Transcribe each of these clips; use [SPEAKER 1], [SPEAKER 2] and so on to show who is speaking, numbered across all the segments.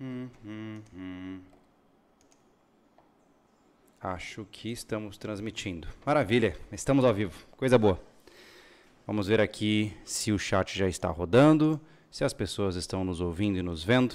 [SPEAKER 1] Uhum, uhum, uhum. Acho que estamos transmitindo. Maravilha, estamos ao vivo. Coisa boa. Vamos ver aqui se o chat já está rodando, se as pessoas estão nos ouvindo e nos vendo.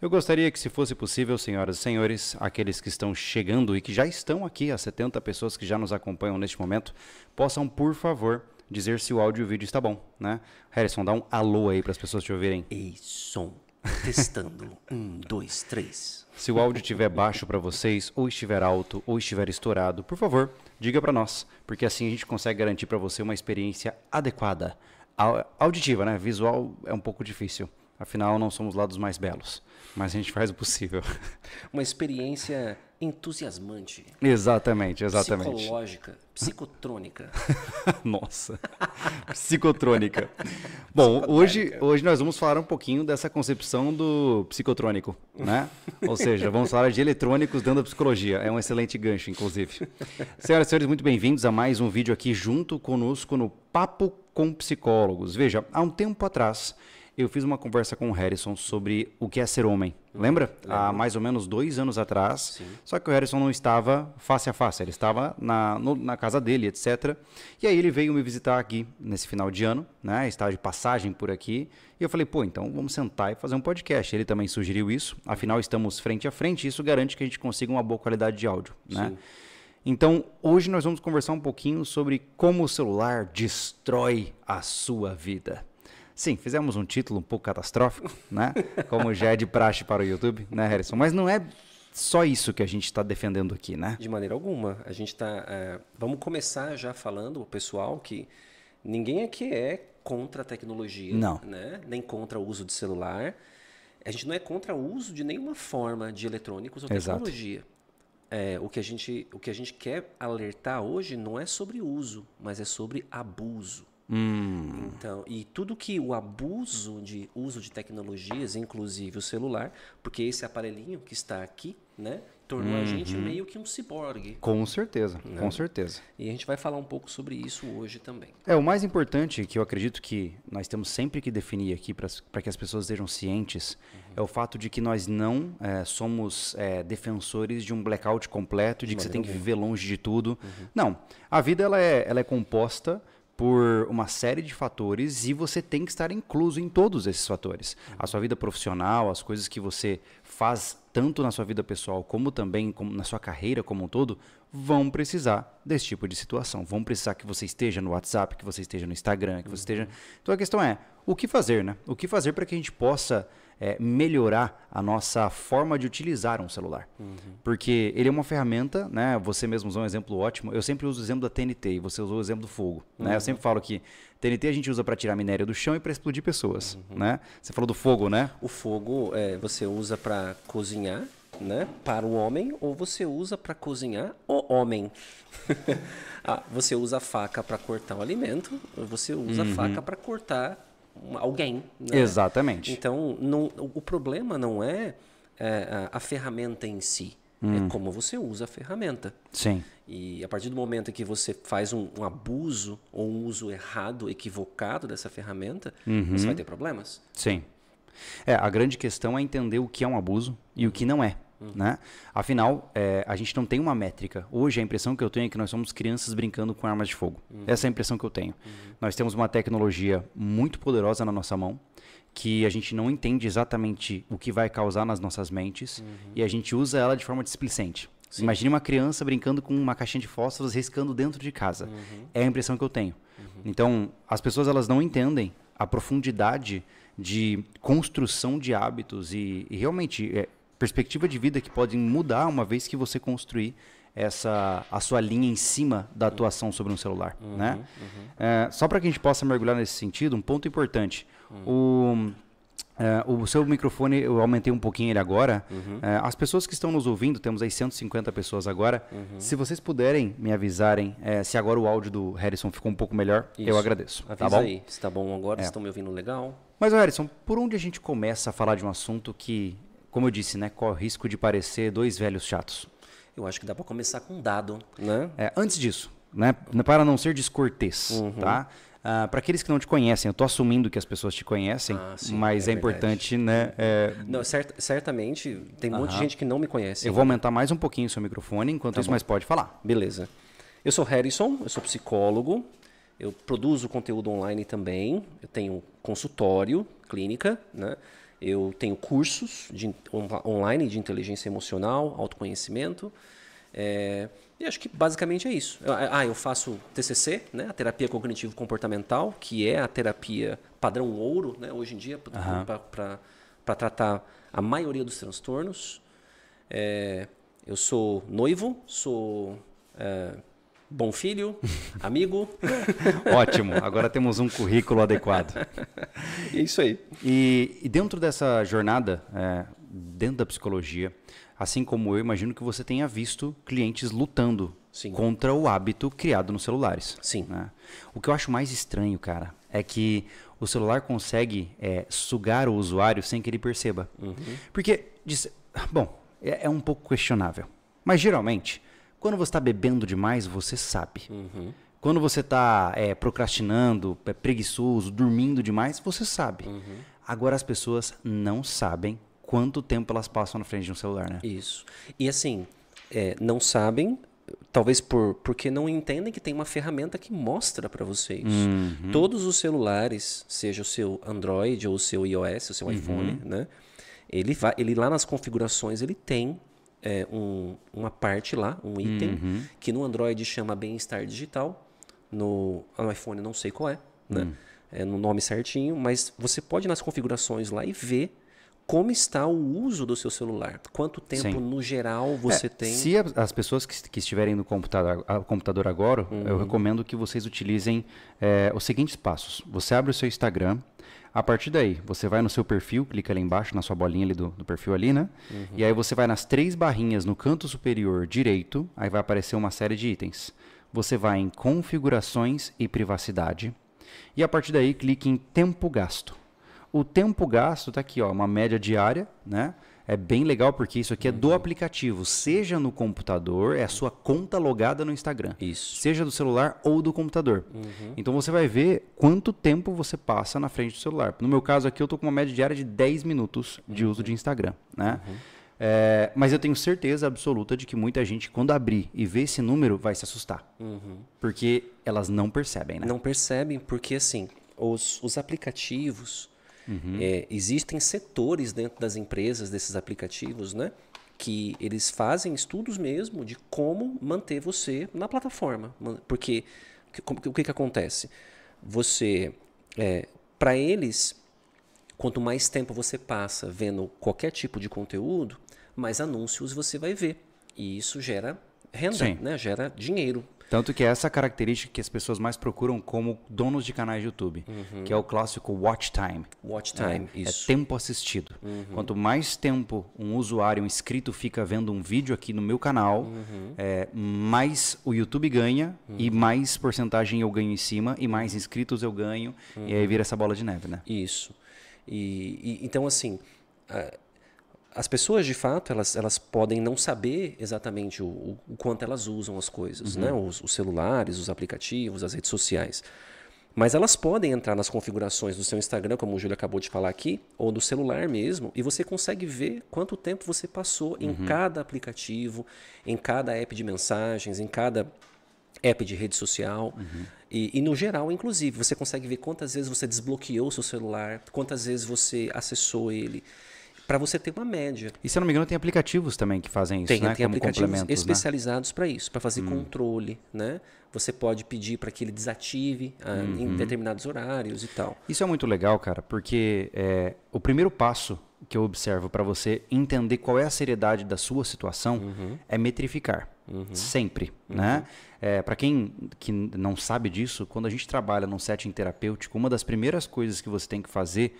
[SPEAKER 1] Eu gostaria que, se fosse possível, senhoras e senhores, aqueles que estão chegando e que já estão aqui, as 70 pessoas que já nos acompanham neste momento, possam, por favor, dizer se o áudio e o vídeo está bom, né? Harrison, dá um alô aí para as pessoas te ouvirem. Ei, som. Testando. um, dois, três. Se o áudio estiver baixo para vocês, ou estiver alto, ou estiver estourado, por favor, diga para nós, porque assim a gente consegue garantir para você uma experiência adequada. Auditiva, né? Visual é um pouco difícil. Afinal, não somos lá dos mais belos, mas a gente faz o possível.
[SPEAKER 2] Uma experiência entusiasmante.
[SPEAKER 1] Exatamente, exatamente.
[SPEAKER 2] Psicológica, psicotrônica.
[SPEAKER 1] Nossa, psicotrônica. Bom, Hoje, hoje nós vamos falar um pouquinho dessa concepção do psicotrônico, né? Ou seja, vamos falar de eletrônicos dentro da psicologia. É um excelente gancho, inclusive. Senhoras e senhores, muito bem-vindos a mais um vídeo aqui junto conosco no Papo com Psicólogos. Veja, há um tempo atrás eu fiz uma conversa com o Harrison sobre o que é ser homem. Lembra? Lembro. Há mais ou menos dois anos atrás. Sim. Só que o Harrison não estava face a face, ele estava na, no, na casa dele, etc. E aí ele veio me visitar aqui nesse final de ano, né? Está de passagem por aqui. E eu falei, pô, então vamos sentar e fazer um podcast. Ele também sugeriu isso. Afinal, estamos frente a frente e isso garante que a gente consiga uma boa qualidade de áudio, né? Sim. Então, hoje nós vamos conversar um pouquinho sobre como o celular destrói a sua vida. Sim, fizemos um título um pouco catastrófico, né? Como já é de praxe para o YouTube,
[SPEAKER 2] né, Harrison? Mas não é só isso que a gente está defendendo aqui, né? De maneira alguma. A gente está. É... Vamos começar já falando, o pessoal, que ninguém aqui é contra a tecnologia, não. né? Nem contra o uso de celular. A gente não é contra o uso de nenhuma forma de eletrônicos ou tecnologia. É, o, que a gente, o que a gente quer alertar hoje não é sobre uso, mas é sobre abuso.
[SPEAKER 1] Hum.
[SPEAKER 2] Então, e tudo que o abuso de uso de tecnologias, inclusive o celular, porque esse aparelhinho que está aqui, né, tornou uhum. a gente uhum. meio que um ciborgue. Com certeza, né? com certeza. E a gente vai falar um pouco sobre isso hoje também.
[SPEAKER 1] É, o mais importante que eu acredito que nós temos sempre que definir aqui para que as pessoas estejam cientes uhum. é o fato de que nós não é, somos é, defensores de um blackout completo, de, de que você tem que viver longe de tudo. Uhum. Não, a vida ela é, ela é composta por uma série de fatores e você tem que estar incluso em todos esses fatores. A sua vida profissional, as coisas que você faz tanto na sua vida pessoal como também na sua carreira como um todo, vão precisar desse tipo de situação. Vão precisar que você esteja no WhatsApp, que você esteja no Instagram, que você esteja. Uhum. Então a questão é, o que fazer, né? O que fazer para que a gente possa é, melhorar a nossa forma de utilizar um celular. Uhum. Porque ele é uma ferramenta, né? Você mesmo usou um exemplo ótimo. Eu sempre uso o exemplo da TNT e você usou o exemplo do fogo. Uhum. Né? Eu sempre uhum. falo que TNT a gente usa para tirar minério do chão e para explodir pessoas, uhum. né? Você falou do fogo, né?
[SPEAKER 2] O fogo é, você usa para cozinhar, né? Para o homem ou você usa para cozinhar o homem. ah, você usa a faca para cortar o alimento, você usa a uhum. faca para cortar alguém. Né? Exatamente. Então, não, o problema não é, é a ferramenta em si. É hum. como você usa a ferramenta. Sim. E a partir do momento que você faz um, um abuso ou um uso errado, equivocado dessa ferramenta, uhum. você vai ter problemas.
[SPEAKER 1] Sim. É, a grande questão é entender o que é um abuso e o que não é. Né? Afinal, é, a gente não tem uma métrica. Hoje, a impressão que eu tenho é que nós somos crianças brincando com armas de fogo. Uhum. Essa é a impressão que eu tenho. Uhum. Nós temos uma tecnologia muito poderosa na nossa mão, que a gente não entende exatamente o que vai causar nas nossas mentes, uhum. e a gente usa ela de forma displicente. Sim. Imagine uma criança brincando com uma caixinha de fósforos riscando dentro de casa. É a impressão que eu tenho. Então, as pessoas elas não entendem a profundidade de construção de hábitos e, e realmente é, perspectiva de vida que podem mudar uma vez que você construir essa a sua linha em cima da atuação sobre um celular, uhum, né? Uhum. É, só para que a gente possa mergulhar nesse sentido, um ponto importante. Uhum. O é, o seu microfone, eu aumentei um pouquinho ele agora. Uhum. É, as pessoas que estão nos ouvindo, temos aí 150 pessoas agora. Uhum. Se vocês puderem me avisarem é, se agora o áudio do Harrison ficou um pouco melhor, Isso. eu agradeço. Tá Avisa tá bom? aí, se tá bom agora, é. estão
[SPEAKER 2] me ouvindo legal.
[SPEAKER 1] Mas, Harrison, por onde a gente começa a falar de um assunto que como eu disse, né, corre risco de parecer dois velhos chatos.
[SPEAKER 2] Eu acho que dá para começar com um dado,
[SPEAKER 1] né? É, antes disso, né, né para não ser descortês, uhum. tá? Ah, para aqueles que não te conhecem, eu estou assumindo que as pessoas te conhecem, ah, sim, mas é, é importante, né? É...
[SPEAKER 2] Não, cert certamente tem um uhum. monte de gente que não me conhece. Eu vou aumentar mais um pouquinho o seu microfone, enquanto tá isso, bom. mas pode falar. Beleza. Eu sou Harrison, eu sou psicólogo, eu produzo conteúdo online também, eu tenho consultório, clínica, né? Eu tenho cursos de, on, online de inteligência emocional, autoconhecimento. É, e acho que basicamente é isso. Ah, ah, eu faço TCC, né, a terapia cognitivo-comportamental, que é a terapia padrão ouro né, hoje em dia para tratar a maioria dos transtornos. É, eu sou noivo, sou é, Bom filho, amigo. Ótimo, agora temos um currículo adequado.
[SPEAKER 1] É isso aí. E, e dentro dessa jornada, é, dentro da psicologia, assim como eu, imagino que você tenha visto clientes lutando Sim. contra o hábito criado nos celulares. Sim. Né? O que eu acho mais estranho, cara, é que o celular consegue é, sugar o usuário sem que ele perceba. Uhum. Porque, bom, é, é um pouco questionável. Mas geralmente, quando você está bebendo demais, você sabe. Uhum. Quando você está é, procrastinando, é, preguiçoso, dormindo demais, você sabe. Uhum. Agora as pessoas não sabem quanto tempo elas passam na
[SPEAKER 2] frente de um celular, né? Isso. E assim, é, não sabem, talvez por porque não entendem que tem uma ferramenta que mostra para vocês.
[SPEAKER 1] Uhum.
[SPEAKER 2] Todos os celulares, seja o seu Android ou o seu iOS, o seu uhum. iPhone, né? Ele, vai, ele lá nas configurações ele tem é, um, uma parte lá, um item, uhum. que no Android chama bem-estar digital, no, no, iPhone não sei qual é, né? Uhum. É no nome certinho, mas você pode ir nas configurações lá e ver como está o uso do seu celular. Quanto tempo, Sim. no geral, você é, tem. Se
[SPEAKER 1] a, as pessoas que, que, estiverem no computador, a, computador agora, uhum. eu recomendo que vocês utilizem é, os seguintes passos. Você abre o seu Instagram, a partir daí, você vai no seu perfil, clica ali embaixo na sua bolinha ali do, do perfil ali, né? Uhum. E aí você vai nas três barrinhas no canto superior direito, aí vai aparecer uma série de itens. Você vai em configurações e privacidade. E a partir daí, clique em tempo gasto. O tempo gasto está aqui, ó, uma média diária, né? É bem legal porque isso aqui é do aplicativo, seja no computador, é a sua conta logada no Instagram. Isso. Seja do celular ou do computador. Uhum. Então você vai ver quanto tempo você passa na frente do celular. No meu caso aqui, eu tô com uma média diária de 10 minutos de uhum. uso de Instagram, né? Uhum. É, mas eu tenho certeza absoluta de que muita gente, quando abrir e ver esse número, vai se assustar. Uhum. Porque elas não percebem, né? Não
[SPEAKER 2] percebem, porque assim, os, os aplicativos, Uhum. É, existem setores dentro das empresas desses aplicativos, né? Que eles fazem estudos mesmo de como manter você na plataforma. Porque o que, que acontece? Você, é, para eles, quanto mais tempo você passa vendo qualquer tipo de conteúdo, mais anúncios você vai ver. E isso gera renda, né? gera dinheiro
[SPEAKER 1] tanto que é essa característica que as pessoas mais procuram como donos de canais de YouTube, uhum. que é o clássico watch time. Watch né? time, é, isso. É tempo assistido. Uhum. Quanto mais tempo um usuário, um inscrito fica vendo um vídeo aqui no meu canal, uhum. é, mais o YouTube ganha e uhum. mais porcentagem eu ganho em cima e mais inscritos eu ganho e aí uhum. vira essa bola de
[SPEAKER 2] neve, né? Isso. E, e então assim, é, as pessoas de fato elas, elas podem não saber exatamente o, o quanto elas usam as coisas, uhum. né? Os, os, celulares, os aplicativos, as redes sociais. Mas elas podem entrar nas configurações do seu Instagram, como o Júlio acabou de falar aqui, ou do celular mesmo, e você consegue ver quanto tempo você passou em uhum. cada aplicativo, em cada app de mensagens, em cada app de rede social. Uhum. E, e, no geral, inclusive, você consegue ver quantas vezes você desbloqueou seu celular, quantas vezes você acessou ele para você ter uma média. E se eu não me engano,
[SPEAKER 1] tem aplicativos também que fazem isso, tem, né? Tem Como aplicativos né? especializados
[SPEAKER 2] né? para isso, para fazer hum. controle, né? Você pode pedir para que ele desative ah, uhum. em determinados horários e tal.
[SPEAKER 1] Isso é muito legal, cara, porque é, o primeiro passo que eu observo para você entender qual é a seriedade da sua situação uhum. é metrificar. Uhum. Sempre, uhum. né? É, para quem que não sabe disso, quando a gente trabalha num setting terapêutico, uma das primeiras coisas que você tem que fazer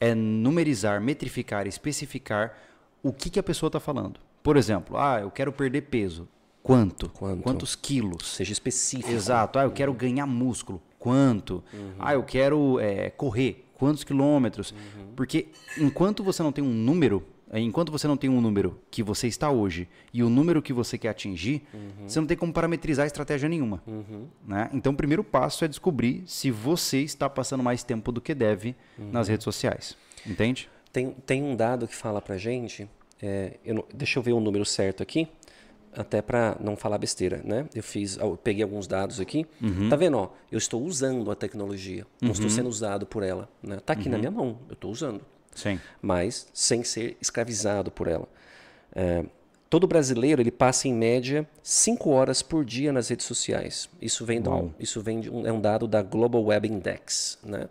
[SPEAKER 1] é numerizar, metrificar, especificar o que, que a pessoa está falando. Por exemplo, ah, eu quero perder peso. Quanto? Quanto? Quantos quilos? Seja específico. Exato. Ah, eu quero ganhar músculo. Quanto? Uhum. Ah, eu quero é, correr. Quantos quilômetros? Uhum. Porque enquanto você não tem um número, é, enquanto você não tem um número que você está hoje e o número que você quer atingir, uhum. você não tem como parametrizar estratégia nenhuma. Uhum. Né? Então, o primeiro passo é descobrir se você está passando mais tempo do que deve uhum. nas redes sociais.
[SPEAKER 2] Entende? Tem, tem um dado que fala pra gente. É, eu não, deixa eu ver o número certo aqui, até para não falar besteira, né? Eu fiz, eu peguei alguns dados aqui. Uhum. Tá vendo? Ó, eu estou usando a tecnologia, não estou uhum. sendo usado por ela. Né? Tá aqui na uhum. minha mão, eu estou usando. Sim. mas sem ser escravizado por ela. É, todo brasileiro ele passa em média 5 horas por dia nas redes sociais. Isso vem, de um, isso vem de um, é um dado da Global Web Index, né?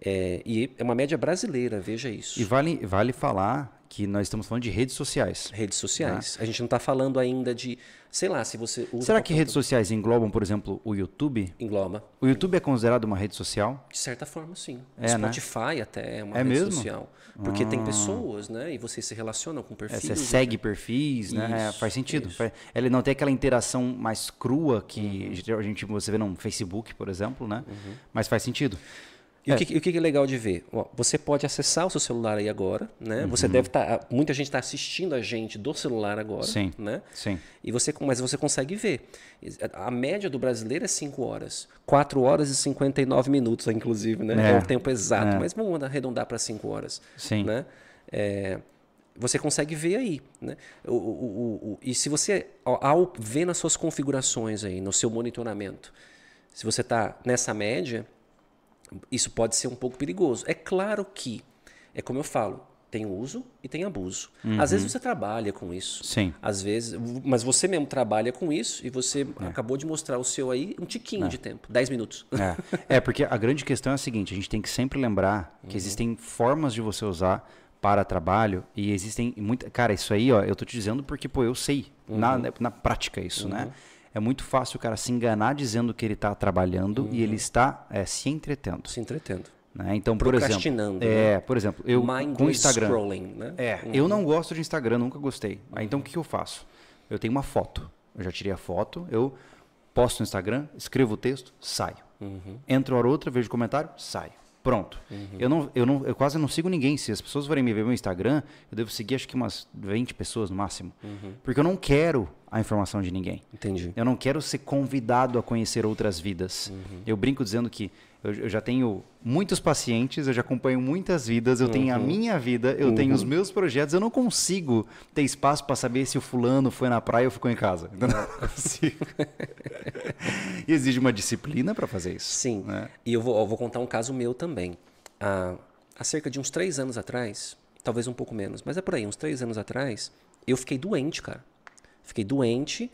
[SPEAKER 2] É, e é uma média brasileira, veja isso. E vale, vale falar que nós estamos falando de redes sociais. Redes sociais. Né? A gente não está falando ainda de, sei lá, se você usa. Será que redes sociais englobam,
[SPEAKER 1] por exemplo, o YouTube? Engloba. O YouTube é considerado uma rede social?
[SPEAKER 2] De certa forma, sim. É, né? Spotify né? até é uma é rede mesmo? social. Porque tem ah. pessoas, né? E você se relaciona com perfis. É, você segue né?
[SPEAKER 1] perfis, né? É, faz sentido. Isso. Ele não tem aquela interação mais crua que
[SPEAKER 2] uhum. a gente você vê no Facebook, por exemplo, né? Uhum.
[SPEAKER 1] Mas faz sentido.
[SPEAKER 2] E é. o, que, o que é legal de ver? você pode acessar o seu celular aí agora, né? Uhum. Você deve estar. Tá, ah, muita gente está assistindo a gente do celular agora. Sim. Né? Sim. E você, mas você consegue ver. A média do brasileiro é 5 horas. 4 horas e 59 minutos, inclusive, né? É, é o tempo exato. É. Mas vamos arredondar para 5 horas. Sim. Né? É, você consegue ver aí. Né? O, o, o, e se você, ao ver nas suas configurações aí, no seu monitoramento, se você está nessa média, isso pode ser um pouco perigoso. É claro que, é como eu falo, tem uso e tem abuso. Uhum. Às vezes você trabalha com isso. Sim. Às vezes, mas você mesmo trabalha com isso e você é. acabou de mostrar o seu aí um tiquinho é. de tempo, 10 minutos.
[SPEAKER 1] É. é. porque a grande questão é a seguinte, a gente tem que sempre lembrar que uhum. existem formas de você usar para trabalho e existem muita, cara, isso aí, ó, eu tô te dizendo porque pô, eu sei uhum. na, na prática isso, né? Uhum é muito fácil o cara se enganar dizendo que ele está trabalhando uhum. e ele uhum. está é, se entretendo. Se entretendo. Né? Então, por Procrastinando, exemplo, é, né? é, por exemplo, eu Mind com Instagram, né? é, uhum. eu não gosto de Instagram, nunca gostei. então, o uhum. que eu faço? Eu tenho uma foto, eu já tirei a foto, eu posto no Instagram, escrevo o texto, saio, uhum. entro a hora outra, vejo o comentário, saio. Pronto. Uhum. Eu, não, eu, não, eu quase não sigo ninguém. Se as pessoas forem me ver no Instagram, eu devo seguir acho que umas 20 pessoas no máximo. Uhum. Porque eu não quero a informação de ninguém. Entendi. Eu não quero ser convidado a conhecer outras vidas. Uhum. Eu brinco dizendo que eu, eu, já tenho muitos pacientes, eu já acompanho muitas vidas, eu uhum. tenho a uhum. minha vida, eu uhum. tenho os uhum. meus projetos, eu não consigo ter espaço para saber se o fulano foi na praia ou ficou em casa. Então, não consigo.
[SPEAKER 2] e exige uma disciplina para fazer isso. Sim. Né? E eu vou, eu vou, contar um caso meu também. Há, ah, há cerca de uns três anos atrás, talvez um pouco menos, mas é por aí, uns três anos atrás, eu fiquei doente, cara. Fiquei doente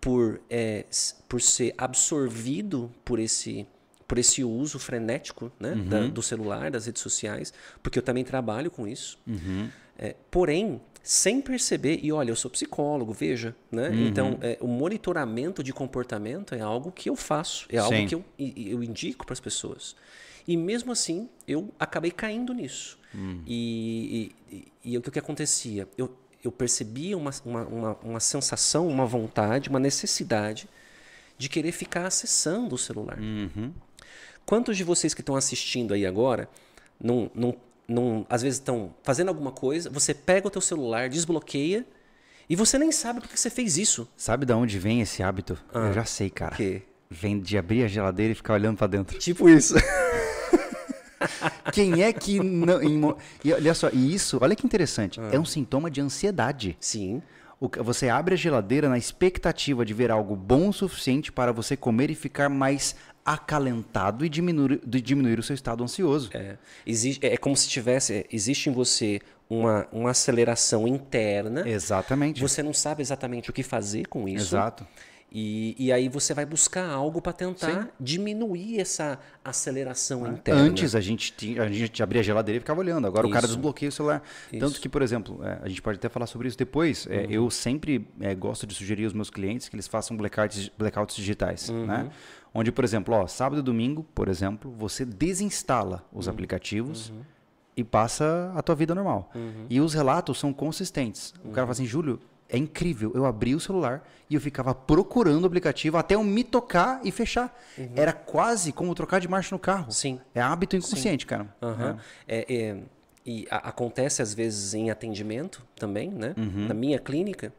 [SPEAKER 2] por, é, por ser absorvido por esse por esse uso frenético né, uhum. da, do celular, das redes sociais, porque eu também trabalho com isso. Uhum. É, porém, sem perceber, e olha, eu sou psicólogo, veja, né? Uhum. Então, é, o monitoramento de comportamento é algo que eu faço, é algo Sim. que eu, eu indico para as pessoas. E mesmo assim, eu acabei caindo nisso. Uhum. E, e, e, o que, que acontecia? Eu, eu percebia uma, uma, uma, uma sensação, uma vontade, uma necessidade de querer ficar acessando o celular. Uhum. Quantos de vocês que estão assistindo aí agora, às vezes estão fazendo alguma coisa, você pega o teu celular, desbloqueia e você nem sabe porque você fez isso.
[SPEAKER 1] Sabe de onde vem esse hábito? Ah, Eu já sei, cara. Que? Vem de abrir a geladeira e ficar olhando para dentro. Tipo isso. Quem é que não. Em, e olha só, e isso, olha que interessante. Ah. É um sintoma de ansiedade. Sim. você abre a geladeira na expectativa de ver algo bom o suficiente para você
[SPEAKER 2] comer e ficar mais acalentado e diminuir, diminuir o seu estado ansioso. É, existe, é, é como se tivesse, é, existe em você uma, uma aceleração interna. Exatamente. Você não sabe exatamente o que fazer com isso. Exato. E, e aí você vai buscar algo para tentar Sim. diminuir essa aceleração ah, interna. Antes
[SPEAKER 1] a gente, tinha, a gente abria a geladeira e ficava olhando, agora isso. o cara desbloqueia o celular. Isso. Tanto que, por exemplo, é, a gente pode até falar sobre isso depois. É, uhum. É, eu sempre é, gosto de sugerir aos meus clientes que eles façam blackouts, blackouts digitais. Né? Uhum. Né? Onde, por exemplo, ó, sábado e domingo, por exemplo, você desinstala os uhum. aplicativos uhum. e passa a tua vida normal. Uhum. E os relatos são consistentes. O cara fala uhum. assim, Júlio, é incrível. Eu abri o celular e eu ficava procurando o aplicativo até eu me tocar e fechar. Uhum. Era quase como trocar de marcha no carro. Sim. É hábito inconsciente,
[SPEAKER 2] Sim. cara. É. É, é, e a, acontece às vezes em atendimento também, né? Uhum. Na minha clínica,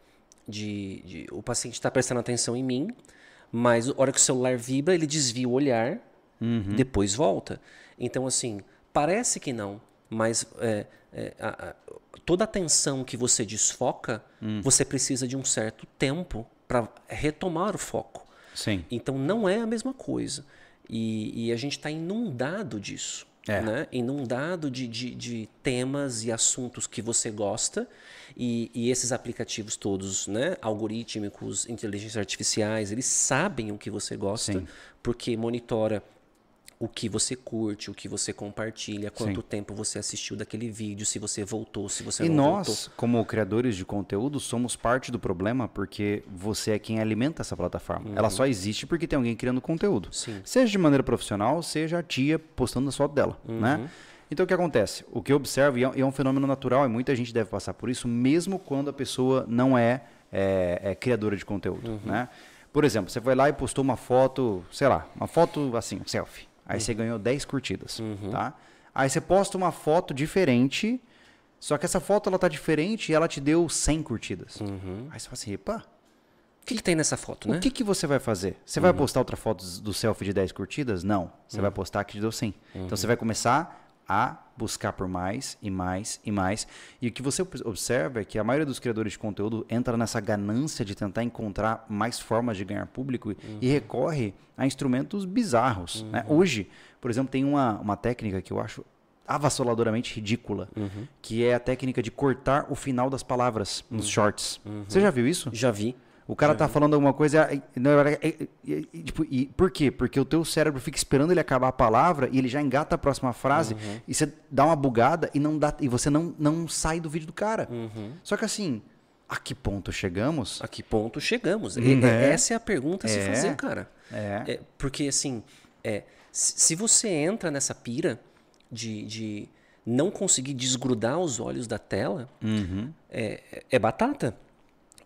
[SPEAKER 2] de, de o paciente está prestando atenção em mim mas a hora que o celular vibra, ele desvia o olhar, uhum. depois volta. Então, assim, parece que não, mas é, é, a, a, toda atenção que você desfoca, hum. você precisa de um certo tempo para retomar o foco. Sim. Então, não é a mesma coisa. E, e a gente está inundado disso. É. Né? Inundado de, de, de, temas e assuntos que você gosta, e, e, esses aplicativos todos, né? algorítmicos, inteligências artificiais, eles sabem o que você gosta, Sim. porque monitora o que você curte, o que você compartilha, quanto Sim. tempo você assistiu daquele vídeo, se você voltou, se você e não nós, voltou. E nós,
[SPEAKER 1] como criadores de conteúdo, somos parte do problema porque você é quem alimenta essa plataforma. Uhum. Ela só existe porque tem alguém criando conteúdo. Sim. Seja de maneira profissional, seja a tia postando a foto dela, uhum. né? Então o que acontece? O que eu observo, é e é um fenômeno natural, e muita gente deve passar por isso, mesmo quando a pessoa não é, é, é criadora de conteúdo, uhum. né? Por exemplo, você foi lá e postou uma foto, sei lá, uma foto assim, selfie. Aí você uhum. ganhou 10 curtidas, uhum. tá? Aí você posta uma foto diferente, só que essa foto ela tá diferente e ela te deu 100 curtidas. Uhum. Aí você fala assim, epa...
[SPEAKER 2] O que, que tem nessa foto, o né? O que,
[SPEAKER 1] que você vai fazer? Você vai uhum. postar outra foto do selfie de 10 curtidas? Não. Você uhum. vai postar que te deu 100. Então você vai começar a buscar por mais e mais e mais. E o que você observa é que a maioria dos criadores de conteúdo entra nessa ganância de tentar encontrar mais formas de ganhar público uhum. e recorre a instrumentos bizarros. Uhum. Né? Hoje, por exemplo, tem uma, uma técnica que eu acho avassaladoramente ridícula, uhum. que é a técnica de cortar o final das palavras nos uhum. shorts. Uhum. Você já viu isso? Já vi. O cara tá falando alguma coisa. É, é, é, tipo, e por quê? Porque o teu cérebro fica esperando ele acabar a palavra e ele já engata a próxima frase uhum. e você dá uma bugada e não dá e você não, não sai do vídeo do cara. Uhum. Só que assim, a que ponto chegamos? A que ponto chegamos? Né? essa é a pergunta a se fazer, cara.
[SPEAKER 2] É. é. porque assim, é, se você entra nessa pira de, de não conseguir desgrudar os olhos da tela, uhum. é, é batata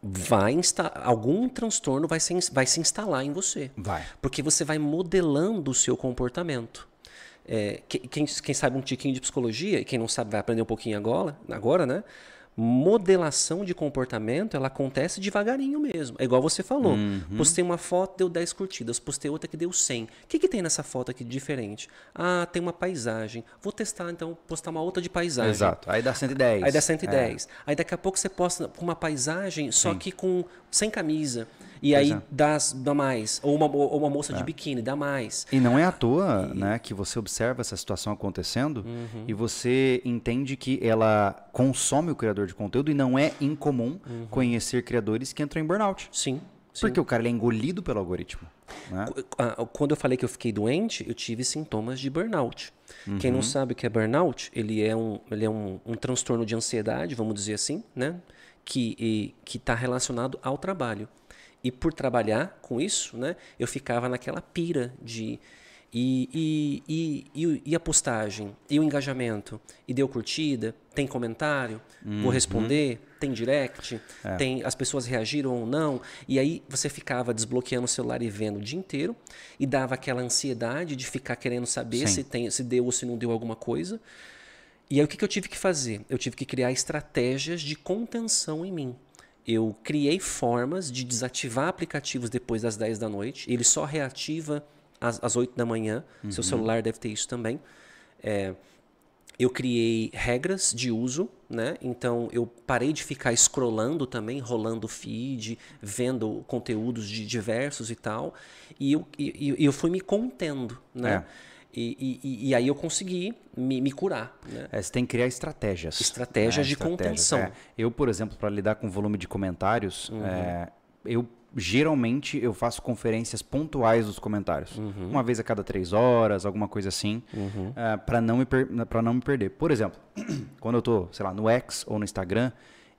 [SPEAKER 2] vai algum transtorno vai se, vai se instalar em você. Vai. Porque você vai modelando o seu comportamento. É, quem, quem, sabe um tiquinho de psicologia, e quem não sabe vai aprender um pouquinho agora, agora né? modelação de comportamento ela acontece devagarinho mesmo. É igual você falou. Uhum. Postei uma foto, deu 10 curtidas. Postei outra que deu 100. O que, que tem nessa foto aqui de diferente? Ah, tem uma paisagem. Vou testar, então, postar uma outra de paisagem. Exato. Aí dá 110. Aí dá 110. É. Aí daqui a pouco você posta uma paisagem, só Sim. que com sem camisa. E pois aí é. dá, dá mais. Ou uma, ou uma moça é. de biquíni, dá mais.
[SPEAKER 1] E não é à toa e... né, que você observa essa situação acontecendo uhum. e você entende que ela consome o criador de conteúdo e não é incomum uhum.
[SPEAKER 2] conhecer criadores que entram em burnout. Sim. Sim. Porque o cara é engolido pelo algoritmo. Né? Ah, quando eu falei que eu fiquei doente, eu tive sintomas de burnout. Uhum. Quem não uhum. sabe o que é burnout, ele é, um, ele é um, um transtorno de ansiedade, vamos dizer assim, né? que está relacionado ao trabalho. E por trabalhar com isso, né, eu ficava naquela pira de. E, e, e, e, a postagem? E o engajamento? E deu curtida? Tem comentário? Uhum. Vou responder? Tem direct? É. Tem As pessoas reagiram ou não? E aí você ficava desbloqueando o celular e vendo o dia inteiro e dava aquela ansiedade de ficar querendo saber se, tem, se deu ou se não deu alguma coisa. E aí o que, que eu tive que fazer? Eu tive que criar estratégias de contenção em mim eu criei formas de desativar aplicativos depois das 10 da noite. Ele só reativa às, às 8 da manhã. Uhum. Seu celular deve ter isso também. É, eu criei regras de uso, né? Então eu parei de ficar scrollando também, rolando feed, vendo conteúdos de diversos e tal. E eu, e, eu fui me contendo, né? É. E, e, e, aí eu consegui me, me curar. Né?
[SPEAKER 1] É, você tem que criar estratégias. Estratégias é, de contenção. É. Eu, por exemplo, para lidar com o volume de comentários, uhum. É, eu geralmente eu faço conferências pontuais dos comentários. Uhum. Uma vez a cada três horas, alguma coisa assim, uhum. É, para não, me não me perder. Por exemplo, quando eu tô, sei lá, no X ou no Instagram,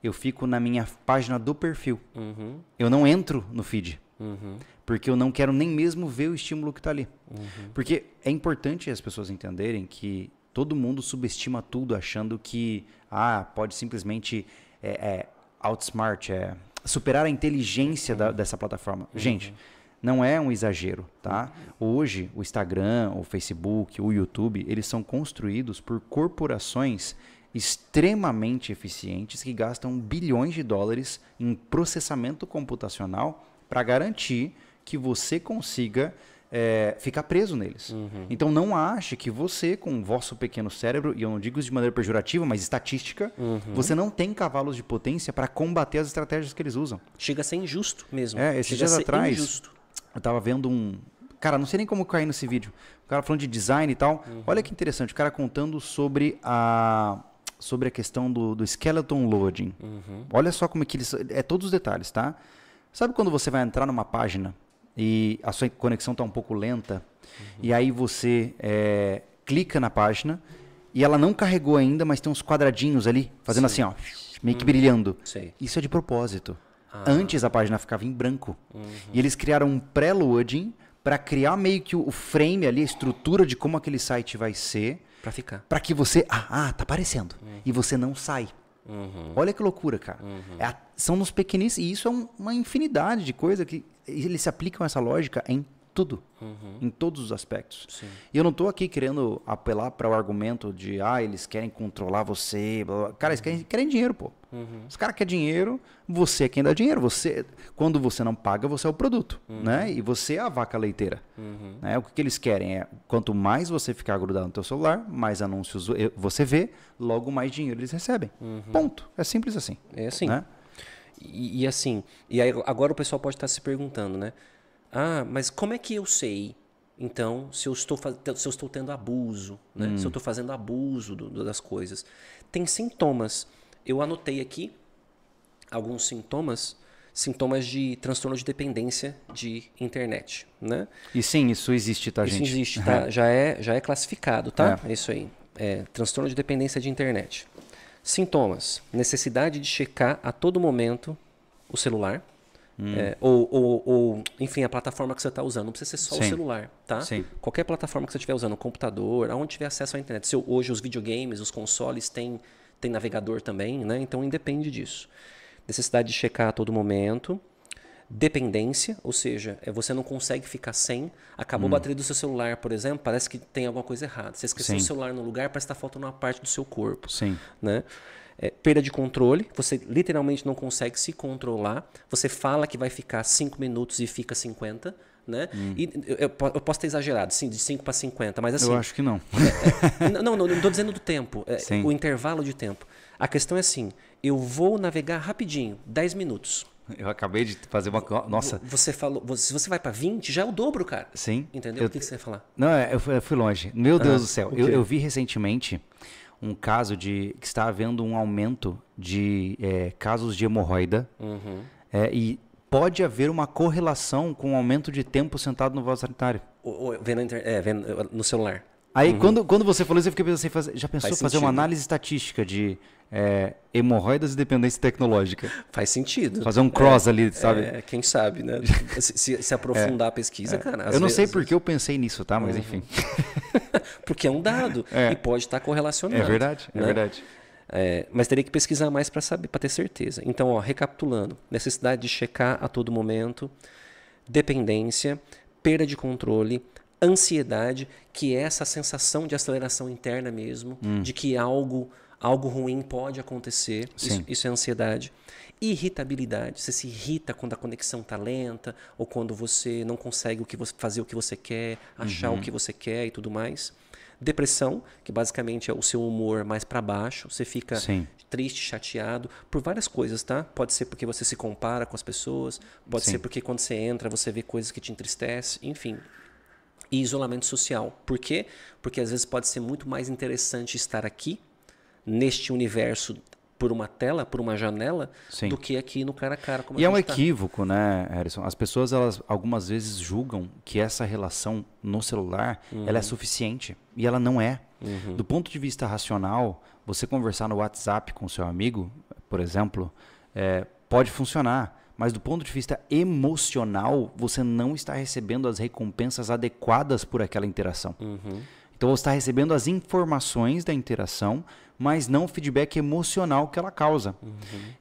[SPEAKER 1] eu fico na minha página do perfil. Uhum. Eu não entro no feed. Uhum. Porque eu não quero nem mesmo ver o estímulo que está ali. Uhum. Porque é importante as pessoas entenderem que todo mundo subestima tudo achando que ah, pode simplesmente é, é, outsmart, é, superar a inteligência da, uhum. dessa plataforma. Uhum. Gente, não é um exagero, tá? Uhum. Hoje, o Instagram, o Facebook, o YouTube, eles são construídos por corporações extremamente eficientes que gastam bilhões de dólares em processamento computacional para garantir que você consiga é, ficar preso neles. Uhum. Então não ache que você, com o vosso pequeno cérebro, e eu não digo isso de maneira pejorativa, mas estatística, uhum. você não tem cavalos de potência para combater as estratégias que eles usam. Chega a ser injusto
[SPEAKER 2] mesmo. É, esses Chega dias atrás, injusto.
[SPEAKER 1] eu estava vendo um... Cara, não sei nem como cair nesse vídeo. O cara falando de design e tal. Uhum. Olha que interessante, o cara contando sobre a sobre a questão do, do skeleton loading. Uhum. Olha só como é que eles... É todos os detalhes, tá? Sabe quando você vai entrar numa página e a sua conexão está um pouco lenta. Uhum. E aí você é, clica na página e ela não carregou ainda, mas tem uns quadradinhos ali, fazendo Sim. assim, ó, meio que brilhando. Sim. Isso é de propósito. Ah. Antes a página ficava em branco. Uhum. E eles criaram um pré-loading para criar meio que o frame ali, a estrutura de como aquele site vai ser. Para ficar. Para que você. Ah, ah tá aparecendo. Uhum. E você não sai. Uhum. Olha que loucura, cara. Uhum. É, são nos pequeninos. E isso é um, uma infinidade de coisa que eles se aplicam essa lógica em tudo, uhum. em todos os aspectos. Sim. E eu não estou aqui querendo apelar para o argumento de, ah, eles querem controlar você. Blá, blá. Cara, eles uhum. querem, querem dinheiro, pô. Uhum. Os caras querem dinheiro, você é quem dá dinheiro. Você, quando você não paga, você é o produto, uhum. né? E você é a vaca leiteira. Uhum. Né? O que, que, eles querem é, quanto mais você ficar grudado no teu celular, mais anúncios eh, você vê,
[SPEAKER 2] logo mais dinheiro eles recebem. Uhum.
[SPEAKER 1] Ponto. É simples assim.
[SPEAKER 2] É assim. Né? E, e assim, e aí, agora o pessoal pode estar se perguntando, né? Ah, mas como é que eu sei então, se eu estou, se eu estou tendo abuso, né? hum. se eu hum. estou fazendo abuso do, das coisas, tem sintomas. Eu anotei aqui alguns sintomas, sintomas de transtorno de dependência de internet, né? E sim, isso existe, tá, isso gente? Isso existe, tá? Já é, já é classificado, tá? É. é isso aí. É, transtorno de dependência de internet. Sintomas: necessidade de checar a todo momento o celular. Hum. É, ou, ou, ou, enfim, a plataforma que você está usando. Não precisa ser só Sim. o celular, tá? Sim. Qualquer plataforma que você estiver usando, o computador, aonde tiver acesso à internet. Se hoje os videogames, os consoles têm, têm navegador também, né? Então, independe disso. Necessidade de checar a todo momento dependência, ou seja, é, você não consegue ficar sem. Acabou hum. a bateria do seu celular, por exemplo, parece que tem alguma coisa errada. Você esqueceu Sim. o celular no lugar, parece que está faltando uma parte do seu corpo. Sim. Né? É, perda de controle, você literalmente não consegue se controlar. Você fala que vai ficar 5 minutos e fica 50. Né? Hum. E eu, eu, posso ter exagerado, sim, de 5 para 50, mas assim. Eu acho
[SPEAKER 1] que não.
[SPEAKER 2] É, é, não, não, não estou dizendo do tempo, é, o intervalo de tempo. A questão é assim: eu vou navegar rapidinho, 10 minutos. Eu acabei de fazer uma. Nossa. Você falou. Se você vai para 20, já é o dobro, cara. Sim. Entendeu? Eu... O que, você ia falar?
[SPEAKER 1] Não, é, eu fui longe. Meu Deus ah, do céu. Eu, eu, vi recentemente um caso de. que está havendo um aumento de é, casos de hemorroida. Uhum. É, e pode haver uma correlação com o aumento de tempo sentado no vaso sanitário.
[SPEAKER 2] vendo, inter... é, vendo, eh, no celular. Aí, uhum. quando, quando você falou isso, eu fiquei pensando assim, já pensou Faz fazer sentido. uma análise
[SPEAKER 1] estatística de é, hemorroidas e dependência tecnológica. Faz sentido. Fazer um cross é, ali, sabe? É,
[SPEAKER 2] quem sabe, né? Se, se aprofundar a pesquisa, é. cara. Eu não vezes. sei porque eu pensei nisso, tá? Mas uhum. enfim. porque é um dado é. e pode estar tá correlacionado. É verdade, é né? é verdade. mas teria que pesquisar mais para saber, para ter certeza. Então, ó, recapitulando: necessidade de checar a todo momento, dependência, perda de controle, ansiedade, que é essa sensação de aceleração interna mesmo, hum. de que algo Algo ruim pode acontecer, isso, isso, é ansiedade. Irritabilidade, você se irrita quando a conexão está lenta ou quando você não consegue o que você, fazer o que você quer, achar uhum. o que você quer e tudo mais. Depressão, que basicamente é o seu humor mais para baixo, você fica Sim. triste, chateado por várias coisas, tá? Pode ser porque você se compara com as pessoas, pode Sim. ser porque quando você entra você vê coisas que te entristecem, enfim, e isolamento social. Por quê? Porque às vezes pode ser muito mais interessante estar aqui neste universo por uma tela, por uma janela, Sim. do que aqui no cara a cara. e é um tá. equívoco,
[SPEAKER 1] né, Harrison? As pessoas, elas algumas vezes julgam que essa relação no celular uhum. ela é uhum. suficiente e ela não é. Uhum. Do ponto de vista racional, você conversar no WhatsApp com seu amigo, por exemplo, é, pode funcionar. Mas do ponto de vista emocional, você não está recebendo as recompensas adequadas por aquela interação. Uhum. Então você está recebendo as informações da interação mas não o feedback emocional que ela causa. Uhum.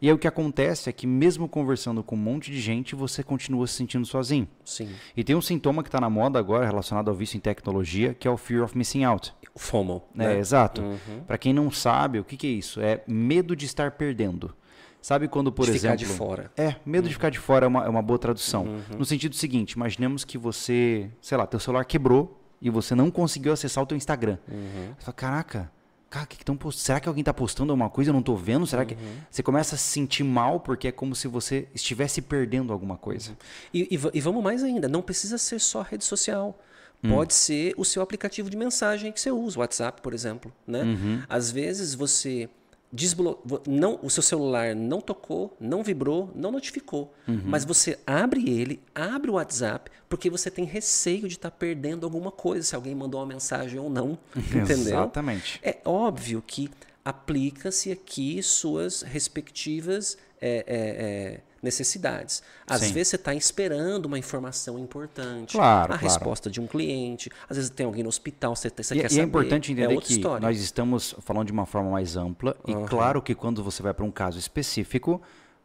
[SPEAKER 1] E aí o que acontece é que mesmo conversando com um monte de gente, você continua se sentindo sozinho. Sim. E tem um sintoma que está na moda agora relacionado ao vício em tecnologia, que é o fear of missing out. O FOMO. É, né? exato. Uhum. Para quem não sabe, o que, que é isso? É medo de estar perdendo. Sabe quando, por de exemplo. Ficar de fora. É, medo uhum. de ficar de fora é uma, é uma boa tradução. Uhum. No sentido seguinte, imaginemos que você, sei lá, teu celular quebrou e você não conseguiu acessar o teu Instagram. Uhum. Você fala, caraca, cara, que que tão post... será que alguém está postando alguma coisa? Eu não estou vendo? Será uhum. que. Você começa a se sentir mal porque é como se
[SPEAKER 2] você estivesse perdendo alguma coisa. Uhum. E, e, e, vamos mais ainda, não precisa ser só rede social. Hum. Pode ser o seu aplicativo de mensagem que você usa, o WhatsApp, por exemplo. Né? Uhum. Às vezes você Desblo... não, o seu celular não tocou, não vibrou, não notificou. Uhum. Mas você abre ele, abre o WhatsApp, porque você tem receio de estar tá perdendo alguma coisa, se alguém mandou uma mensagem ou não. entendeu? Exatamente. É óbvio que aplica-se aqui suas respectivas. É, é, é, necessidades. Às Sim. vezes você está esperando uma informação importante, claro, a claro. resposta de um cliente, às vezes tem alguém no hospital, você, você e, quer e é saber. é importante entender é que história. nós
[SPEAKER 1] estamos falando de uma forma mais ampla uhum. e claro que quando você vai para um caso específico,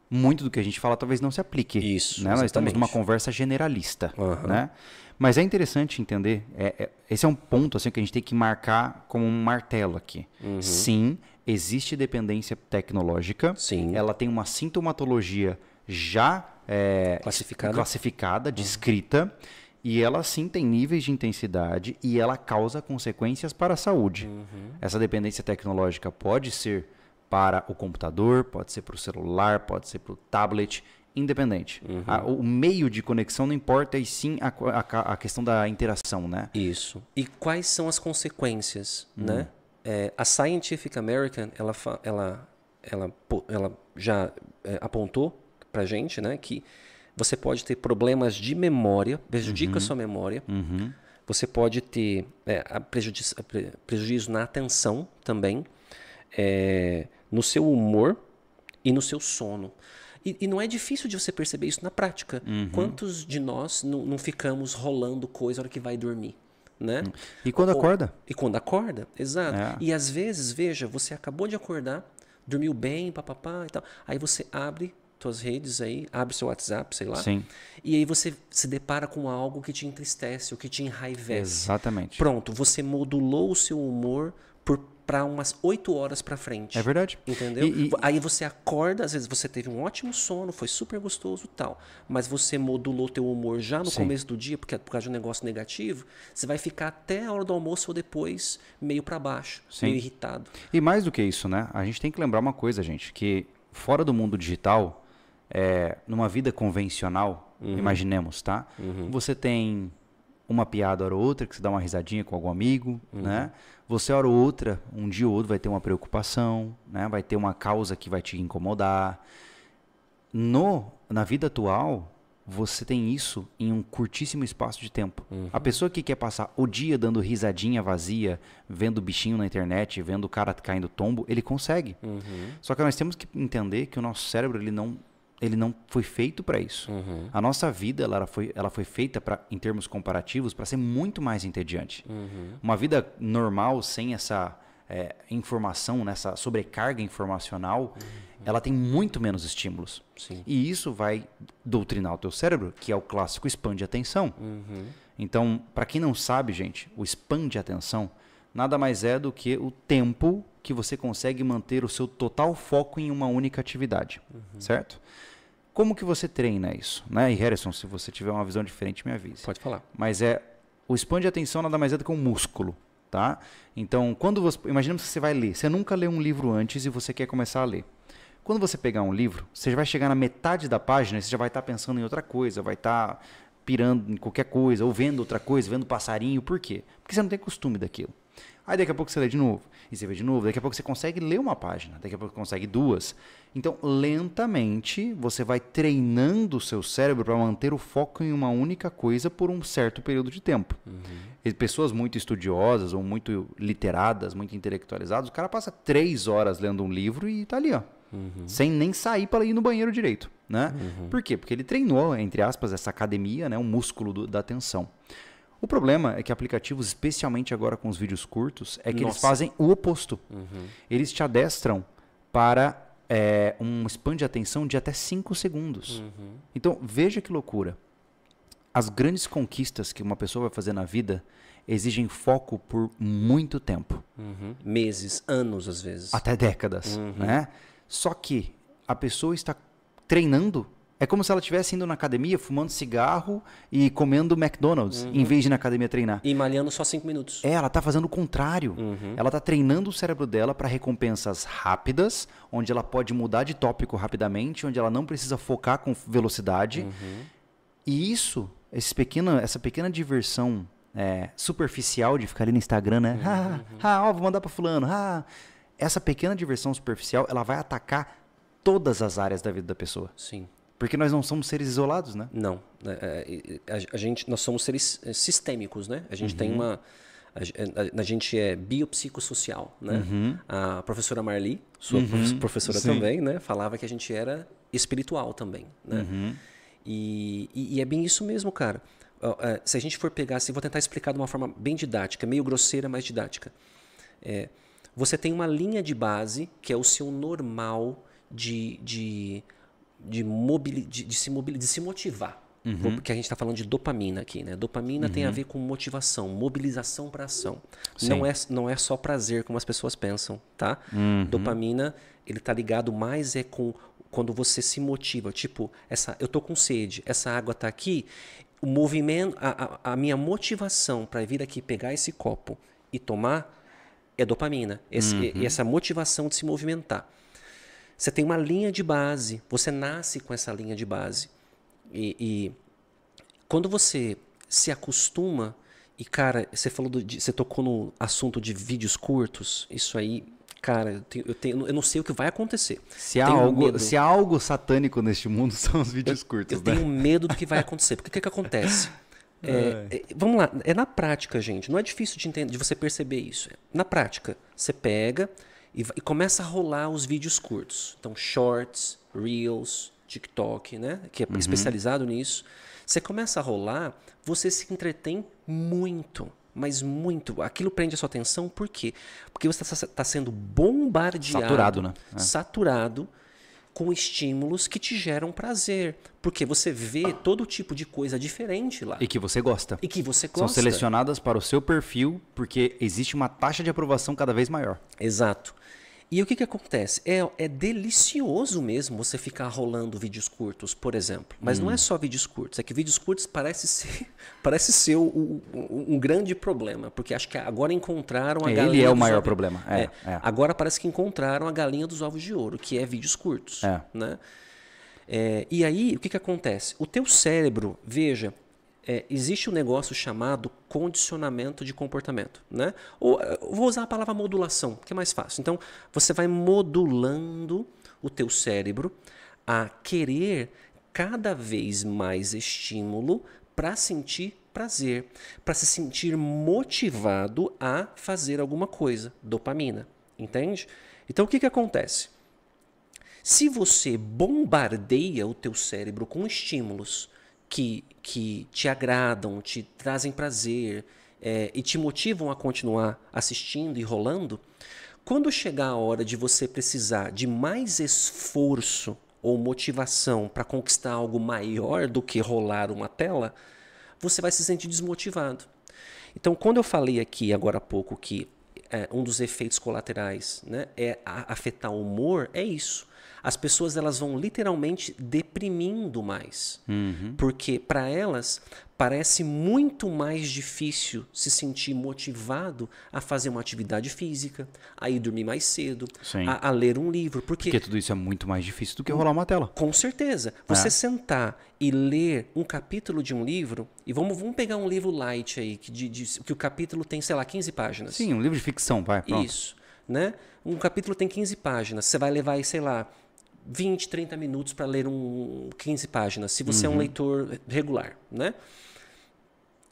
[SPEAKER 1] muito do que a gente fala talvez não se aplique. Isso. Né? Nós estamos numa conversa generalista. Uhum. Né? Mas é interessante entender. É, é, esse é um ponto assim que a gente tem que marcar como um martelo aqui. Uhum. Sim, existe dependência tecnológica. Sim. Ela tem uma sintomatologia já é, classificada. classificada, descrita, uhum. e ela sim tem níveis de intensidade e ela causa consequências para a saúde. Uhum. Essa dependência tecnológica pode ser para o computador, pode ser para o celular, pode ser para o tablet, independente. Uhum. A, o meio de conexão não importa, e sim a, a, a, questão da interação, né?
[SPEAKER 2] Isso. E quais são as consequências, hum. né? É, a Scientific American, ela, ela, ela, ela já é, apontou pra gente, né? Que você pode ter problemas de memória, prejudica uhum. a sua memória. Uhum. Você pode ter é, prejuízo na atenção também, é, no seu humor e no seu sono. E, e, não é difícil de você perceber isso na prática. Uhum. Quantos de nós não, não ficamos rolando coisa na hora que vai dormir? Né? Hum. E quando Ou, acorda? E quando acorda, exato. É. E às vezes, veja, você acabou de acordar, dormiu bem, papapá e tal. Aí você abre tuas redes aí, abre seu WhatsApp, sei lá. Sim. E aí você se depara com algo que te entristece, ou que te enraivece. Exatamente. Pronto, você modulou o seu humor por para umas 8 horas para frente. É verdade. Entendeu? E, e, aí você acorda, às vezes você teve um ótimo sono, foi super gostoso tal, mas você modulou teu humor já no sim. começo do dia, porque é por causa de um negócio negativo, você vai ficar até a hora do almoço ou depois meio para baixo, sim. meio irritado.
[SPEAKER 1] E mais do que isso, né? A gente tem que lembrar uma coisa, gente, que fora do mundo digital, é, numa vida convencional, uhum. imaginemos, tá? Uhum. Você tem uma piada ou outra, que você dá uma risadinha com algum amigo, uhum. né? Você hora ou outra, um dia ou outro vai ter uma preocupação, né? Vai ter uma causa que vai te incomodar. No na vida atual, você tem isso em um curtíssimo espaço de tempo. Uhum. A pessoa que quer passar o dia dando risadinha vazia, vendo bichinho na internet, vendo o cara caindo tombo, ele consegue. Uhum. Só que nós temos que entender que o nosso cérebro ele não ele não foi feito para isso. Uhum. A nossa vida ela foi, ela foi feita em termos comparativos para ser muito mais entediante. Uhum. Uma vida normal sem essa é, informação, nessa né, sobrecarga informacional, uhum. ela tem muito menos estímulos. Sim. E isso vai doutrinar o teu cérebro, que é o clássico expande atenção. Uhum. Então, para quem não sabe, gente, o expande atenção nada mais é do que o tempo que você consegue manter o seu total foco em uma única atividade, uhum. certo? Como que você treina isso? Né? E Harrison, se você tiver uma visão diferente, me avise. Pode falar. Mas é o expande atenção nada mais é do que um músculo, tá? Então, quando você, imaginamos que você vai ler, você nunca leu um livro antes e você quer começar a ler. Quando você pegar um livro, você vai chegar na metade da página, e você já vai estar tá pensando em outra coisa, vai estar tá pirando em qualquer coisa, ou vendo outra coisa, vendo passarinho, por quê? Porque você não tem costume daquilo. Aí daqui a pouco você lê de novo, e você vê de novo, daqui a pouco você consegue ler uma página, daqui a pouco consegue duas. Então, lentamente, você vai treinando o seu cérebro para manter o foco em uma única coisa por um certo período de tempo. Uhum. Pessoas muito estudiosas ou muito literadas, muito intelectualizadas, o cara passa três horas lendo um livro e está ali, ó. Uhum. Sem nem sair para ir no banheiro direito, né? Uhum. Por quê? Porque ele treinou, entre aspas, essa academia, né? O músculo do, da atenção. O problema é que aplicativos, especialmente agora com os vídeos curtos, é que Nossa. eles fazem o oposto. Uhum. Eles te adestram para é, um span de atenção de até 5 segundos. Uhum. Então, veja que loucura. As grandes conquistas que uma pessoa vai fazer na vida exigem foco por muito tempo.
[SPEAKER 2] Uhum. Meses, anos, às vezes. Até décadas, uhum. né?
[SPEAKER 1] Só que a pessoa está treinando é como se ela estivesse indo na academia, fumando cigarro e comendo McDonald's, uhum. em vez de ir na academia treinar. E malhando
[SPEAKER 2] só cinco minutos. É, ela está fazendo o contrário. Uhum.
[SPEAKER 1] Ela está treinando o cérebro dela para recompensas rápidas, onde ela pode mudar de tópico rapidamente, onde ela não precisa focar com velocidade. Uhum. E isso, pequeno, essa pequena diversão é, superficial de ficar ali no Instagram, né? Uhum. Ah, ah, ó, vou mandar para fulano. Ah. Essa pequena diversão superficial, ela vai atacar todas as áreas da vida da pessoa. Sim.
[SPEAKER 2] Porque nós não somos seres isolados, né? Não. Né, é, a, gente, nós somos seres é, sistêmicos, né? A gente uhum. tem uma... A, é, a, a, gente é biopsicossocial, né? Uhum. A professora Marli, sua uhum. professora Sim. também, né? Falava que a gente era espiritual também, né? Uhum. E, e, e, é bem isso mesmo, cara. Uh, uh, se a gente for pegar, assim, vou tentar explicar de uma forma bem didática, meio grosseira, mas didática. É, você tem uma linha de base que é o seu normal de, de de, mobili de, de, se, mobili de se motivar. Uhum. Porque a gente está falando de dopamina aqui, né? Dopamina uhum. tem a uhum. ver com motivação, mobilização para ação. Não é, não é só prazer, como as pessoas pensam, tá? Uhum. Dopamina, ele tá ligado mais é com quando você se motiva. Tipo, essa, eu tô com sede, essa água tá aqui. O movimento, a, a, a minha motivação para vir aqui pegar esse copo e tomar é dopamina. Esse, E uhum. essa motivação de se movimentar. Você tem uma linha de base, você nasce com essa linha de base. E, e quando você se acostuma, e cara, você falou do, de, você tocou no assunto de vídeos curtos, isso aí cara, eu, tenho, eu, tenho, eu, não sei o que vai acontecer. Se há, algo, se há
[SPEAKER 1] algo satânico neste mundo, são
[SPEAKER 2] os vídeos eu, curtos. Eu né? tenho medo do que vai acontecer. Porque o que, que acontece? É, é, vamos lá, é na prática, gente. Não é difícil de, entender, de você perceber isso. É, na prática, você pega, e, e começa a rolar os vídeos curtos. Então, shorts, reels, TikTok, né? Que é uhum. especializado nisso. Você começa a rolar, você se entretém muito mas muito. Aquilo prende a sua atenção, por quê? Porque você está tá sendo bombardeado. Saturado, né? É. Saturado com estímulos que te geram prazer. Porque você vê todo tipo de coisa diferente lá.
[SPEAKER 1] E que você gosta. E que você gosta. São selecionadas
[SPEAKER 2] para o seu perfil, porque existe uma taxa de aprovação cada vez maior. Exato. E o que, que acontece? É, é delicioso mesmo você ficar rolando vídeos curtos, por exemplo. Mas hum. não é hum. só vídeos curtos, é que vídeos curtos parece ser, parece ser o, o, um grande problema, porque acho que agora encontraram a é, galinha. Ele é o maior ovos. problema. É, é, é, agora parece que encontraram a galinha dos ovos de ouro, que é vídeos curtos. É. Né? É, e aí, o que, que acontece? O teu cérebro, veja, é, existe um negócio chamado condicionamento de comportamento, né? Ou é, vou usar a palavra modulação, que é mais fácil. Então, você vai modulando o teu cérebro a querer cada vez mais estímulo para sentir prazer, para se sentir motivado a fazer alguma coisa, dopamina, entende? Então o que, que acontece? Se você bombardeia o teu cérebro com estímulos, que, que te agradam, te trazem prazer é, e te motivam a continuar assistindo e rolando, quando chegar a hora de você precisar de mais esforço ou motivação para conquistar algo maior do que rolar uma tela, você vai se sentir desmotivado. Então, quando eu falei aqui agora há pouco que é, um dos efeitos colaterais né, é afetar o humor, é isso as pessoas elas vão literalmente deprimindo mais. Uhum. Porque para elas parece muito mais difícil se sentir motivado a fazer uma atividade física, a ir dormir mais cedo, a, a, ler um livro. Porque, porque tudo isso é muito mais difícil do que rolar uma tela. Com certeza. Você é. sentar e ler um capítulo de um livro, e vamos, vamos pegar um livro light aí, que, de, de, que o capítulo tem, sei lá, 15 páginas. Sim, um livro de
[SPEAKER 1] ficção, vai, pronto. Isso.
[SPEAKER 2] Né? Um capítulo tem 15 páginas. Você vai levar aí, sei lá, 20, 30 minutos para ler um 15 páginas, se você uhum. é um uhum. leitor regular, né?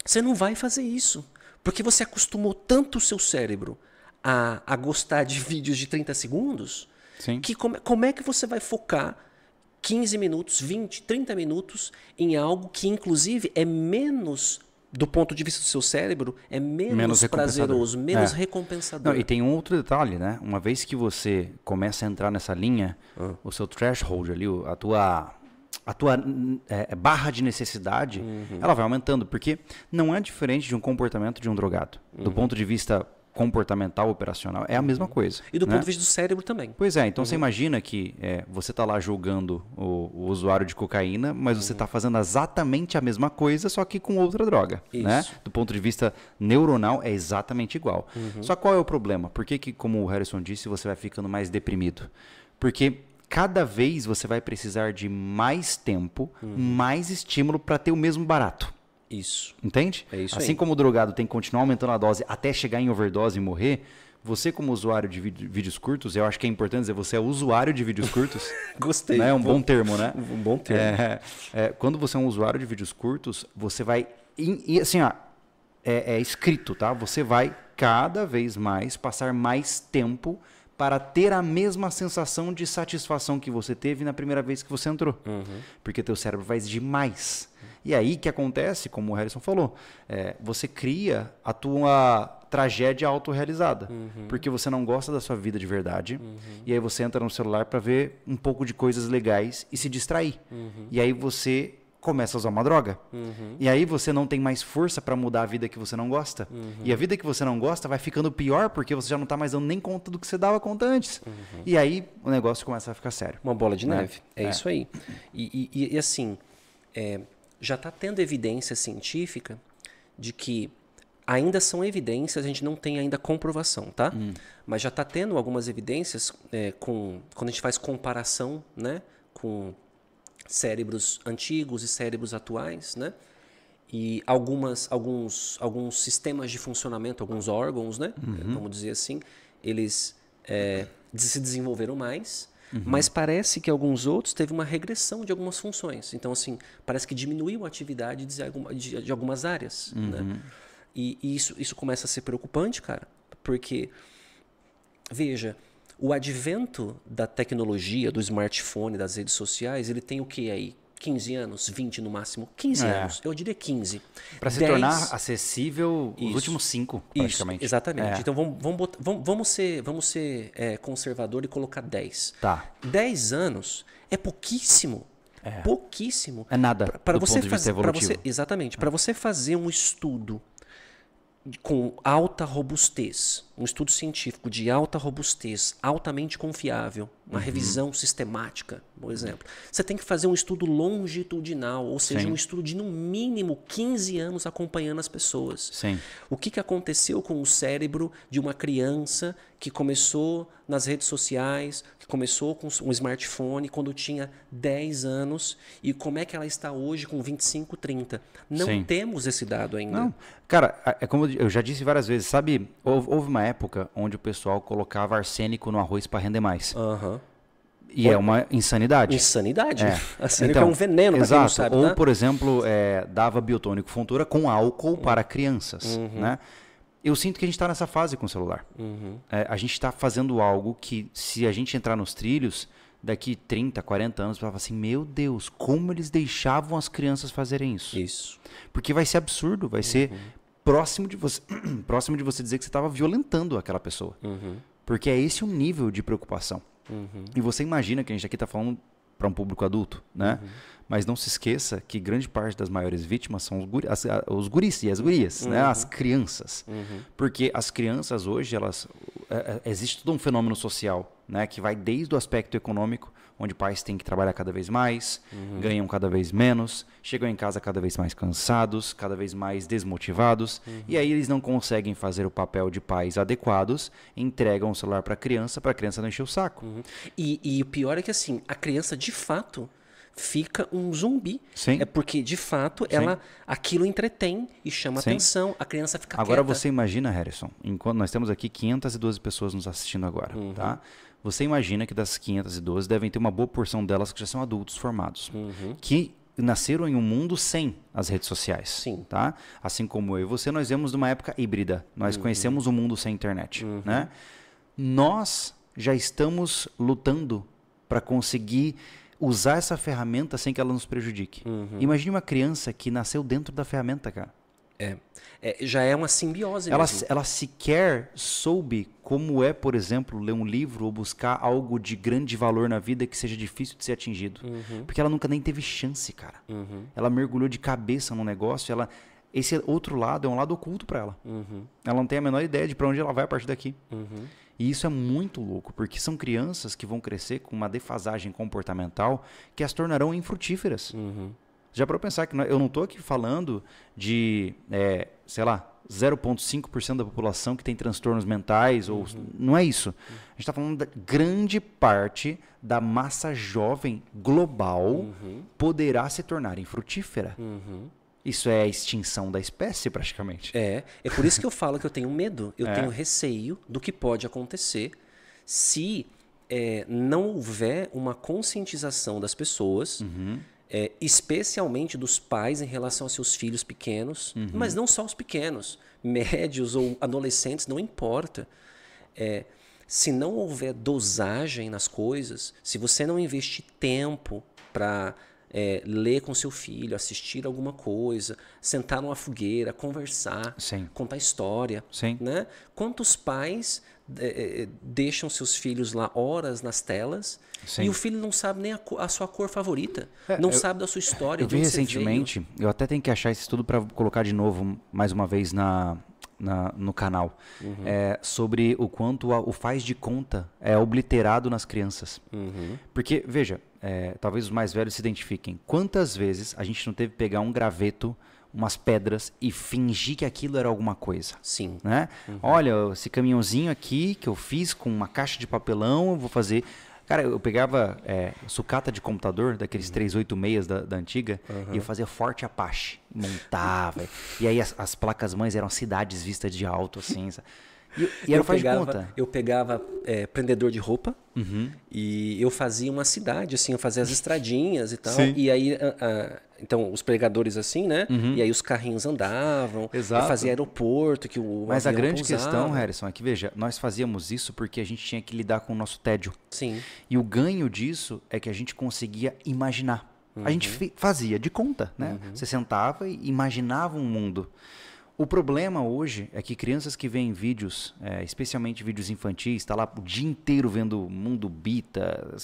[SPEAKER 2] Você não vai fazer isso, porque você acostumou tanto o seu cérebro a, a gostar de vídeos de 30 segundos, Sim. que como, como é que você vai focar 15 minutos, 20, 30 minutos em algo que inclusive é menos do ponto de vista do seu cérebro, é menos, menos prazeroso, menos é. recompensador. Não, e
[SPEAKER 1] tem um outro detalhe, né? Uma vez que você começa a entrar nessa linha, ah. o seu threshold ali, a tua, a tua é, é, barra de necessidade, uhum. ela vai aumentando, porque não é diferente de um comportamento de um drogado, uhum. do ponto de vista comportamental operacional é a mesma uhum. coisa. E do né? ponto de vista do
[SPEAKER 2] cérebro também. Pois é, então uhum. você
[SPEAKER 1] imagina que é, você está lá julgando o, o, usuário de cocaína, mas uhum. você está fazendo exatamente a mesma coisa, só que com outra droga. Né? Isso. Né? Do ponto de vista neuronal, é exatamente igual. Uhum. Só qual é o problema? Por que, que, como o Harrison disse, você vai ficando mais deprimido? Porque cada vez você vai precisar de mais tempo, uhum. mais estímulo para ter o mesmo barato. Isso. Entende? É isso assim aí. como o drogado tem que continuar aumentando a dose até chegar em overdose e morrer, você, como usuário de vídeos curtos, eu acho que é importante dizer, você é usuário de vídeos curtos. Gostei. Né? É né? um bom, bom, termo, né?
[SPEAKER 2] Um bom termo.
[SPEAKER 1] É, é, quando você é um usuário de vídeos curtos, você vai. e assim, ó, é, é escrito, tá? Você vai cada vez mais passar mais tempo para ter a mesma sensação de satisfação que você teve na primeira vez que você entrou. Uhum. Porque teu cérebro vai demais. mais. E aí que acontece, como o Harrison falou, é, você cria a tua tragédia autorrealizada. Uhum. Porque você não gosta da sua vida de verdade. Uhum. E aí você entra no celular para ver um pouco de coisas legais e se distrair. Uhum. E aí você começa a usar uma droga. Uhum. E aí você não tem mais força para mudar a vida que você não gosta. Uhum. E a vida que você não gosta vai ficando pior porque você já não tá mais dando nem conta do que você dava conta antes. Uhum. E aí o negócio começa a ficar sério. Uma bola de né? neve. É, é, isso
[SPEAKER 2] aí. E, e, e assim, é, já está tendo evidência científica de que ainda são evidências, a gente não tem ainda comprovação, tá? Hum. Mas já está tendo algumas evidências é, com quando a gente faz comparação, né, com cérebros antigos e cérebros atuais, né? E algumas, alguns, alguns sistemas de funcionamento, alguns órgãos, né? Uhum. Vamos dizer assim, eles é, se desenvolveram mais Uhum. Mas parece que alguns outros teve uma regressão de algumas funções. Então, assim, parece que diminuiu a atividade de, de algumas áreas. Uhum. Né? E, e isso, isso começa a ser preocupante, cara, porque, veja, o advento da tecnologia, do smartphone, das redes sociais, ele tem o que aí? 15 anos, 20 no máximo. 15 é. anos, eu diria 15. Para se 10, tornar acessível isso, os últimos 5, praticamente. Isso, exatamente. É. Então vamos, vamos, botar, vamos, vamos, ser, vamos ser é, conservador e colocar 10. Tá. 10 anos é pouquíssimo. É. Pouquíssimo. É nada. Para você fazer. exatamente. Para é. você fazer um estudo com alta robustez, um estudo científico de alta robustez, altamente confiável, uma uhum. revisão sistemática, por exemplo. Você tem que fazer um estudo longitudinal, ou seja, Sim. um estudo de no mínimo 15 anos acompanhando as pessoas. Sim. O que, que aconteceu com o cérebro de uma criança que começou nas redes sociais, que começou com um smartphone quando tinha 10 anos e como é que ela está hoje com 25, 30? Não Sim. temos esse dado ainda. Não. Cara,
[SPEAKER 1] é como eu já disse várias vezes, sabe, houve uma época onde o pessoal colocava arsênico no arroz para render mais. Aham. Uhum. E é uma insanidade. Insanidade. É. é então, é um veneno, exato. não sabe. Ou, né? por exemplo, é, dava biotônico fontura com álcool uhum. para crianças. Uhum. Né? Eu sinto que a gente está nessa fase com o celular. Uhum. É, a gente está fazendo algo que, se a gente entrar nos trilhos, daqui 30, 40 anos, falava assim: meu Deus, como eles deixavam as crianças fazerem isso? Isso. Porque vai ser absurdo, vai ser uhum. próximo de você próximo de você dizer que você estava violentando aquela pessoa. Uhum. Porque é esse o nível de preocupação. Uhum. E você imagina que a gente aqui está falando para um público adulto, né? Uhum. Mas não se esqueça que grande parte das maiores vítimas são os, guri, as, os guris e as gurias, uhum. né? As uhum. crianças. Uhum. Porque as crianças hoje, elas... É, é, existe todo um fenômeno social, né? Que vai desde o aspecto econômico onde pais têm que trabalhar cada vez mais, uhum. ganham cada vez menos, chegam em casa cada vez mais cansados, cada vez mais desmotivados, uhum. e aí eles não conseguem fazer o papel de pais adequados, entregam o celular para a criança, para a criança não
[SPEAKER 2] encher o saco. Uhum. E, e o pior é que assim, a criança de fato fica um zumbi. Sim. É porque, de fato, Sim. ela aquilo entretém e chama Sim. atenção, a criança fica Agora quieta. você
[SPEAKER 1] imagina, Harrison, enquanto nós temos aqui 512 pessoas nos assistindo agora, uhum. tá? você imagina que das 512 devem ter uma boa porção delas que já são adultos formados, uhum. que nasceram em um mundo sem as redes sociais, Sim. tá? Assim como eu e você, nós vemos de uma época híbrida. Nós uhum. conhecemos o um mundo sem internet, uhum. né? Nós já estamos lutando para conseguir usar essa ferramenta sem que ela nos prejudique. Uhum. Imagine uma criança que nasceu dentro da ferramenta, cara.
[SPEAKER 2] É. é. já é uma simbiose. Ela, mesmo.
[SPEAKER 1] ela sequer soube como é, por exemplo, ler um livro ou buscar algo de grande valor na vida que seja difícil de ser atingido. Uhum. Porque ela nunca nem teve chance, cara. Uhum. Ela mergulhou de cabeça no negócio. Ela, esse outro lado é um lado oculto para ela. Uhum. Ela não tem a menor ideia de para onde ela vai a partir daqui. Uhum. E isso é muito louco, porque são crianças que vão crescer com uma defasagem comportamental que as tornarão infrutíferas. Uhum. Já para pensar que eu não estou aqui falando de, é, sei lá, 0,5% da população que tem transtornos mentais, ou uhum. não é isso. A gente está falando da grande parte da massa jovem global uhum. poderá
[SPEAKER 2] se tornar infrutífera. Uhum. Isso é a extinção da espécie, praticamente. É. É por isso que eu falo que eu tenho medo, eu é. tenho receio do que pode acontecer se é, não houver uma conscientização das pessoas. Uhum é, especialmente dos pais em relação a seus filhos pequenos, uhum. mas não só os pequenos, médios ou adolescentes, não importa. É, se não houver dosagem nas coisas, se você não investir tempo para é, ler com seu filho, assistir alguma coisa, sentar numa fogueira, conversar, Sim. contar história, Sim. né? Quantos pais é, é, deixam seus filhos lá horas nas telas Sim. E o filho não sabe nem a, a sua cor favorita, é, não eu, sabe da sua história. Eu vi recentemente,
[SPEAKER 1] eu até tenho que achar esse estudo para colocar de novo, mais uma vez, na, na no canal, uhum. é, sobre o quanto a, o faz de conta é obliterado nas crianças. Uhum. Porque, veja, é, talvez os mais velhos se identifiquem. Quantas vezes a gente não teve que pegar um graveto umas pedras e fingir que aquilo era alguma coisa. Sim. Né? Uhum. Olha, esse caminhãozinho aqui que eu fiz com uma caixa de papelão, eu vou fazer. Cara, eu pegava é, sucata de computador, daqueles 386 da, da antiga, uhum. e eu fazia forte Apache. Montava. e aí as, as placas-mães eram cidades vistas de alto, assim. Sabe? E, e eu, pegava,
[SPEAKER 2] eu pegava é, prendedor de roupa uhum. e eu fazia uma cidade, assim, eu fazia as estradinhas e tal. Sim. E aí a, então, os pregadores assim, né? Uhum. E aí os carrinhos andavam, Exato. fazia aeroporto, que o Mas a grande pousava. questão,
[SPEAKER 1] Harrison, é que veja, nós fazíamos isso porque a gente tinha que lidar com o nosso tédio. Sim. E o ganho disso é que a gente conseguia imaginar. Uhum. A gente uhum. fazia de conta, né? Uhum. Você sentava e imaginava um mundo. O problema hoje é que crianças que veem vídeos, é, especialmente vídeos infantis, está lá o dia inteiro vendo mundo bita.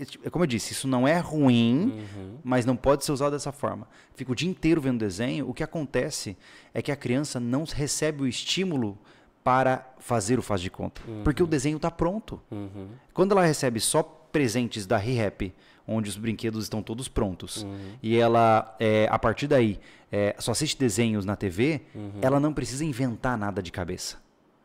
[SPEAKER 1] É, tipo, é como eu disse, isso não é ruim, uhum. mas não pode ser usado dessa forma. Fica o dia inteiro vendo desenho. O que acontece é que a criança não recebe o estímulo para fazer o faz de conta, uhum. porque o uhum. desenho está pronto. Uhum. Quando ela recebe só presentes da ReHap onde os brinquedos estão todos prontos, uhum. e ela, é, a partir daí, é, só assiste desenhos na TV, uhum. ela não precisa inventar nada de cabeça.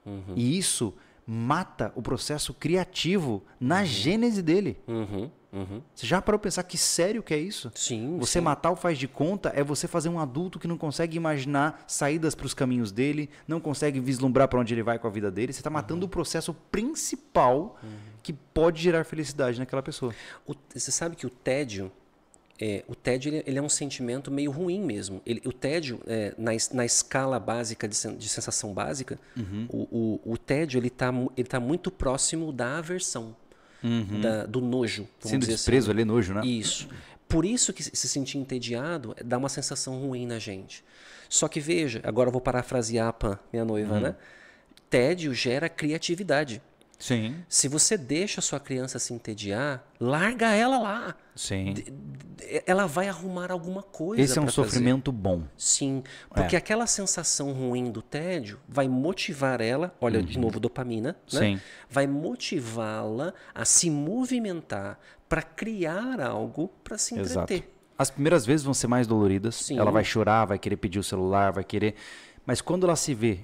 [SPEAKER 1] Uhum. E isso mata o processo criativo na uhum. gênese dele. Uhum. Uhum. Você já parou pensar que sério que é isso? Sim. Você sim. matar o faz de conta é você fazer um adulto que não consegue imaginar saídas para os caminhos dele, não consegue vislumbrar para onde ele vai com a vida dele. Você está matando o processo principal que
[SPEAKER 2] pode gerar felicidade naquela pessoa. O, você sabe que o tédio, é, o tédio ele, ele, é um sentimento meio ruim mesmo. Ele, o tédio, é, na, na escala básica de, sen, de sensação básica, uhum. o, o, o, tédio ele está ele tá muito próximo da aversão, uhum. da, do nojo. Sendo desprezo assim. ali, nojo, né? Isso. Por isso que se sentir entediado dá uma sensação ruim na gente. Só que veja, agora eu vou parafrasear a Pan, minha noiva, uhum. né? Tédio gera criatividade. Sim. Se você deixa sua criança se entediar, larga ela lá. Sim. Ela vai arrumar alguma coisa. Esse é um sofrimento bom. Sim. É. Porque é. aquela sensação ruim do tédio vai motivar ela, olha, uhum. de novo, dopamina, né? Sim. Vai motivá-la a se movimentar para criar algo para se entreter. Exato. As primeiras
[SPEAKER 1] vezes vão ser mais doloridas. Sim. Ela vai chorar, vai querer pedir o celular, vai querer. Mas quando ela se vê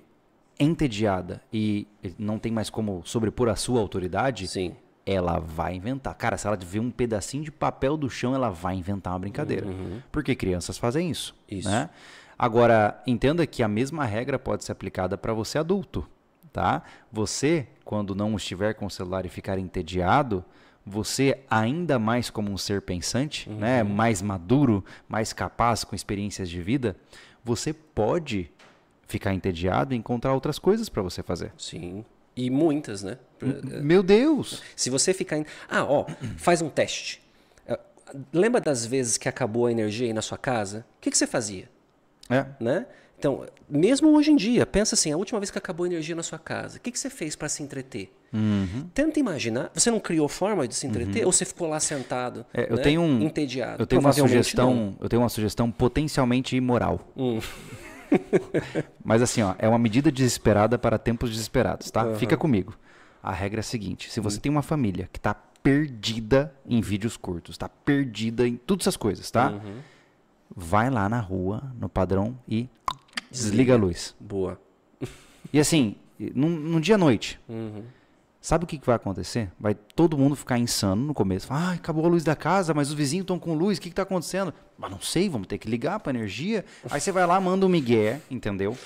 [SPEAKER 1] entediada e não tem mais como sobrepor a sua autoridade, Sim. ela vai inventar. Cara, se ela vê um pedacinho de papel do chão, ela vai inventar uma brincadeira. Uhum. Porque crianças fazem isso. Isso. Né? Agora, entenda que a mesma regra pode ser aplicada para você adulto, tá? Você, quando não estiver com o celular e ficar entediado, você ainda mais como um ser pensante, né? uhum. né? mais maduro, mais capaz com experiências de vida, você pode ficar entediado e encontrar outras coisas para você fazer. Sim.
[SPEAKER 2] E muitas, né? Meu Deus! Se você ficar. Ah, ó, faz um teste. Eh, lembra das vezes que acabou a energia aí na sua casa? O que, que você fazia? É. Né? Então, mesmo hoje em dia, pensa assim: a última vez que acabou a energia na sua casa, o que, que você fez para se entreter? Uhum. Tenta imaginar. Você não criou forma de se uhum. entreter uhum. ou você ficou lá sentado, é, eu né? tenho um, entediado? Eu tenho uma sugestão.
[SPEAKER 1] Eu tenho uma sugestão potencialmente imoral. Hum. Mas assim, ó, é uma medida desesperada para tempos desesperados, tá? Uhum. Fica comigo. A regra é a seguinte: se você hum. tem uma família que está perdida em vídeos curtos, está perdida em todas essas coisas, tá? Uhum. Vai lá na rua, no padrão e desliga, desliga a luz. Boa. E assim, num, num dia à noite. Uhum. Sabe o que, que vai acontecer? Vai todo mundo ficar insano no começo. Ah, acabou a luz da casa, mas os vizinhos estão com luz, o que está acontecendo? Mas não sei, vamos ter que ligar para energia. Aí você vai lá, manda um migué, entendeu?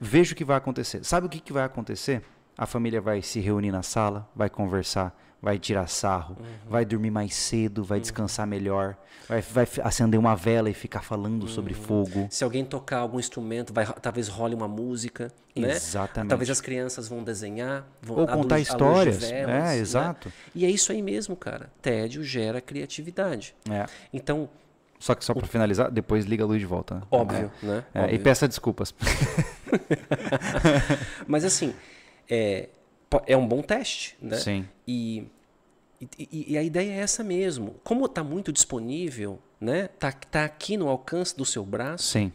[SPEAKER 1] Veja o que vai acontecer. Sabe o que, que vai acontecer? A família vai se reunir na sala, vai conversar vai tirar sarro, uhum. vai dormir mais cedo, vai uhum. descansar melhor, vai, vai, acender uma vela e ficar falando uhum. sobre fogo.
[SPEAKER 2] Se alguém tocar algum instrumento, vai, talvez role uma música, né? Exatamente. Talvez as crianças vão desenhar, vão ou contar luz, histórias, velas, é, exato. E é isso aí mesmo, cara. Tédio gera criatividade. É. Então só que só para
[SPEAKER 1] finalizar, depois liga a luz de volta. Né? Óbvio, é. né? É, Óbvio. E peça desculpas.
[SPEAKER 2] Mas assim, é, é um bom teste, né? Sim. E, e, e a ideia é essa mesmo. Como está muito disponível, né? Tá, tá aqui no alcance do seu braço. Sim.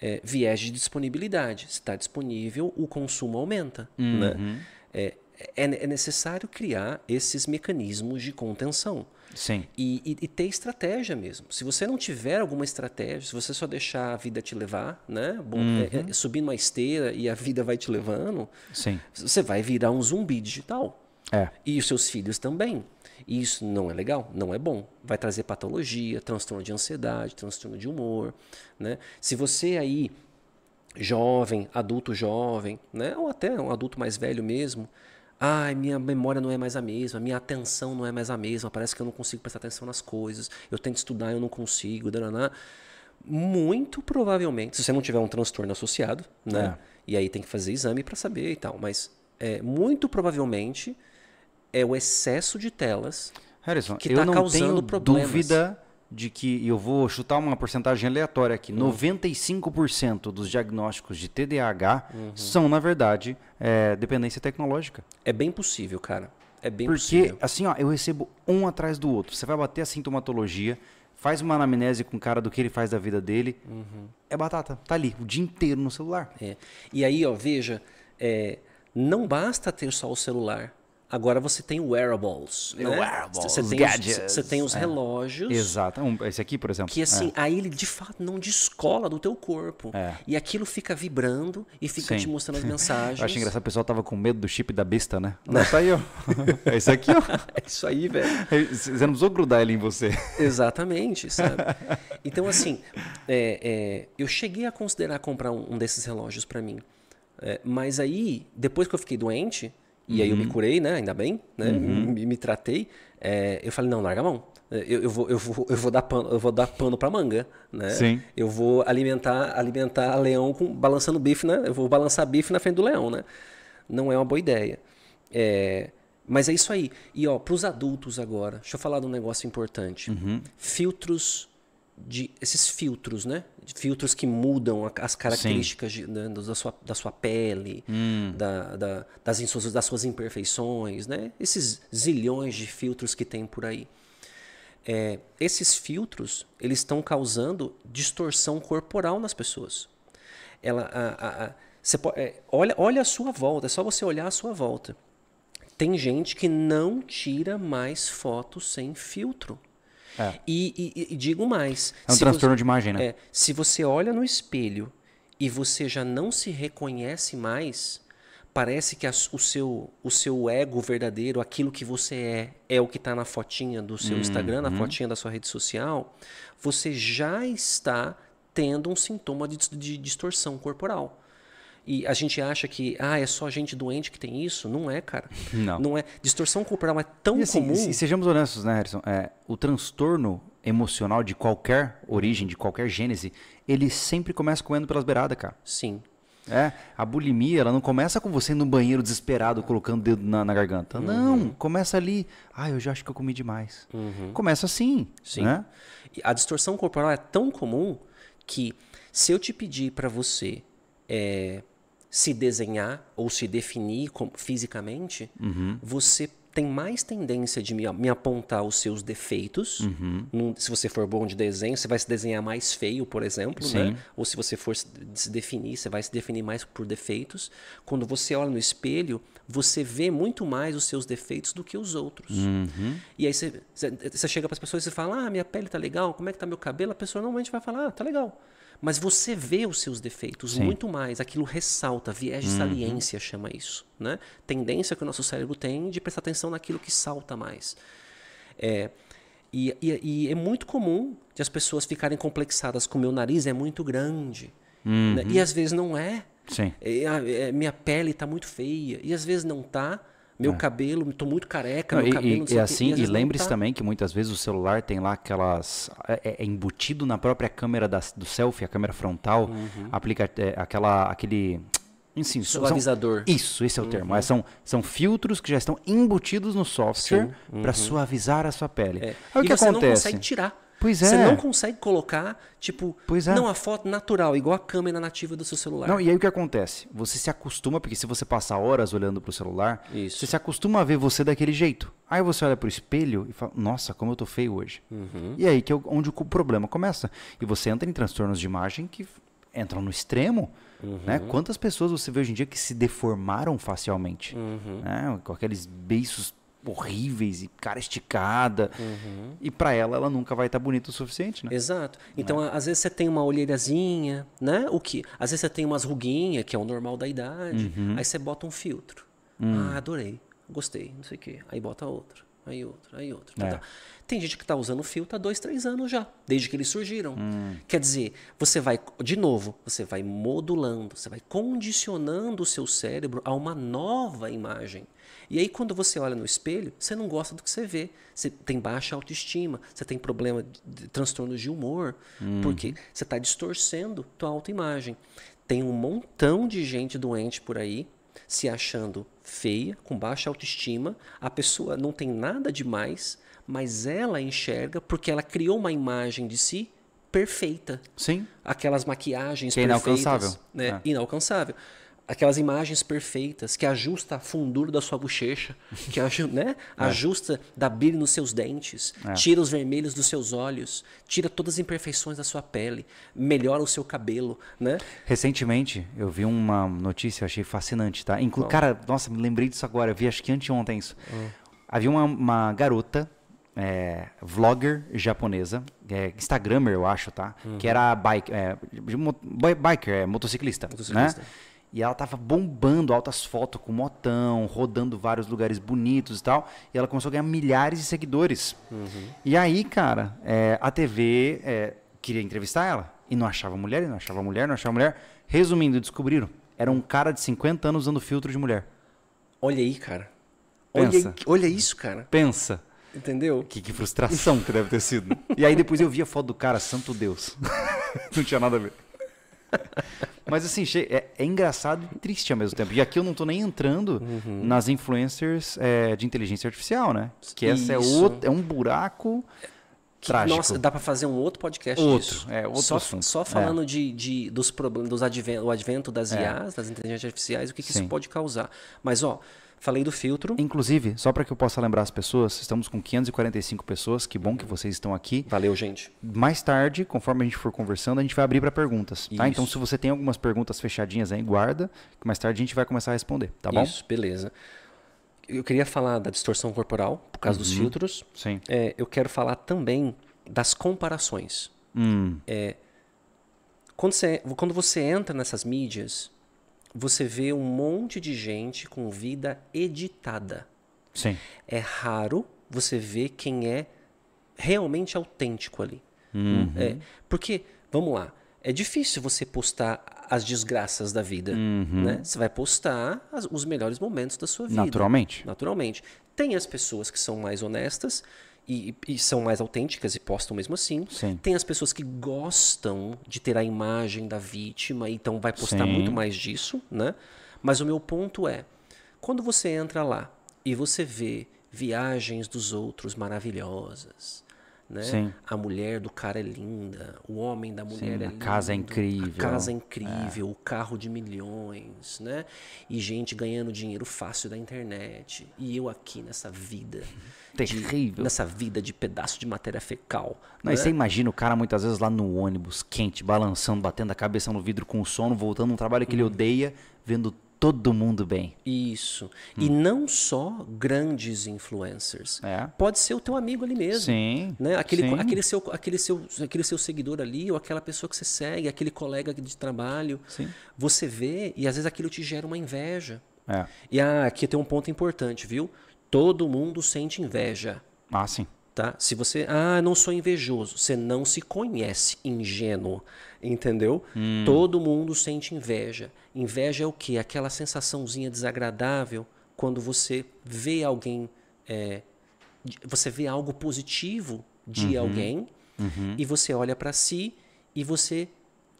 [SPEAKER 2] É, viés de disponibilidade. Se está disponível, o consumo aumenta. Né? Uhum. Né? É, é, necessário criar esses mecanismos de contenção. Sim. E, e, e, ter estratégia mesmo. Se você não tiver alguma estratégia, se você só deixar a vida te levar, né? Bom, uhum. é, é, uhum. subir numa esteira e a vida vai te levando, Sim. você vai virar um zumbi digital. É. E os seus filhos também. E isso não é legal, não é bom. Vai trazer patologia, transtorno de ansiedade, transtorno de humor. Né? Se você aí, jovem, adulto jovem, né? ou até um adulto mais velho mesmo, Ai, minha memória não é mais a mesma, minha atenção não é mais a mesma, parece que eu não consigo prestar atenção nas coisas, eu tento estudar, eu não consigo, dananá. Muito provavelmente, se você não tiver um transtorno associado, né? É. E aí tem que fazer exame para saber e tal, mas é, muito provavelmente é o excesso de telas Harrison, que está causando problemas. Dúvida
[SPEAKER 1] de que, eu vou chutar uma porcentagem aleatória aqui, uhum. 95% dos diagnósticos de TDAH uhum. são, na verdade, é, dependência tecnológica. É bem possível, cara.
[SPEAKER 2] É bem Porque, possível. Porque,
[SPEAKER 1] assim, ó, eu recebo um atrás do outro. Você vai bater a sintomatologia, faz uma anamnese com o cara do
[SPEAKER 2] que ele faz da vida dele. Uhum. É batata. Tá ali, o dia inteiro no celular. É. E aí, ó, veja, é, não basta ter só o celular. Agora você tem wearables. Né? Wearables, você tem gadgets. Os, você tem os é. relógios.
[SPEAKER 1] Exato. esse aqui, por exemplo. Que assim, é.
[SPEAKER 2] aí ele de fato não descola do teu corpo. É. E aquilo fica vibrando e fica Sim. te mostrando as mensagens. Eu acho engraçado, o
[SPEAKER 1] pessoal tava com medo do chip da besta, né? Não, isso tá aí, ó. É isso aqui, ó.
[SPEAKER 2] É isso aí, velho. Você não precisou grudar ele em você. Exatamente, sabe? Então, assim, é, é, eu cheguei a considerar comprar um, um desses relógios para mim. É, mas aí, depois que eu fiquei doente e uhum. aí eu me uhum. curei, né? Ainda bem, né? Uhum. Me, me, tratei. É, eu falei, não, larga a mão. Né, eu, eu, vou, eu, vou, eu vou dar pano, eu vou dar pano pra manga, né? Sim. Eu vou alimentar, alimentar leão com, balançando bife, né? Eu vou balançar bife na frente do leão, né? Não é uma boa ideia. É, mas é isso aí. E ó, pros adultos agora, deixa eu falar de um negócio importante. Uhum. Filtros de esses filtros, né? De filtros que mudam as características de, né? da, sua, da sua pele, hum. da, da, das, suas, das suas imperfeições, né? Esses zilhões de filtros que tem por aí. É, esses filtros, eles estão causando distorção corporal nas pessoas. Ela, a, a, a, pode, é, olha, olha a sua volta, é só você olhar a sua volta. Tem gente que não tira mais fotos sem filtro. É. E, e, e, digo mais. É um transtorno você, de imagem, né? É, se você olha no espelho e você já não se reconhece mais, parece que a, o, seu, o seu ego verdadeiro, aquilo que você é, é o que está na fotinha do seu hum, Instagram, na hum. fotinha da sua rede social, você já está tendo um sintoma de, de distorção corporal. E a gente acha que, ah, é só gente doente que tem isso. Não é, cara. Não. Não é. Distorção corporal é tão e assim, comum. E
[SPEAKER 1] sejamos honestos, né, Harrison? É, o transtorno emocional de qualquer origem, de qualquer gênese, ele sempre começa comendo pelas beiradas, cara. Sim. É, a bulimia, ela não começa com você no banheiro desesperado colocando o dedo na, na garganta. Uhum. Não, começa ali. Ah, eu já acho que eu comi demais. Uhum. Começa assim. Sim. Né?
[SPEAKER 2] A distorção corporal é tão comum que se eu te pedir para você é, se desenhar ou se definir com, fisicamente, uhum. você tem mais tendência de me, me apontar os seus defeitos. Uhum. Num, se você for bom de desenho, você vai se desenhar mais feio, por exemplo, né? Ou se você for se, se definir, você vai se definir mais por defeitos. Quando você olha no espelho, você vê muito mais os seus defeitos do que os outros. Uhum. E aí você, você chega para as pessoas e fala: Ah, minha pele tá legal, como é que tá meu cabelo? A pessoa normalmente vai falar: Ah, tá legal mas você vê os seus defeitos Sim. muito mais. Aquilo ressalta, viés de uhum. saliência uhum. chama isso. Né? Tendência que o nosso cérebro tem de prestar atenção naquilo que salta mais. É, e, e, e é muito comum de as pessoas ficarem complexadas com meu nariz é muito grande. Uhum. Né? E uhum. às vezes não é. Sim. é, é minha pele está muito feia. E às vezes não está. Meu é. cabelo, estou muito careca, não, meu e, cabelo... E, e é assim, e, lembre-se tá... também
[SPEAKER 1] que muitas vezes o celular tem lá aquelas... É, é, é embutido na própria câmera da, do selfie, a câmera frontal, uhum. aplica é, aquela, aquele... Sim, suavizador. São, isso, esse é o uhum. termo. É, são, são filtros que já estão embutidos no software uhum. para suavizar a sua pele. É. Aí, o que você acontece? não consegue
[SPEAKER 2] tirar. Pois é. Você não consegue colocar, tipo, é. não a foto natural, igual a câmera nativa do seu celular. Não, e
[SPEAKER 1] aí o que acontece? Você se acostuma, porque se você passar horas olhando pro celular, Isso. você se acostuma a ver você daquele jeito. Aí você olha pro espelho e fala, nossa, como eu tô feio hoje. Uhum. E aí que é onde o problema começa. E você entra em transtornos de imagem que entram no extremo. Né? Uhum. Né? Quantas pessoas você vê hoje em dia que se deformaram facialmente? Uhum. Né? Com aqueles beiços horríveis e
[SPEAKER 2] cara esticada. Uhum. E para ela, ela nunca vai estar tá bonita o suficiente, né? Exato. Né? Então, é? às vezes você tem uma olheirazinha, né? O que? Às vezes você tem umas ruguinhas, que é o normal da idade. Uhum. Aí você bota um filtro. Hum. Ah, adorei. Gostei, não sei o quê. Aí bota outro, aí outro, aí outro. Tá, é. Tá. Tem gente que está usando filtro há dois, três anos já, desde que eles surgiram. Hum. Quer dizer, você vai, de novo, você vai modulando, você vai condicionando o seu cérebro a uma nova imagem. E aí, quando você olha no espelho, você não gosta do que você vê. Você tem baixa autoestima, você tem problema de, de transtornos de humor, hum. porque você está distorcendo tua autoimagem. Tem um montão de gente doente por aí se achando feia, com baixa autoestima. A pessoa não tem nada demais, mas ela enxerga porque ela criou uma imagem de si perfeita. Sim. Aquelas maquiagens que é perfeitas, inalcançável. Né? É. Inalcançável aquelas imagens perfeitas que ajusta a fundura da sua bochecha, que ajusta, né? é. ajusta da bile nos seus dentes, é. tira os vermelhos dos seus olhos, tira todas as imperfeições da sua pele, melhora o seu cabelo, né?
[SPEAKER 1] Recentemente eu vi uma notícia, achei fascinante, tá? Inclu Bom. Cara, nossa, me lembrei disso agora, eu vi acho que anteontem isso. Hum. Havia uma, uma garota é, vlogger japonesa, é, Instagrammer, eu acho, tá? Uhum. Que era bike, é, biker, é, motociclista, né? motociclista. né? E ela tava bombando altas fotos com motão, rodando vários lugares bonitos e tal. E ela começou a ganhar milhares de seguidores. Uhum. E aí, cara, é, a TV é, queria entrevistar ela. E não achava mulher, e não achava mulher, não achava mulher. Resumindo, descobriram. Era um cara de 50 anos usando filtro de mulher.
[SPEAKER 2] Olha aí, cara. Pensa. Olha, olha isso, cara. Pensa. Entendeu? Que, que frustração que
[SPEAKER 1] deve ter sido. e aí depois eu vi a foto do cara, santo Deus. não tinha nada a ver. Mas assim, é, é, engraçado e triste ao mesmo tempo. E aqui eu não tô nem entrando uhum. nas influencers é, de inteligência artificial, né? Que essa é, outro, é um buraco. Que, trágico. Nossa, dá
[SPEAKER 2] para fazer um outro podcast outro, disso. É, outro só, só é. falando é. de, de, dos problemas, dos advento, o advento das é. IAs, das inteligências artificiais, o que, que isso pode causar. Mas, ó, Falei do filtro.
[SPEAKER 1] Inclusive, só para que eu possa lembrar as pessoas, estamos com 545 pessoas. Que bom que vocês estão aqui. Valeu, gente. Mais tarde, conforme a gente for conversando, a gente vai abrir para perguntas. Tá? Então, se você tem algumas perguntas fechadinhas aí, guarda, que mais tarde a gente
[SPEAKER 2] vai começar a responder, tá bom? Isso, beleza. Eu queria falar da distorção corporal, por causa uhum. dos filtros. Sim. É, eu quero falar também das comparações. Hum. É, quando, você, quando você entra nessas mídias, você vê um monte de gente com vida editada. Sim. É raro você ver quem é realmente autêntico ali.
[SPEAKER 1] Uhum. É,
[SPEAKER 2] porque, vamos lá, é difícil você postar as desgraças da vida. Uhum. Né? Você vai postar as, os melhores momentos da sua vida. Naturalmente. Naturalmente. Tem as pessoas que são mais honestas, e, e, são mais autênticas e postam mesmo assim. Sim. Tem as pessoas que gostam de ter a imagem da vítima, então vai postar Sim. muito mais disso, né? Mas o meu ponto é, quando você entra lá e você vê viagens dos outros maravilhosas, né? A mulher do cara é linda, o homem da mulher Sim, é a lindo, casa é incrível, a casa é incrível, é. o carro de milhões, né? E gente ganhando dinheiro fácil da internet e eu aqui nessa vida terrível. nessa vida de pedaço de matéria fecal. Não, né? você
[SPEAKER 1] imagina o cara muitas vezes lá no ônibus, quente, balançando, batendo a cabeça no vidro com sono, voltando um trabalho que hum. ele uhum. odeia, vendo todo mundo bem.
[SPEAKER 2] Isso. Hum. E não só grandes influencers. É. Pode ser o teu amigo ali mesmo. Sim. Né? Aquele, sim. aquele, seu, aquele, seu, aquele seu seguidor ali, ou aquela pessoa que você segue, aquele colega de trabalho. Sim. Você vê e às vezes aquilo te gera uma inveja. É. E ah, aqui tem um ponto importante, viu? Todo mundo sente inveja. Ah, sim. Tá? Se você, ah, não sou invejoso, você não se conhece ingênuo, entendeu? Hum. Todo mundo sente inveja. Inveja é o quê? Aquela sensaçãozinha desagradável quando você vê alguém, é, você vê algo positivo de uhum. alguém uhum. e você olha para si e você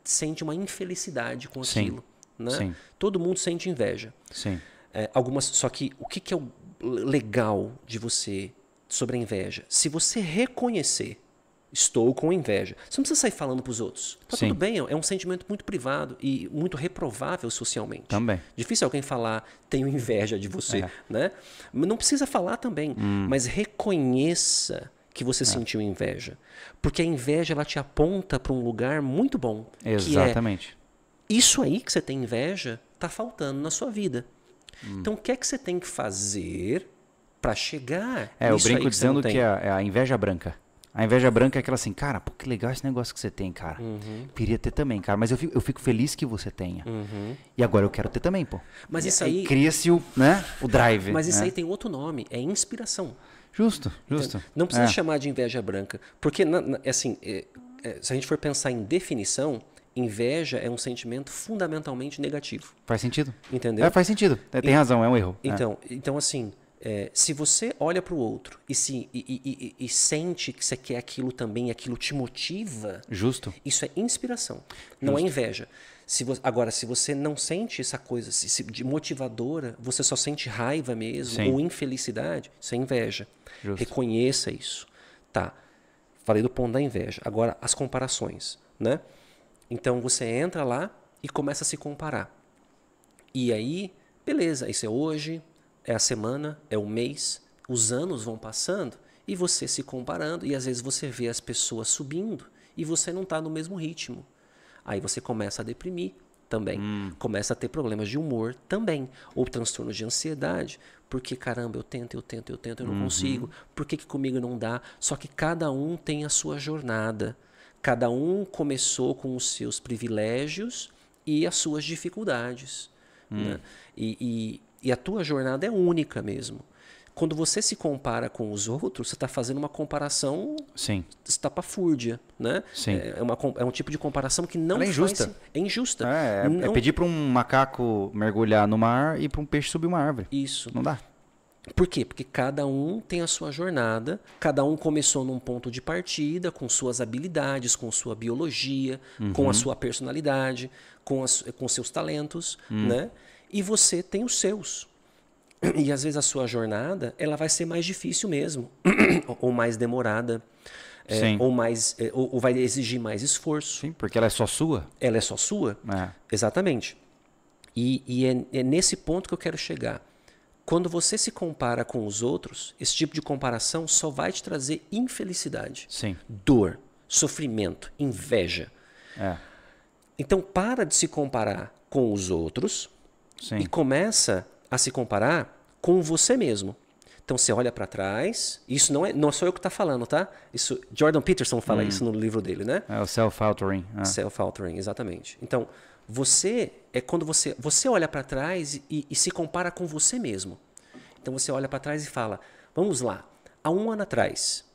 [SPEAKER 2] sente uma infelicidade com aquilo. Sim. Né? Sim. Todo mundo sente inveja. Sim. É, algumas, só que o que, que é o legal de você sobre a inveja. Se você reconhecer, estou com inveja. Você não precisa sair falando para os outros. Tá Sim. tudo bem, é um sentimento muito privado e muito reprovável socialmente. Também. Difícil alguém falar, tenho inveja de você, é. né? Não precisa falar também, hum. mas reconheça que você é. sentiu inveja. Porque a inveja ela te aponta para um lugar muito bom. É Exatamente. É, isso aí que você tem inveja está faltando na sua vida. Hum. Então, o que é que você tem que fazer para chegar? É, eu brinco que dizendo que é a,
[SPEAKER 1] é a inveja branca. A inveja branca é aquela assim, cara, pô, que legal esse negócio que você tem, cara. Uhum. Queria ter também, cara. Mas eu fico, eu fico feliz que você tenha. Uhum. E agora eu quero ter também, pô. Mas e, isso aí. Cria-se o,
[SPEAKER 2] né, o drive. Mas isso né? aí tem outro nome, é inspiração. Justo, justo. Então, não precisa é. chamar de inveja branca. Porque, na, na, é assim, é, é, se a gente for pensar em definição, Inveja é um sentimento fundamentalmente negativo. Faz sentido. Entendeu? É, faz sentido. É, tem e, razão, é um erro. Né? Então, é. então assim, é, se você olha para o outro e, se, e, e, e, sente que você quer aquilo também, aquilo te motiva. Justo. Isso é inspiração, Justo. não é inveja. Se você, agora, se você não sente essa coisa se, se, de motivadora, você só sente raiva mesmo Sim. ou infelicidade, isso é inveja. Justo. Reconheça isso. Tá. Falei do ponto da inveja. Agora, as comparações, né? Então você entra lá e começa a se comparar. E aí, beleza, isso é hoje, é a semana, é o mês, os anos vão passando e você se comparando e às vezes você vê as pessoas subindo e você não está no mesmo ritmo. Aí você começa a deprimir também, hum. começa a ter problemas de humor também, ou transtorno de ansiedade, porque caramba, eu tento, eu tento, eu tento, eu não uhum. consigo, por que, que comigo não dá? Só que cada um tem a sua jornada. Cada um começou com os seus privilégios e as suas dificuldades. Hum. Né? E, e, e a tua jornada é única mesmo quando você se compara com os outros, você está fazendo uma comparação Sim. estapafúrdia, né? Sim. É, é uma, é um tipo de comparação que não Ela é injusta. Faz, é injusta. É, é, não... é pedir para um macaco mergulhar no mar e para um peixe subir uma árvore. Isso. Não dá. Por quê? Porque cada um tem a sua jornada, cada um começou num ponto de partida, com suas habilidades, com sua biologia, uhum. com a uhum. sua personalidade, com, as, com seus talentos, uhum. né? E você tem os seus. E às vezes a sua jornada ela vai ser mais difícil mesmo, ou mais demorada. É, ou mais é, ou, ou, vai exigir mais esforço. Sim,
[SPEAKER 1] porque ela é só sua.
[SPEAKER 2] Ela é só sua. É. Exatamente. E, e é, é nesse ponto que eu quero chegar. Quando você se compara com os outros, esse tipo de comparação só vai te trazer infelicidade, Sim. dor, sofrimento, inveja. É. Então para de se comparar com os outros Sim. e começa a se comparar com você mesmo. Então você olha para trás, isso não é, não é sou eu que está falando, tá? Isso Jordan Peterson fala hum. isso no livro dele, né?
[SPEAKER 1] É o self-altering.
[SPEAKER 2] Ah. Né? Self-altering, exatamente. Então, você é quando você, você olha para trás e, e se compara com você mesmo. Então você olha para trás e fala: vamos lá, há um ano atrás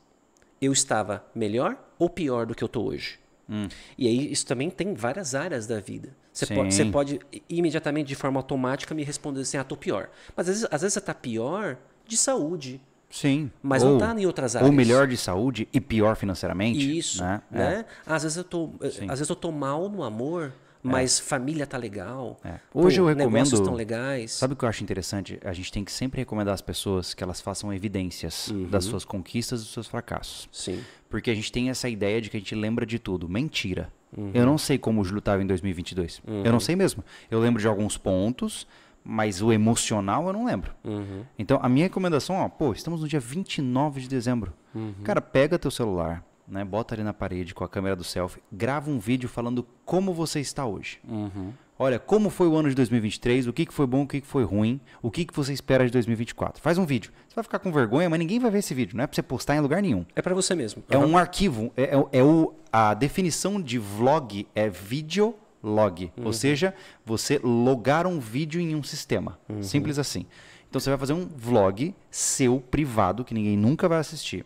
[SPEAKER 2] eu estava melhor ou pior do que eu estou hoje? Hum. E aí isso também tem várias áreas da vida. Você pode, pode, imediatamente, de forma automática, me responder assim, ah, tô pior. Mas às vezes, às vezes você tá pior de saúde.
[SPEAKER 1] Sim. Mas ou, não tá em outras áreas. Ou melhor de saúde e pior financeiramente. Isso, né? né?
[SPEAKER 2] É. Às, vezes eu tô, eh, vezes eu tô mal no amor é. Mas é. família tá legal. É. Hoje Pô, eu recomendo. tão legais.
[SPEAKER 1] Sabe o que eu acho interessante? A gente tem que sempre recomendar às pessoas que elas façam evidências uhum. das suas conquistas e dos seus fracassos. Sim. Porque a gente tem essa ideia de que a gente lembra de tudo. Mentira. Uhum. Eu não sei como o Júlio estava em 2022. Uhum. Eu não uhum. sei mesmo. Eu lembro de alguns pontos, mas o emocional eu não lembro. Uhum. Então, a minha recomendação, ó, pô, estamos no dia 29 de dezembro. Uhum. Cara, pega teu celular, né? Bota ali na parede com a câmera do selfie, grava um vídeo falando como você está hoje. Uhum. Olha, como foi o ano de 2023, o que, que foi bom, o que, que foi ruim, o que, que você espera de 2024. Faz um vídeo. Você vai ficar com vergonha, mas ninguém vai ver esse vídeo. Não é pra você postar em lugar nenhum.
[SPEAKER 2] É para você mesmo. É um
[SPEAKER 1] arquivo. É, é, é, o, a definição de vlog é vídeo log. Uhum. Ou seja, você logar um vídeo em um sistema. Uhum. Simples assim. Então você vai fazer um vlog seu privado, que ninguém nunca vai assistir.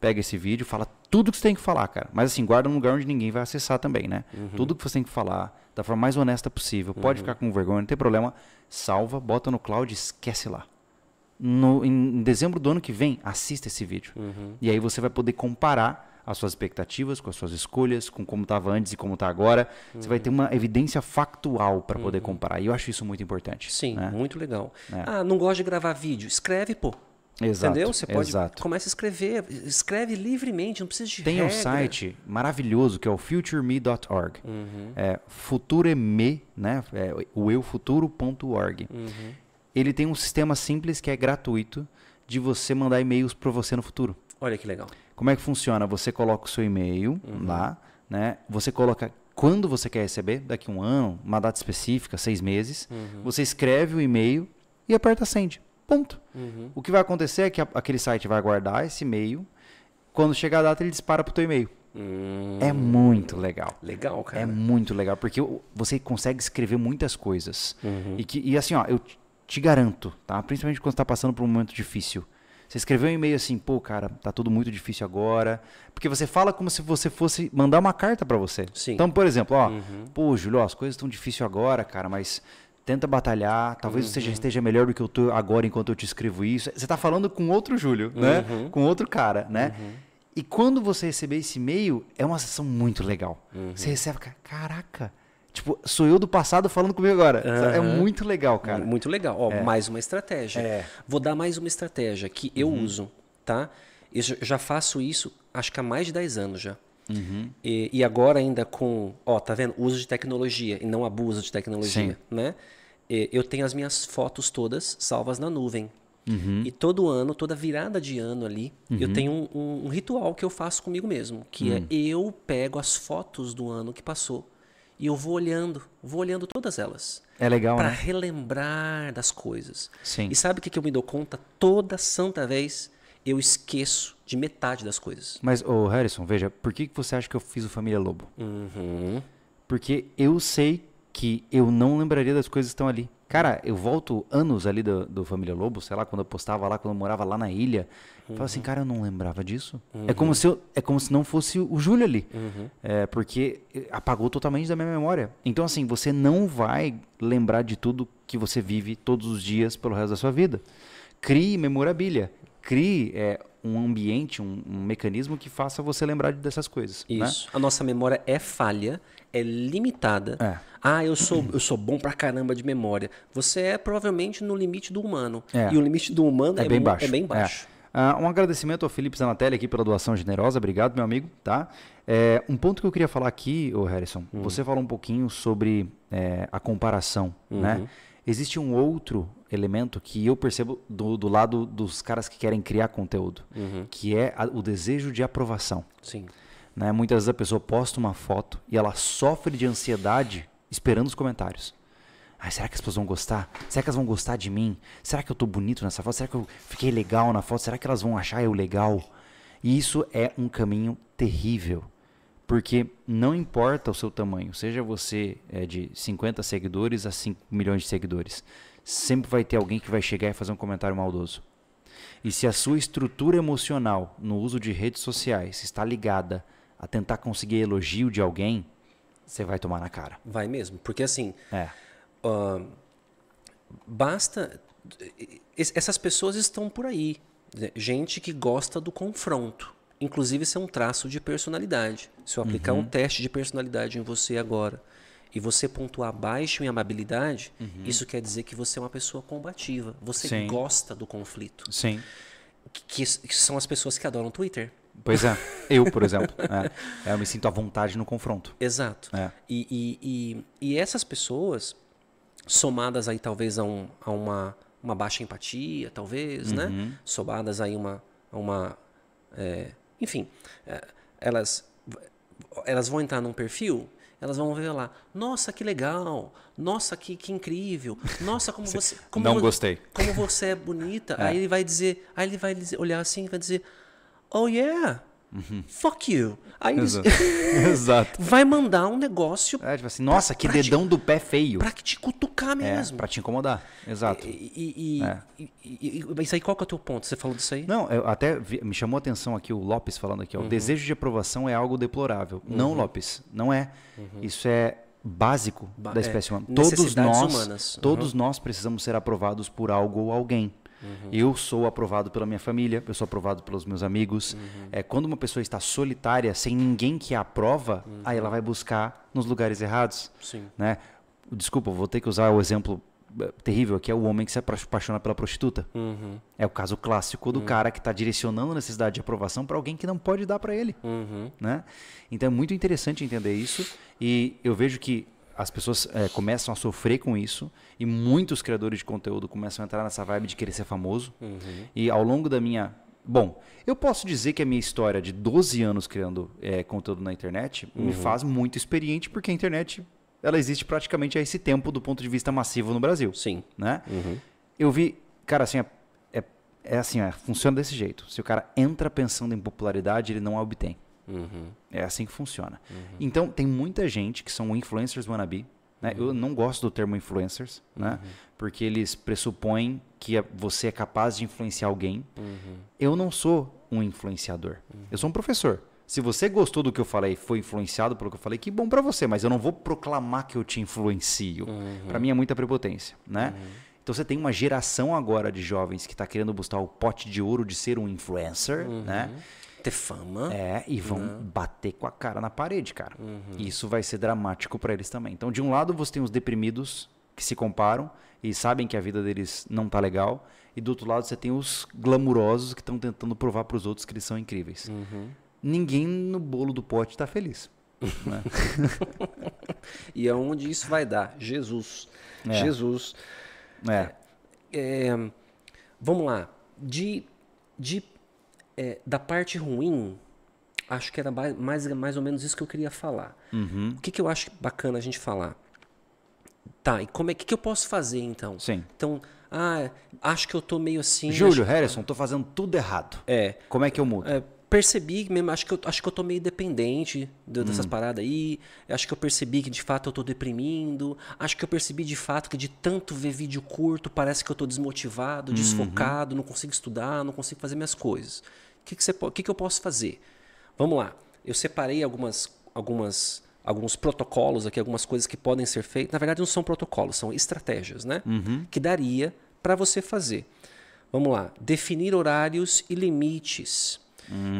[SPEAKER 1] Pega esse vídeo, fala tudo que você tem que falar, cara. Mas assim, guarda num lugar onde ninguém vai acessar também, né? Uhum. Tudo que você tem que falar, da forma mais honesta possível. Pode uhum. ficar com vergonha, não tem problema. Salva, bota no cloud e esquece lá. No, em dezembro do ano que vem, assista esse vídeo. Uhum. E aí você vai poder comparar as suas expectativas com as suas escolhas, com como estava antes e como está agora. Uhum. Você vai ter uhum. uma evidência factual para poder uhum. comparar. E eu acho isso muito importante. Sim, né?
[SPEAKER 2] muito legal. É. Ah, não gosto de gravar vídeo? Escreve, pô.
[SPEAKER 1] Exato, Entendeu? Você pode exato.
[SPEAKER 2] começa a escrever, escreve livremente, não precisa de Tem regra. um site
[SPEAKER 1] maravilhoso que é o futureme.org. Uhum. É futureme, né? É o eufuturo.org. Uhum. Ele tem um sistema simples que é gratuito de você mandar e-mails para você no futuro. Olha que legal. Como é que funciona? Você coloca o seu e-mail uhum. lá, né? Você coloca quando você quer receber, daqui um ano, uma data específica, seis meses. Uhum. Você escreve o e-mail e aperta send. Ponto. Uhum. O que vai acontecer é que a, aquele site vai guardar esse e-mail. Quando chegar a data, ele dispara pro teu e-mail. É hum. É muito legal. Legal, cara. É muito legal, porque você consegue escrever muitas coisas. Uhum. E, que, e assim, ó, eu te garanto, tá? Principalmente quando você está passando por um momento difícil. Você escreveu um e-mail assim, pô, cara, tá tudo muito difícil agora. Porque você fala como se você fosse mandar uma carta para você. Sim. Então, por exemplo, ó, uhum. pô, Júlio, as coisas estão difíceis agora, cara, mas tenta batalhar, talvez uhum. você já uhum. esteja melhor do que eu estou agora enquanto eu te escrevo isso. Você está falando com outro Júlio, né? Uhum. Com outro cara, né? Uhum. E quando você receber esse e-mail, é uma sessão muito legal. Uhum. Você recebe, caraca, Tipo, sou eu do passado falando comigo agora. É uhum. É muito
[SPEAKER 2] legal, cara. Muito legal. Ó, é. mais uma estratégia. É. Vou dar mais uma estratégia que eu uhum. uso, tá? Eu já faço isso, acho que há mais de 10 anos já. Uhum. E, e, agora ainda com, ó, tá vendo? Uso de tecnologia e não abuso de tecnologia, Sim. né? E, eu tenho as minhas fotos todas salvas na nuvem. Uhum. E todo ano, toda virada de ano ali, uhum. eu tenho um, um, um, ritual que eu faço comigo mesmo, que é hum. eu pego as fotos do ano que passou e eu vou olhando, vou olhando todas elas. É legal, Para né? relembrar das coisas. Sim. E sabe o que, que eu me dou conta? Toda santa vez eu esqueço de metade das coisas.
[SPEAKER 1] Mas, ô Harrison, veja, por que você acha que eu fiz o Família Lobo? Uhum. Porque eu sei que eu não lembraria das coisas que estão ali. Cara, eu volto anos ali do, do Família Lobo, sei lá, quando eu postava lá, quando eu morava lá na ilha. Assim, uhum. Falo assim, cara, eu não lembrava disso. É uhum. É, como se eu, é como se não fosse o Júlio ali. Uhum. É, porque eh, apagou totalmente da minha memória. Então, assim, você não vai lembrar de tudo que você vive todos os dias pelo resto da sua vida. Crie memorabilia. Crie é, um
[SPEAKER 2] ambiente, um, um, mecanismo que faça você lembrar dessas coisas. Né? Isso. Né? A nossa memória é falha, é limitada. É. Ah, eu sou, eu sou bom pra caramba de memória. Você é provavelmente no limite do humano. É. E o limite do humano é, é bem baixo. É bem baixo. Uh, um agradecimento ao
[SPEAKER 1] Felipe Zanatelli aqui pela doação generosa. Obrigado, meu amigo. Tá? É, um ponto que eu queria falar aqui, ô Harrison, hum. você falou um pouquinho sobre é, a comparação, né? uhum. né? Existe um outro elemento que eu percebo do, do lado dos caras que querem criar conteúdo, uhum. que é a, o desejo de aprovação. Sim. Né? Muitas vezes a pessoa posta uma foto e ela sofre de ansiedade esperando os comentários. Ah, será que as pessoas vão gostar? Será que elas vão gostar de mim? Será que eu tô bonito nessa foto? Será que eu fiquei legal na foto? Será que elas vão achar eu legal? E isso é um caminho terrível. Porque não importa o seu tamanho, seja você é, de 50 seguidores a 5 milhões de seguidores, sempre vai ter alguém que vai chegar e fazer um comentário maldoso. E se a sua estrutura emocional no uso de redes sociais está ligada a tentar conseguir elogio de alguém,
[SPEAKER 2] você vai tomar na cara. Vai mesmo, porque assim, é. uh, basta. Essas pessoas estão por aí. Né, gente que gosta do confronto. Inclusive, isso é um traço de personalidade. Se eu aplicar uhum. um teste de personalidade em você agora e você pontuar baixo em amabilidade, uhum. isso quer dizer que você é uma pessoa combativa. Você Sim. gosta do conflito. Sim. Que, que, são as pessoas que adoram Twitter. Pois é, eu, por exemplo. Né?
[SPEAKER 1] é, eu me sinto à vontade no confronto.
[SPEAKER 2] Exato. É. E, e, e, e, essas pessoas, somadas aí talvez a, um, a uma, uma, baixa empatia, talvez, né? uhum. né? Somadas aí uma, a uma é, enfim, eh, elas, elas vão entrar num perfil elas vão ver lá, nossa, que legal, nossa, que, que incrível, nossa, como você. Como Não gostei. Como você é bonita. É. Aí ele vai dizer, aí ele vai olhar assim e vai dizer, oh yeah, Fuck you. Aí Eles... Exato. vai mandar um
[SPEAKER 1] negócio. É, tipo assim, nossa, pra, que pra dedão te... do pé feio. Pra te cutucar é, mesmo. É, pra te incomodar. Exato. E, e, é. e, e, isso aí, qual que é o teu ponto? Você falou disso aí? Não, até vi, me chamou a atenção aqui o Lopes falando aqui. Ó, uhum. O desejo de aprovação é algo deplorável. Uhum. Não, Lopes, não é. Uhum. Isso é básico ba da é, espécie humana. Todos nós, humanas. Uhum. todos nós precisamos ser aprovados por algo ou alguém. Uhum. Eu sou aprovado pela minha família, eu sou aprovado pelos meus amigos. Uhum. É, quando uma pessoa está solitária, sem ninguém que a aprova, uhum. aí ela vai buscar nos lugares errados. Sim. Né? Desculpa, vou ter que usar o exemplo eh, terrível aqui é o homem que se apaixona pela prostituta. Uhum. É o caso clássico do uhum. cara que está direcionando a necessidade de aprovação para alguém que não pode dar para ele. Uhum. Né? Então é muito interessante entender isso. E eu vejo que as pessoas é, começam a sofrer com isso e muitos criadores de conteúdo começam a entrar nessa vibe de querer ser famoso. Uhum. E ao longo da minha. Bom, eu posso dizer que a minha história de 12 anos criando é, conteúdo na internet uhum. me faz muito experiente, porque a internet ela existe praticamente a esse tempo do ponto de vista massivo no Brasil. Sim. Né? Uhum. Eu vi, cara, assim, é, é, é assim, funciona desse jeito. Se o cara entra pensando em popularidade, ele não a obtém. Uhum. É assim que funciona. Uhum. Então, tem muita gente que são influencers wannabe. Né? Uhum. Eu não gosto do termo influencers, né? Uhum. porque eles pressupõem que você é capaz de influenciar alguém. Uhum. Eu não sou um influenciador. Eu sou um professor. Se você gostou do que eu falei, foi influenciado pelo que eu falei, que bom para você, mas eu não vou proclamar que eu te influencio. Uhum. Para mim é muita prepotência, né? Uhum. Então você tem uma geração agora de jovens que está querendo buscar o pote de ouro de ser um influencer, né? uhum. né? ter fama. É, e vão né? bater com a cara na parede, cara. Uhum. E isso vai ser dramático para eles também. Então, de um lado, você tem os deprimidos que se comparam e sabem que a vida deles não tá legal, e do outro lado você tem os glamurosos que estão tentando provar para os outros que eles
[SPEAKER 2] são incríveis. Uhum.
[SPEAKER 1] Ninguém no bolo do pote está feliz. Né?
[SPEAKER 2] e aonde isso vai dar? Jesus. É. Jesus. É. É, vamos lá. De, de é, da parte ruim, acho que era mais, mais ou menos isso que eu queria falar. Uhum. O que, que eu acho bacana a gente falar? Tá, e como é que, que eu posso fazer então? Sim. Então, ah, acho que eu tô meio assim. Júlio, acho... Harrison, tô fazendo tudo errado. É. Como é que eu mudo? É, percebi mesmo, acho que eu, acho que eu tô meio dependente dessas hum. paradas aí. Acho que eu percebi que de fato eu tô deprimindo. Acho que eu percebi de fato que de tanto ver vídeo curto, parece que eu tô desmotivado, uhum. desfocado, uhum. não consigo estudar, não consigo fazer minhas coisas que, que, você, que, que eu posso fazer? Vamos lá. Eu separei algumas, algumas, alguns protocolos aqui, algumas coisas que podem ser feitas. Na verdade, não são protocolos, são estratégias, né? Uhum. Que daria para você fazer. Vamos lá. Definir horários e limites.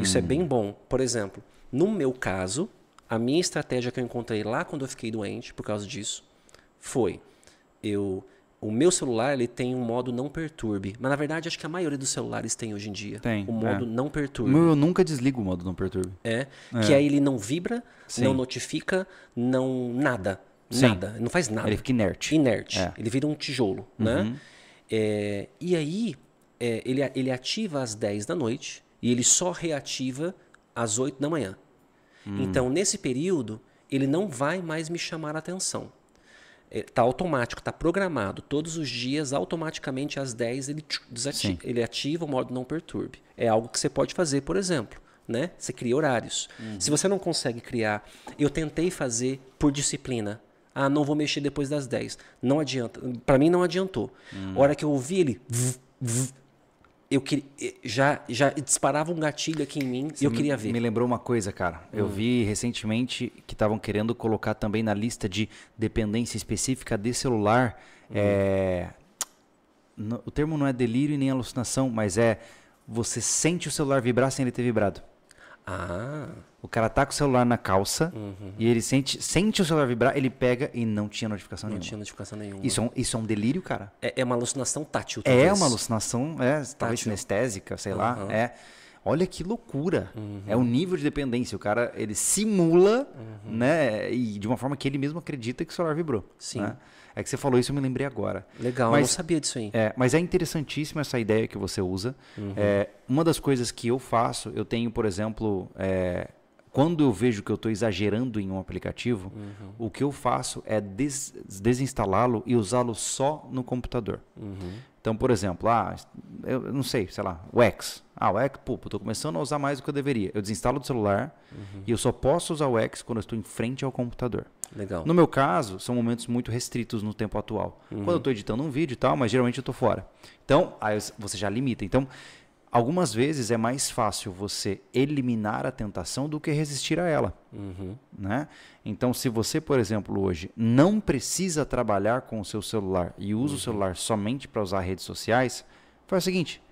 [SPEAKER 2] Isso é bem hum. bom. Por exemplo, no meu caso, a minha estratégia que eu encontrei lá quando eu fiquei doente por causa disso foi eu o meu celular ele tem um modo não perturbe. Mas na verdade, acho que a maioria dos celulares tem hoje em dia. Tem. O modo é. não perturbe. Eu
[SPEAKER 1] nunca desligo o modo não perturbe. É. é. Que aí ele
[SPEAKER 2] não vibra, Sim. não notifica, não. nada. Sim. Nada. Não faz nada. Ele fica inerte. Inerte. É. Ele vira um tijolo, né? uhum. né? e aí, é, ele, ele ativa às 10 da noite e ele só reativa às 8 da manhã. Hum. Então, nesse período, ele não vai mais me chamar a atenção. Está é, automático, está programado. Todos os dias, automaticamente às 10, ele, ele ativa o modo não perturbe. É algo que você pode fazer, por exemplo. Né? Você cria horários. Uhum. Se você não consegue criar, eu tentei fazer por disciplina. Ah, não vou mexer depois das 10. Não adianta. Para mim não adiantou. Uhum. A hora que eu ouvi ele, eu queria, eh, já, já disparava um gatilho aqui em mim Você e eu queria ver. Me
[SPEAKER 1] lembrou uma coisa, cara. Eu hum. vi recentemente que estavam querendo colocar também na lista de dependência específica de celular. Hum. É, eh, no, o termo não é delírio e nem alucinação, mas é você sente o celular vibrar sem ele ter vibrado. Ah. O cara tá com o celular na calça uhum. e ele sente, sente o celular vibrar, ele pega e não tinha notificação não nenhuma. Não tinha notificação nenhuma. Isso é um, isso é um delírio, cara.
[SPEAKER 2] É, é uma alucinação tátil. É talvez. É uma
[SPEAKER 1] alucinação, é, tátil. talvez sinestésica, sei uhum. lá. É. Olha que loucura. Uhum. É o um nível de dependência. O cara, ele simula, uhum. né? E de uma forma que ele mesmo acredita que o celular vibrou. Sim. Né? É que você falou isso, eu me lembrei agora. Legal, mas, eu não sabia disso aí. É, mas é interessantíssima essa ideia que você usa. Uhum. É, uma das coisas que eu faço, eu tenho, por exemplo, é, quando eu vejo que eu estou exagerando em um aplicativo, uhum. o que eu faço é des desinstalá-lo e usá-lo só no computador. Uhum. Então, por exemplo, ah, eu não sei, sei lá, o X. Ah, o X, pô, estou começando a usar mais do que eu deveria. Eu desinstalo do celular uhum. e eu só posso usar o X quando eu estou em frente ao computador. Legal. No meu caso, são momentos muito restritos no tempo atual. Uhum. Quando eu estou editando um vídeo e tal, mas geralmente eu estou fora. Então, aí você já limita. Então, Algumas vezes é mais fácil você eliminar a tentação do que resistir a ela. Uhum. Né? Então, se você, por exemplo, hoje não precisa trabalhar com o seu celular e usa uhum. o celular somente para usar redes sociais, faz o seguinte: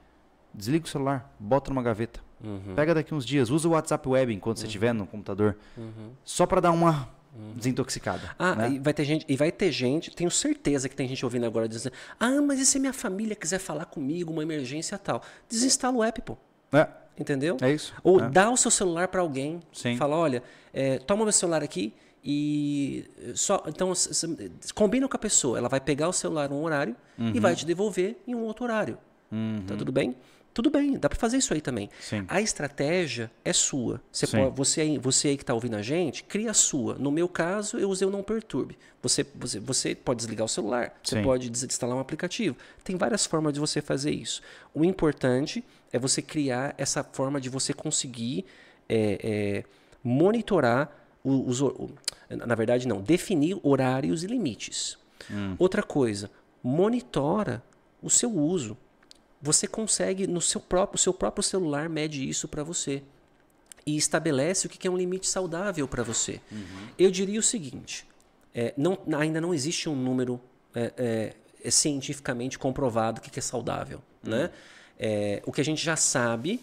[SPEAKER 1] desliga o celular, bota numa gaveta, uhum. pega
[SPEAKER 2] daqui uns dias, usa o WhatsApp Web enquanto você uhum. estiver no computador, uhum. só para dar uma Desintoxicada. Ah, né? e vai ter gente, e vai ter gente, tenho certeza que tem gente ouvindo agora dizendo: "Ah, mas e se minha família quiser falar comigo, uma emergência tal?" Desinstala o app, pô. É. Entendeu? É isso. Ou é. dá o seu celular para alguém. Sim. Fala, olha, é, toma meu celular aqui e só então combina com a pessoa. Ela vai pegar o celular um horário uhum. e vai te devolver em um outro horário. Tá uhum. Tá tudo bem? Tudo bem, dá para fazer isso aí também. Sim. A estratégia é sua. Você, pode, você, aí, você aí que está ouvindo a gente, cria a sua. No meu caso, eu usei o Não Perturbe. Você, você, você pode desligar o celular, você pode instalar um aplicativo. Tem várias formas de você fazer isso. O importante é você criar essa forma de você conseguir é, é, monitorar os, os. Na verdade, não, definir horários e limites. Hum. Outra coisa, monitora o seu uso. Você consegue no seu próprio, seu próprio celular mede isso para você e estabelece o que é um limite saudável para você. Uhum. Eu diria o seguinte: é, não, ainda não existe um número é, é, é cientificamente comprovado que, que é saudável, né? uhum. né? o que a gente já sabe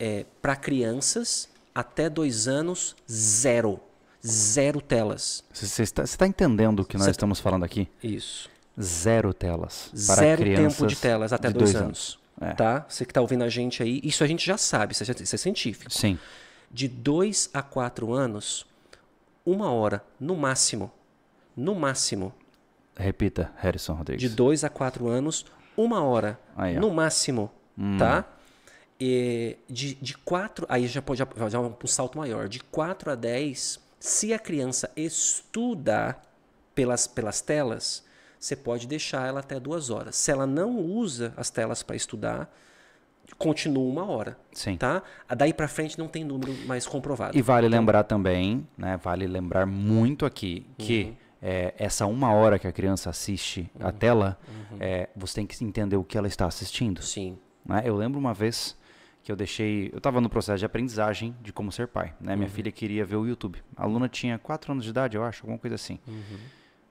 [SPEAKER 2] é para crianças até dois anos zero, zero telas.
[SPEAKER 1] Você está entendendo o que nós cê tá estamos falando aqui? Isso zero telas. Para zero tempo de telas até de dois, dois, anos.
[SPEAKER 2] anos. É. Tá? Você que está ouvindo a gente aí, isso a gente já sabe, isso é, isso é científico. Sim. De dois a quatro anos, uma hora, no máximo. No máximo.
[SPEAKER 1] Repita, Harrison Rodrigues. De
[SPEAKER 2] dois a quatro anos, uma hora, aí, no máximo. Hum. Tá? E de, de quatro. Aí já pode já, já é um salto maior. De quatro a dez, se a criança estuda pelas, pelas telas, você pode deixar ela até duas horas. Se ela não usa as telas para estudar, continua uma hora, Sim. tá? Daí para frente não tem número mais comprovado. E vale
[SPEAKER 1] lembrar também, né? Vale lembrar muito aqui que uhum. é, essa uma hora que a criança assiste uhum. a tela, uhum. é, você tem que entender o que ela está assistindo. Sim. Né? Eu lembro uma vez que eu deixei, eu estava no processo de aprendizagem de como ser pai. Né? Minha uhum. filha queria ver o YouTube. A aluna tinha 4 anos de idade, eu acho, alguma coisa assim. Uhum.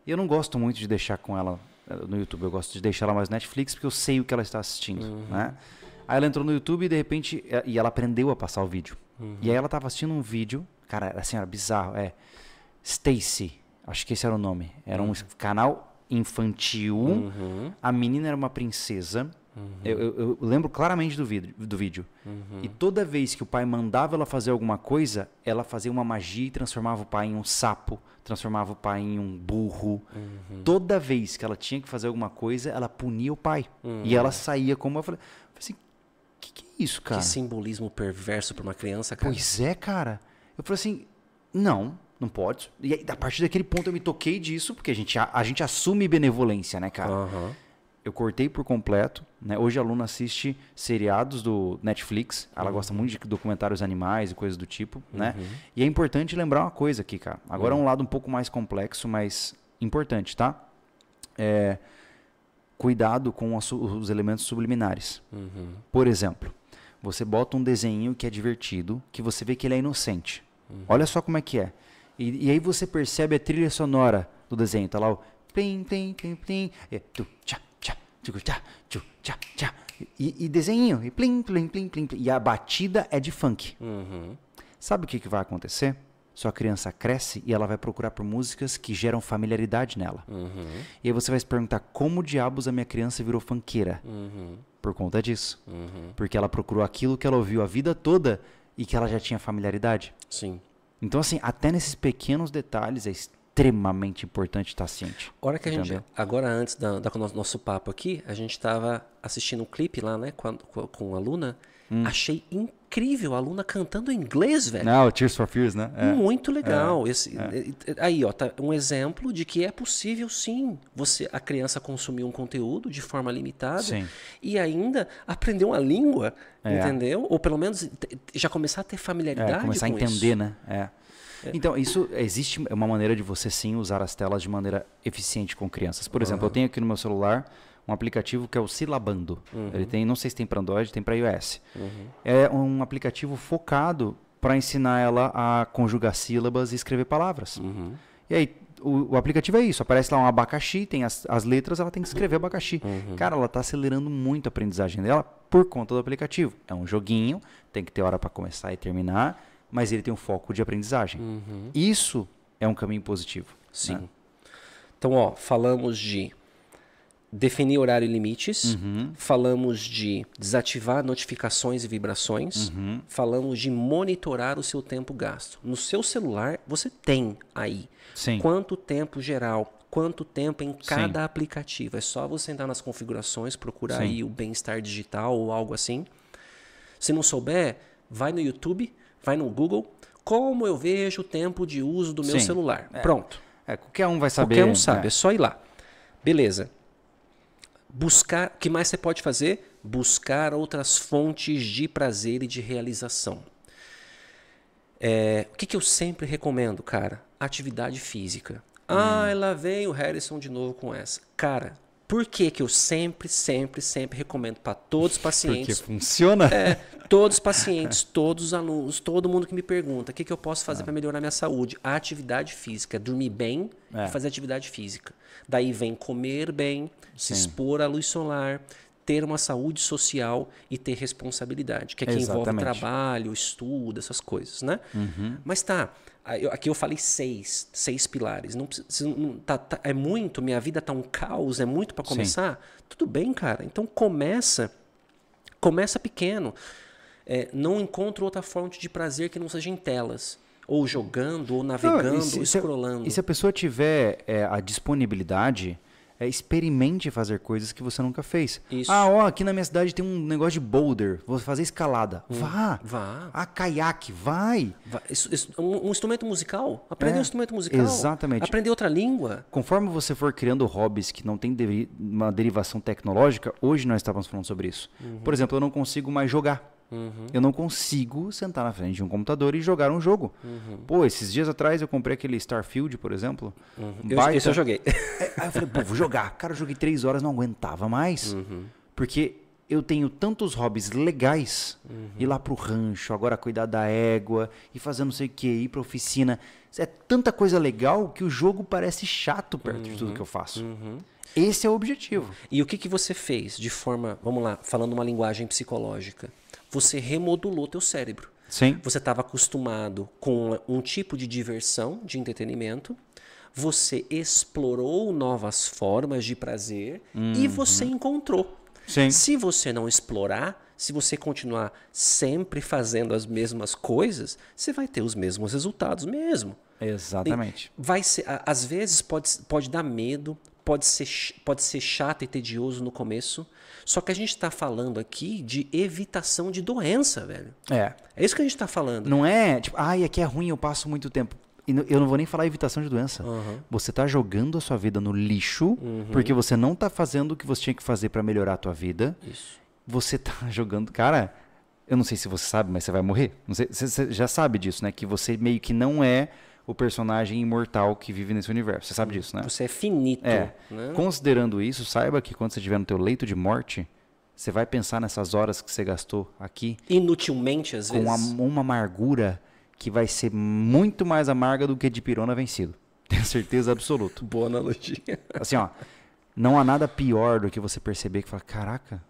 [SPEAKER 1] E eu não gosto muito de deixar com ela eh, no YouTube, eu gosto de deixar ela mais Netflix porque eu sei o que ela está assistindo, uhum. né? Aí ela entrou no YouTube e de repente eh, e ela aprendeu a passar o vídeo. Uhum. E aí ela estava assistindo um vídeo, cara, assim, era bizarro, é Stacy, acho que esse era o nome. Era um uhum. canal infantil. Uhum. A menina era uma princesa Uhum. Eu, eu, eu, lembro claramente do, vídeo, do vídeo. Uhum. E toda vez que o pai mandava ela fazer alguma coisa, ela fazia uma magia e transformava o pai em um sapo, transformava o pai em um burro. Uhum. Toda vez que ela tinha que fazer alguma coisa, ela punia o pai. E ela uhum. saía como. Eu falei, assim: que, que é isso, cara? Que simbolismo perverso para uma criança, cara. Pois é, cara. Eu falei assim: não, não pode. E aí, a partir daquele ponto eu me toquei disso, porque a gente, a, a gente assume benevolência, né, cara? Uhum eu cortei por completo. Né? Hoje a aluna assiste seriados do Netflix. Ela uhum. gosta muito de documentários animais e coisas do tipo, né? uhum. né? E é importante lembrar uma coisa aqui, cara. Agora uhum. é um uhum. lado um pouco mais complexo, mas importante, tá? É, cuidado com os elementos subliminares. Uhum. Por exemplo, você bota um desenho que é divertido, que você vê que ele é inocente. Uhum. Olha só como é que é. E, e aí você percebe a trilha sonora do desenho. Tá lá o plim, plim, plim, plim. É, tu, tchá, tchá, tchá, tchá. E, e desenho, e plim, plim, plim, plim, plim. E a batida é de funk. Uhum. Sabe o que, que vai acontecer? Sua criança cresce e ela vai procurar por músicas que geram familiaridade nela. Uhum. E aí você vai se perguntar como diabos a minha criança virou funkeira uhum. por conta disso. Uhum. Porque ela procurou aquilo que ela ouviu a vida toda e que ela já tinha familiaridade. Sim. Então, assim, até nesses pequenos detalhes é extremamente importante estar ciente. Hora que a gente,
[SPEAKER 2] agora antes da, da nosso, nosso papo aqui, a gente estava assistindo um clipe lá, né, com a, Luna. Hum. Achei incrível a Luna cantando em inglês, velho. Não, ah,
[SPEAKER 1] Tears for Fears, né? É. Muito legal. É.
[SPEAKER 2] Esse, é. Aí, ó, tá um exemplo de que é possível, sim, você a criança consumir um conteúdo de forma limitada sim. e ainda aprender uma língua, é. entendeu? Ou pelo menos já começar a ter familiaridade. É, começar a entender, isso. né?
[SPEAKER 1] É. É. Então, isso existe é uma maneira de você sim usar as telas de maneira eficiente com crianças. Por exemplo, uhum. eu tenho aqui no meu celular um aplicativo que é o Silabando. Uhum. Ele tem, não sei se tem para Android, tem para iOS. Uhum. É um aplicativo focado para ensinar ela a conjugar sílabas e escrever palavras. Uhum. E aí, o, o, aplicativo é isso. Aparece lá um abacaxi, tem as, as letras, ela tem que escrever abacaxi. Uhum. Cara, ela está acelerando muito a aprendizagem dela por conta do aplicativo. É um joguinho, tem que ter hora para começar e terminar mas ele tem um foco de aprendizagem. Uhum. Isso é um caminho positivo.
[SPEAKER 2] Sim. Né? Então, ó, falamos de definir horário e limites, uhum. falamos de desativar notificações e vibrações, uhum. falamos de monitorar o seu tempo gasto. No seu celular, você tem aí Sim. quanto tempo geral, quanto tempo em cada Sim. aplicativo. É só você entrar nas configurações, procurar Sim. aí o bem-estar digital ou algo assim. Se não souber, vai no YouTube, vai no Google, como eu vejo o tempo de uso do meu Sim. celular. É. Pronto. É, qualquer um vai saber. Qualquer um né? sabe, é. é só ir lá. Beleza. Buscar, o que mais você pode fazer? Buscar outras fontes de prazer e de realização. É, o que, que eu sempre recomendo, cara? Atividade física. Hum. Ah, lá vem o Harrison de novo com essa. Cara, por que, que eu sempre, sempre, sempre recomendo para todos os pacientes? Porque funciona? É, todos os pacientes, todos os alunos, todo mundo que me pergunta o que, que eu posso fazer ah. É. para melhorar minha saúde. A atividade física, dormir bem é. e fazer atividade física. Daí vem comer bem, Sim. se expor à luz solar, ter uma saúde social e ter responsabilidade, que é que Exatamente. envolve trabalho, estudo, essas coisas, né? Uhum. Mas tá, Aqui eu falei seis, seis pilares. Não, precisa, não tá, tá, é muito, minha vida tá um caos, é muito para começar. Sim. Tudo bem, cara. Então começa, começa pequeno. É, não encontro outra fonte de prazer que não seja em telas. Ou jogando, ou navegando, não, e se, ou scrollando. e se
[SPEAKER 1] a pessoa tiver é, a disponibilidade é, experimente fazer coisas que você nunca fez. Isso. Ah, ó, aqui na minha cidade tem um negócio de boulder, vou fazer escalada. Hum, vá! Vá! Ah, caiaque,
[SPEAKER 2] vai! vai. Isso, isso, um, um, instrumento musical? Aprender é, um instrumento musical. Exatamente. Aprender outra língua.
[SPEAKER 1] Conforme você for criando hobbies que não tem deri uma derivação tecnológica, hoje nós estávamos falando sobre isso. Uhum. Por exemplo, eu não consigo mais jogar. Uhum. Eu não consigo sentar na frente de um computador e jogar um jogo. Uhum. Pô, esses dias atrás eu comprei aquele Starfield, por exemplo. Uhum. Baita... Eu, esse eu joguei. É, aí eu falei, pô, vou jogar. Cara, eu joguei três horas, não aguentava mais. Uhum. Porque eu tenho tantos hobbies legais. Uhum. Ir lá pro rancho, agora cuidar da égua, e fazer não sei o que, ir pra oficina. É tanta coisa legal que o jogo
[SPEAKER 2] parece chato perto de tudo uhum. que eu faço. Uhum. Esse é o objetivo. E o que, que você fez de forma, vamos lá, falando uma linguagem psicológica? você remodulou teu cérebro. Sim. Você estava acostumado com um tipo de diversão, de entretenimento, você explorou novas formas de prazer uhum. e você encontrou. Sim. Se você não explorar, se você continuar sempre fazendo as mesmas coisas, você vai ter os mesmos resultados mesmo. Exatamente. Vai ser, às vezes pode, pode dar medo, pode ser, pode ser chato e tedioso no começo. Só que a gente está falando aqui de evitação de doença, velho. É. É isso que a gente está falando. Não
[SPEAKER 1] é, tipo, ai, aqui é ruim, eu passo muito tempo. Eu não vou nem falar evitação de doença. Uhum. Você está jogando a sua vida no lixo uhum. porque você não está fazendo o que você tinha que fazer para melhorar a tua vida. Isso. Você está jogando. Cara, eu não sei se você sabe, mas você vai morrer. você já sabe disso, né? Que você meio que não é o personagem imortal que vive nesse universo. Você sabe disso, né? Você é finito. É. Né? Considerando isso, saiba que quando você estiver no teu leito de morte, você vai pensar nessas horas que você gastou aqui.
[SPEAKER 2] Inutilmente, às com vezes.
[SPEAKER 1] Com uma amargura que vai ser muito mais amarga do que de pirona vencido. Tenho certeza absoluta. Boa analogia. Assim, ó. Não há nada pior do que você perceber que fala: caraca,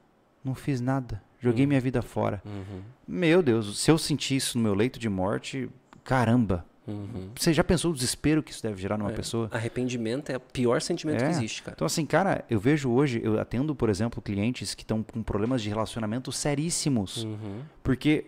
[SPEAKER 1] não fiz nada. Joguei uhum. minha vida fora. Uhum. Meu Deus, se eu sentir isso no meu leito de morte, caramba,
[SPEAKER 2] Uhum. Você já pensou
[SPEAKER 1] o desespero que isso deve gerar numa é. pessoa?
[SPEAKER 2] Arrependimento é o pior sentimento é. que existe, cara. Então,
[SPEAKER 1] assim, cara, eu vejo hoje, eu atendo, por exemplo, clientes que estão com problemas de relacionamento seríssimos. Uhum. Porque,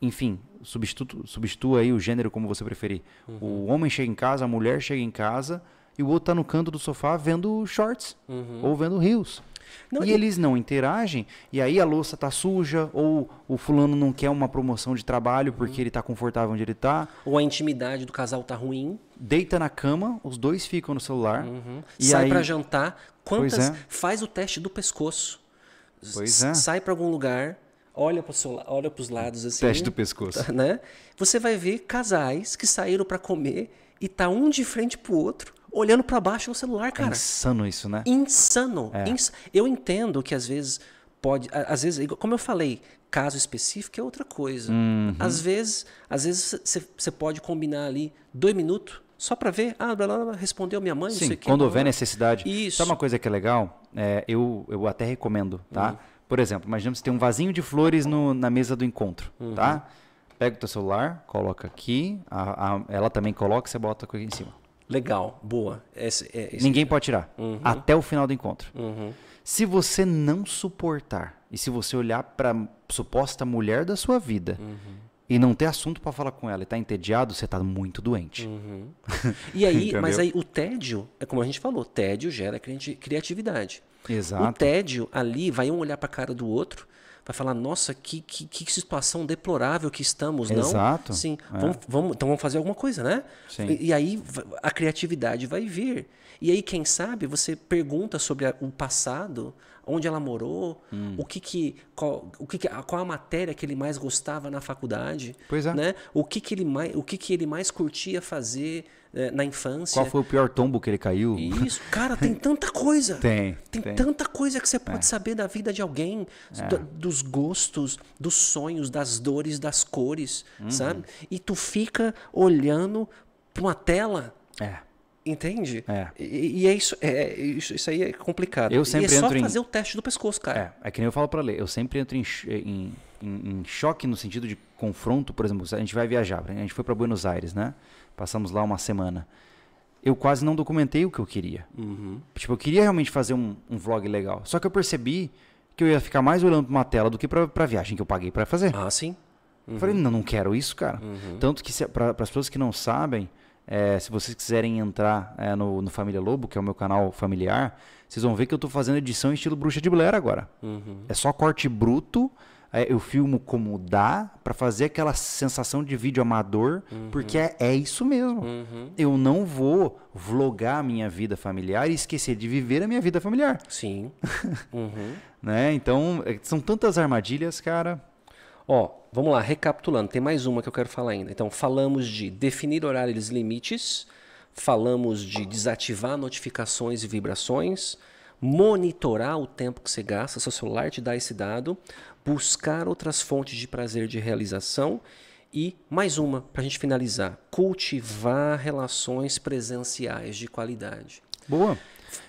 [SPEAKER 1] enfim, substitua, aí o gênero como você preferir. Uhum. O homem chega em casa, a mulher chega em casa e o outro tá no canto do sofá vendo shorts uhum. ou vendo rios. Não, e, e eles não interagem, e aí a louça tá suja, ou o fulano não quer uma promoção de trabalho porque uhum. ele tá confortável onde ele tá. Ou a intimidade
[SPEAKER 2] do casal tá ruim.
[SPEAKER 1] Deita na cama, os dois ficam no celular. Uhum. Sai aí... para jantar. Quantas. É.
[SPEAKER 2] Faz o teste do pescoço. Pois é. Sai para algum lugar, olha para seu, olha os lados assim. Teste do pescoço. Né? Você vai ver casais que saíram para comer e tá um de frente pro outro, olhando para baixo no celular, cara. É
[SPEAKER 1] insano isso, né?
[SPEAKER 2] Insano. É. Ins... Eu entendo que às vezes pode, às vezes, como eu falei, caso específico é outra coisa. Uhum. Às vezes, às vezes você pode combinar ali dois minutos só para ver, ah, respondeu minha mãe, Sim, quando houver necessidade.
[SPEAKER 1] Isso. Sabe uma coisa que é legal? É, eu, eu até recomendo, tá? Uhum. Por exemplo, imagina que tem um vasinho de flores no, na mesa do encontro, uhum. tá? Pega o teu celular, coloca aqui, a, a, ela também coloca, você bota aqui em cima.
[SPEAKER 2] Legal, boa. Esse, é, esse Ninguém
[SPEAKER 1] é. pode tirar. Uhum. Até o final do encontro. Uhum. Se você não suportar e se você olhar para suposta mulher da sua vida uhum. e não ter assunto
[SPEAKER 2] para falar com ela e tá entediado, você tá muito doente. Uhum. E aí, mas aí o tédio, é como a gente falou, tédio gera criatividade. Exato. O tédio ali vai um olhar para a cara do outro vai falar, nossa, que, que, que situação deplorável que estamos, não? Exato. Sim, é. vamos, vamos, então vamos fazer alguma coisa, né? Sim. E, e aí a criatividade vai vir. E aí, quem sabe, você pergunta sobre a, o passado, onde ela morou, hum. o que que qual, o que, que qual a matéria que ele mais gostava na faculdade, Pois é. né? O que que ele mais o que que ele mais curtia fazer né, na infância? Qual foi o
[SPEAKER 1] pior tombo que ele caiu? Isso, cara, tem
[SPEAKER 2] tanta coisa. tem, tem, tem. tanta coisa que você é. pode é. saber da vida de alguém, é. do, dos gostos, dos sonhos, das dores, das cores, uhum. sabe? E tu fica olhando pra uma tela. É. Entende? É. E, e, é isso, é, é, isso, isso aí é complicado. Eu sempre e é só fazer o teste do pescoço, cara.
[SPEAKER 1] É, é que nem eu falo para ler. Eu sempre entro em, em, em, choque no sentido de confronto, por exemplo, a gente vai viajar, né? a gente foi para Buenos Aires, né? Passamos lá uma semana. Eu quase não documentei o que eu queria. Uhum. Tipo, eu queria realmente fazer um, um vlog legal. Só que eu percebi que eu ia ficar mais olhando pra uma tela do que pra, pra viagem que eu paguei para fazer. Ah, sim. Uhum. Eu falei, não, não quero isso, cara. Uhum. Tanto que para as pessoas que não sabem, é, se vocês quiserem entrar é, no, no, Família Lobo, que é o meu canal familiar, vocês vão ver que eu estou fazendo edição estilo Bruxa de Blair agora. Uhum. É só corte bruto, é, eu filmo como dá, para fazer aquela sensação de vídeo amador, uhum. porque é, é, isso mesmo. Uhum. Eu não vou vlogar a minha vida familiar e esquecer de viver a minha vida familiar. Sim. Uhum. né?
[SPEAKER 2] Então, é, são tantas armadilhas, cara. Ó, vamos lá, recapitulando, tem mais uma que eu quero falar ainda. Então, falamos de definir horários limites, falamos de desativar notificações e vibrações, monitorar o tempo que você gasta, seu celular te dá esse dado, buscar outras fontes de prazer de realização e mais uma para a gente finalizar, cultivar relações presenciais de qualidade.
[SPEAKER 1] Boa.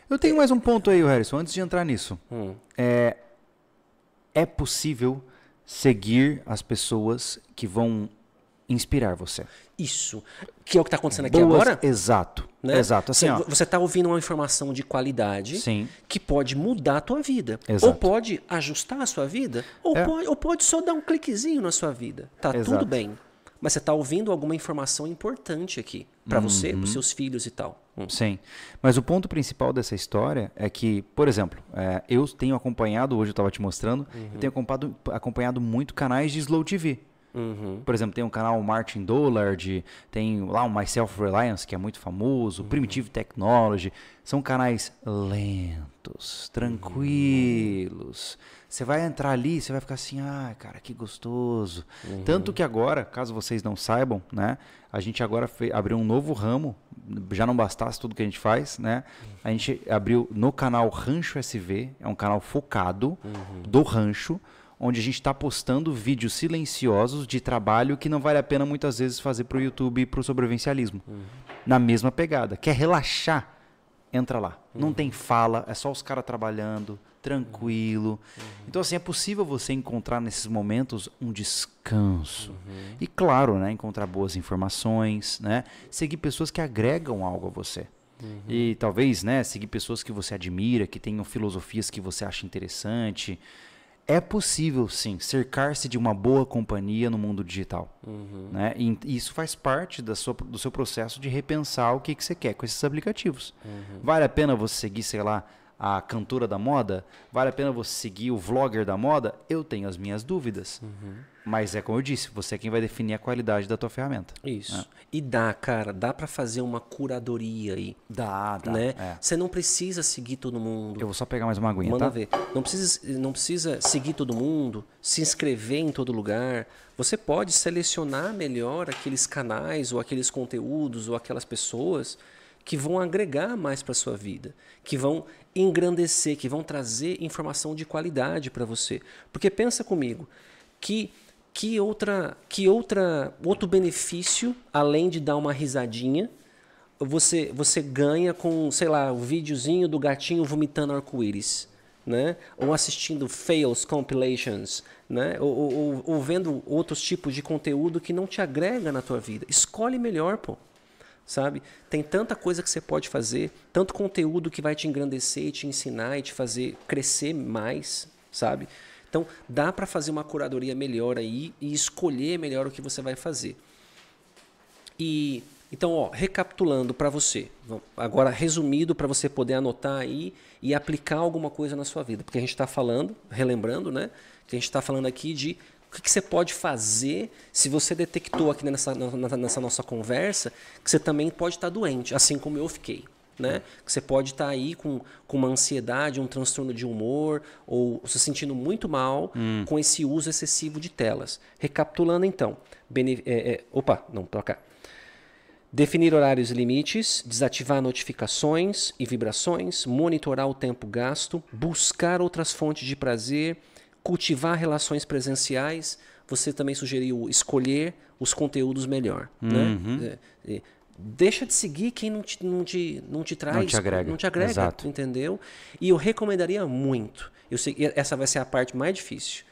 [SPEAKER 1] Eu tenho mais um ponto aí, Harrison, antes de entrar nisso. Hum. É, é possível seguir as pessoas que vão
[SPEAKER 2] inspirar você. Isso. Que é o que está acontecendo aqui Boas, agora? Exato. Né? Exato. Assim, você está ouvindo uma informação de qualidade Sim. que pode mudar a tua vida. Exato. Ou pode ajustar a sua vida, ou, é. pode, ou pode só dar um cliquezinho na sua vida. Tá Exato. tudo bem. Mas você está ouvindo alguma informação importante aqui para uhum. você, para os seus filhos e tal.
[SPEAKER 1] Hum. Sim. Mas o ponto principal dessa história é que, por exemplo, é, eu tenho acompanhado, hoje eu estava te mostrando, uhum. eu tenho acompanhado, acompanhado muito canais de Slow TV. Uhum. Por exemplo, tem o canal Martin Dollard, tem lá o My Self Reliance, que é muito famoso, uhum. Primitive Technology. São canais lentos, tranquilos. Você vai entrar ali, você vai ficar assim, ah, cara, que gostoso. Uhum. Tanto que agora, caso vocês não saibam, né, a gente agora abriu um novo ramo. Já não bastasse tudo que a gente faz, né? A gente abriu no canal Rancho SV, é um canal focado uhum. do rancho onde a gente está postando vídeos silenciosos de trabalho que não vale a pena muitas vezes fazer para o YouTube e para o sobrevivencialismo. Uhum. Na mesma pegada. Quer relaxar? Entra lá. Uhum. Não tem fala, é só os caras trabalhando, tranquilo. Uhum. Então, assim, é possível você encontrar nesses momentos um descanso. Uhum. E, claro, né, encontrar boas informações, né? seguir pessoas que agregam algo a você. Uhum. E talvez, né, seguir pessoas que você admira, que tenham filosofias que você acha interessante, é possível, sim, cercar-se de uma boa companhia no mundo digital. Uhum. Né? E isso faz parte da sua, do seu processo de repensar o que, que você quer com esses aplicativos. Uhum. Vale a pena você seguir, sei lá, a cantora da moda? Vale a pena você seguir o vlogger da moda? Eu tenho as minhas dúvidas. Uhum. Mas é como eu disse, você é quem vai definir a qualidade da tua ferramenta.
[SPEAKER 2] Isso. Né? E dá, cara, dá para fazer uma curadoria aí. Dá, dá. Né? É. Você não precisa seguir todo mundo. Eu vou só pegar mais uma aguinha, Manda tá? ver. Não precisa, não precisa seguir todo mundo, se inscrever em todo lugar. Você pode selecionar melhor aqueles canais ou aqueles conteúdos ou aquelas pessoas que vão agregar mais para sua vida, que vão engrandecer, que vão trazer informação de qualidade para você. Porque pensa comigo, que que outra, que outra, outro benefício além de dar uma risadinha? Você, você ganha com, sei lá, o videozinho do gatinho vomitando arco-íris, né? Ou assistindo fails compilations, né? Ou, ou, ou vendo outros tipos de conteúdo que não te agrega na tua vida. Escolhe melhor, pô sabe? Tem tanta coisa que você pode fazer, tanto conteúdo que vai te engrandecer, te ensinar e te fazer crescer mais, sabe? Então, dá para fazer uma curadoria melhor aí e escolher melhor o que você vai fazer. E então, ó, recapitulando para você, agora resumido para você poder anotar aí e aplicar alguma coisa na sua vida, porque a gente está falando, relembrando, né? Que a gente está falando aqui de o que, que, você pode fazer se você detectou aqui nessa, nessa nossa conversa que você também pode estar tá doente, assim como eu fiquei né? Que você pode estar tá aí com, com uma ansiedade, um transtorno de humor, ou se sentindo muito mal hum. com esse uso excessivo de telas. Recapitulando então, bene, é, é, opa, não, pra cá. Definir horários e limites, desativar notificações e vibrações, monitorar o tempo gasto, buscar outras fontes de prazer, cultivar relações presenciais. Você também sugeriu escolher os conteúdos melhor. Né? Uhum. Né? deixa de seguir quem não te, não te, não te traz, não te agrega, não te agrega Exato. entendeu? E eu recomendaria muito, eu sei, essa vai ser a parte mais difícil,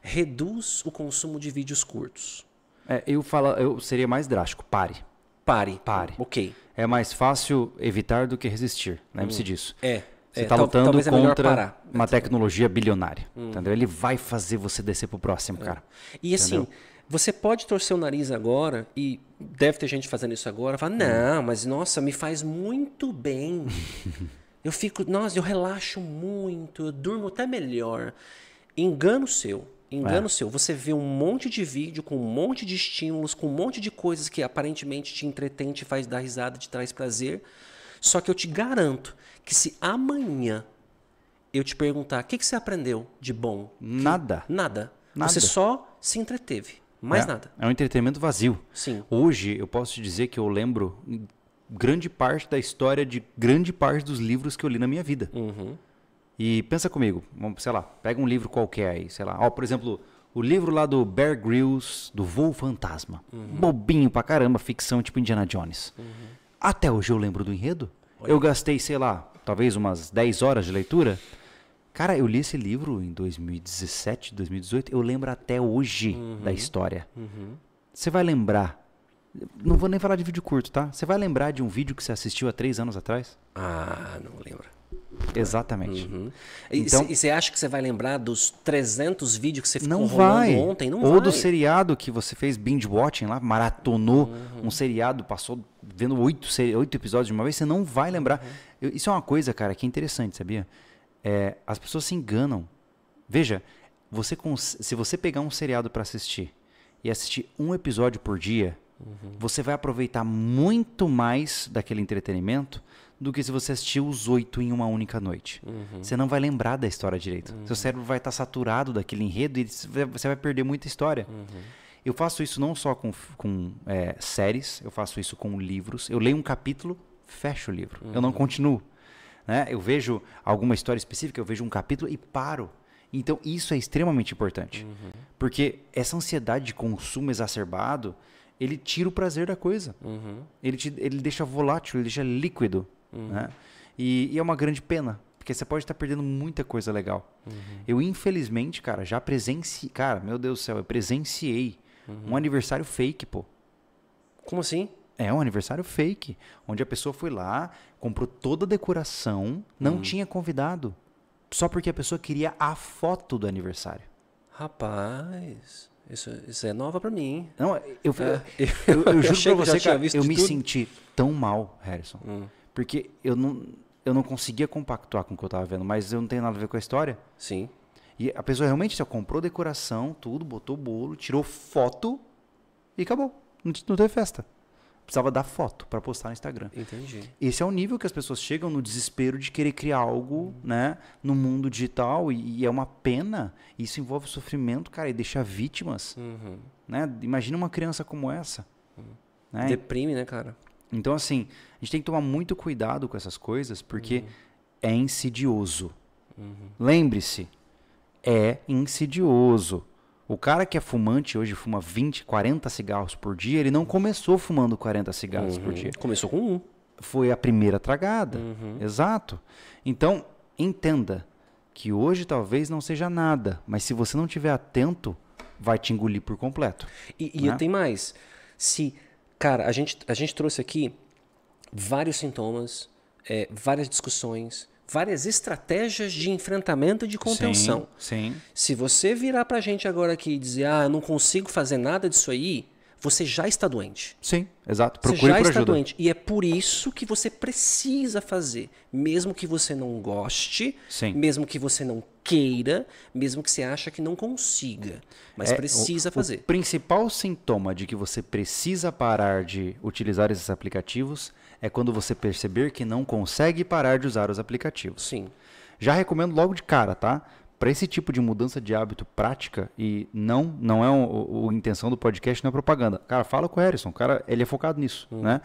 [SPEAKER 2] reduz o consumo de vídeos curtos. É, eu, falo
[SPEAKER 1] eu seria mais drástico, pare. Pare. Pare. Ok. É mais fácil evitar do que resistir, lembre-se hum. disso. É. Você está é, tá lutando é contra uma tecnologia bilionária, hum. entendeu? Ele vai fazer você descer pro próximo, é. cara.
[SPEAKER 2] E assim, entendeu? assim você pode torcer o nariz agora, e deve ter gente fazendo isso agora, falar, é. não, mas nossa, me faz muito bem. eu fico, nossa, eu relaxo muito, eu durmo até melhor. Engano seu. Engano é. seu. Você vê um monte de vídeo com um monte de estímulos, com um monte de coisas que aparentemente te entretém, te faz dar risada, te traz prazer. Só que eu te garanto que se amanhã eu te perguntar o que, que você aprendeu de bom, nada. Que, nada. Nada. Você só se entreteve. Mais é, nada.
[SPEAKER 1] É um entretenimento vazio. Sim. Hoje eu posso te dizer que eu lembro grande parte da história de grande parte dos livros que eu li na minha vida. Uhum. E pensa comigo, vamos, sei lá, pega um livro qualquer aí, sei lá. Ó, por exemplo, o livro lá do Bear Grylls, do Voo Fantasma. Uhum. Bobinho pra caramba, ficção tipo Indiana Jones. Uhum. Até hoje eu lembro do enredo. Olha. Eu gastei, sei lá, talvez umas 10 horas de leitura. Cara, eu li esse livro em 2017, 2018. Eu lembro até hoje uhum. da história. Uhum. Você uhum. vai lembrar. Não vou nem falar de vídeo curto, tá? Você vai lembrar de um vídeo que você assistiu há três anos atrás? Ah, não lembro. Exatamente. Uhum. Então, e
[SPEAKER 2] você acha que você vai lembrar dos 300 vídeos que você ficou não vai. ontem? Não Ou vai. do
[SPEAKER 1] seriado que você fez binge watching lá, maratonou uhum. um seriado, passou vendo oito, oito episódios de uma vez, você não vai lembrar. Uhum. Isso é uma coisa, cara, que é interessante, sabia? É, as pessoas se enganam. Veja, você se você pegar um seriado para assistir e assistir um episódio por dia, uhum. você vai aproveitar muito mais daquele entretenimento do que se você assistir os oito em uma única noite. Uhum. Você não vai lembrar da história direito. Uhum. Seu cérebro vai estar tá saturado daquele enredo e você vai perder muita história. Uhum. Eu faço isso não só com, com é, séries, eu faço isso com livros. Eu leio um capítulo, fecho o livro. Eu não uhum. continuo. Né? Eu vejo alguma história específica, eu vejo um capítulo e paro. Então, isso é extremamente importante. Uhum. Porque essa ansiedade de consumo exacerbado, ele tira o prazer da coisa. Uhum. Ele, te, ele deixa volátil, ele deixa líquido. Uhum. Né? E, e, é uma grande pena. Porque você pode estar perdendo muita coisa legal. Uhum. Eu, infelizmente, cara, já presenciei. Cara, meu Deus do céu, eu presenciei uhum. um aniversário fake, pô. Como assim? É um aniversário fake, onde a pessoa foi lá, comprou toda a decoração, não hum. tinha convidado. Só porque a pessoa queria a foto do
[SPEAKER 2] aniversário. Rapaz, isso, isso é nova para mim. Não, eu, é. eu, eu, eu, eu juro pra você, que eu me tudo. senti tão mal, Harrison. Hum. Porque eu não,
[SPEAKER 1] eu não conseguia compactuar com o que eu tava vendo, mas eu não tenho nada a ver com a história. Sim. E a pessoa realmente só comprou decoração, tudo, botou bolo, tirou foto e acabou. Não, não teve festa precisava dar foto para postar no Instagram. Entendi. Esse é o nível que as pessoas chegam no desespero de querer criar algo, uhum. né, no mundo digital e, e é uma pena. Isso envolve sofrimento, cara, e deixa vítimas, uhum. né? Imagina uma criança como essa.
[SPEAKER 2] Uhum. Né? Deprime, né, cara?
[SPEAKER 1] Então assim, a gente tem que tomar muito cuidado com essas coisas porque uhum. é insidioso. Uhum. Lembre-se, é insidioso. O cara que é fumante hoje fuma 20, 40 cigarros por dia, ele não começou fumando 40 cigarros uhum. por dia. Começou com um. Foi a primeira tragada. Uhum. Exato. Então, entenda que hoje talvez não seja nada, mas se você não tiver atento, vai te engolir por completo. E, né? e tem
[SPEAKER 2] mais. Se, cara, a gente, a gente trouxe aqui vários sintomas, é, várias discussões, várias estratégias de enfrentamento e de contenção. Sim, sim. Se você virar para a gente agora aqui e dizer, ah, eu não consigo fazer nada disso aí, você já está doente.
[SPEAKER 1] Sim, exato. Procure você já está ajuda. doente.
[SPEAKER 2] E é por isso que você precisa fazer. Mesmo que você não goste, Sim. mesmo que você não queira, mesmo que você acha que não consiga. Mas é, precisa o, fazer. O
[SPEAKER 1] principal sintoma de que você precisa parar de utilizar esses aplicativos é quando você perceber que não consegue parar de usar os aplicativos. Sim. Já recomendo logo de cara, tá? Para esse tipo de mudança de hábito prática e não não é a intenção do podcast, não é propaganda. Cara, fala com o Harrison, cara, ele é focado nisso, hum. né?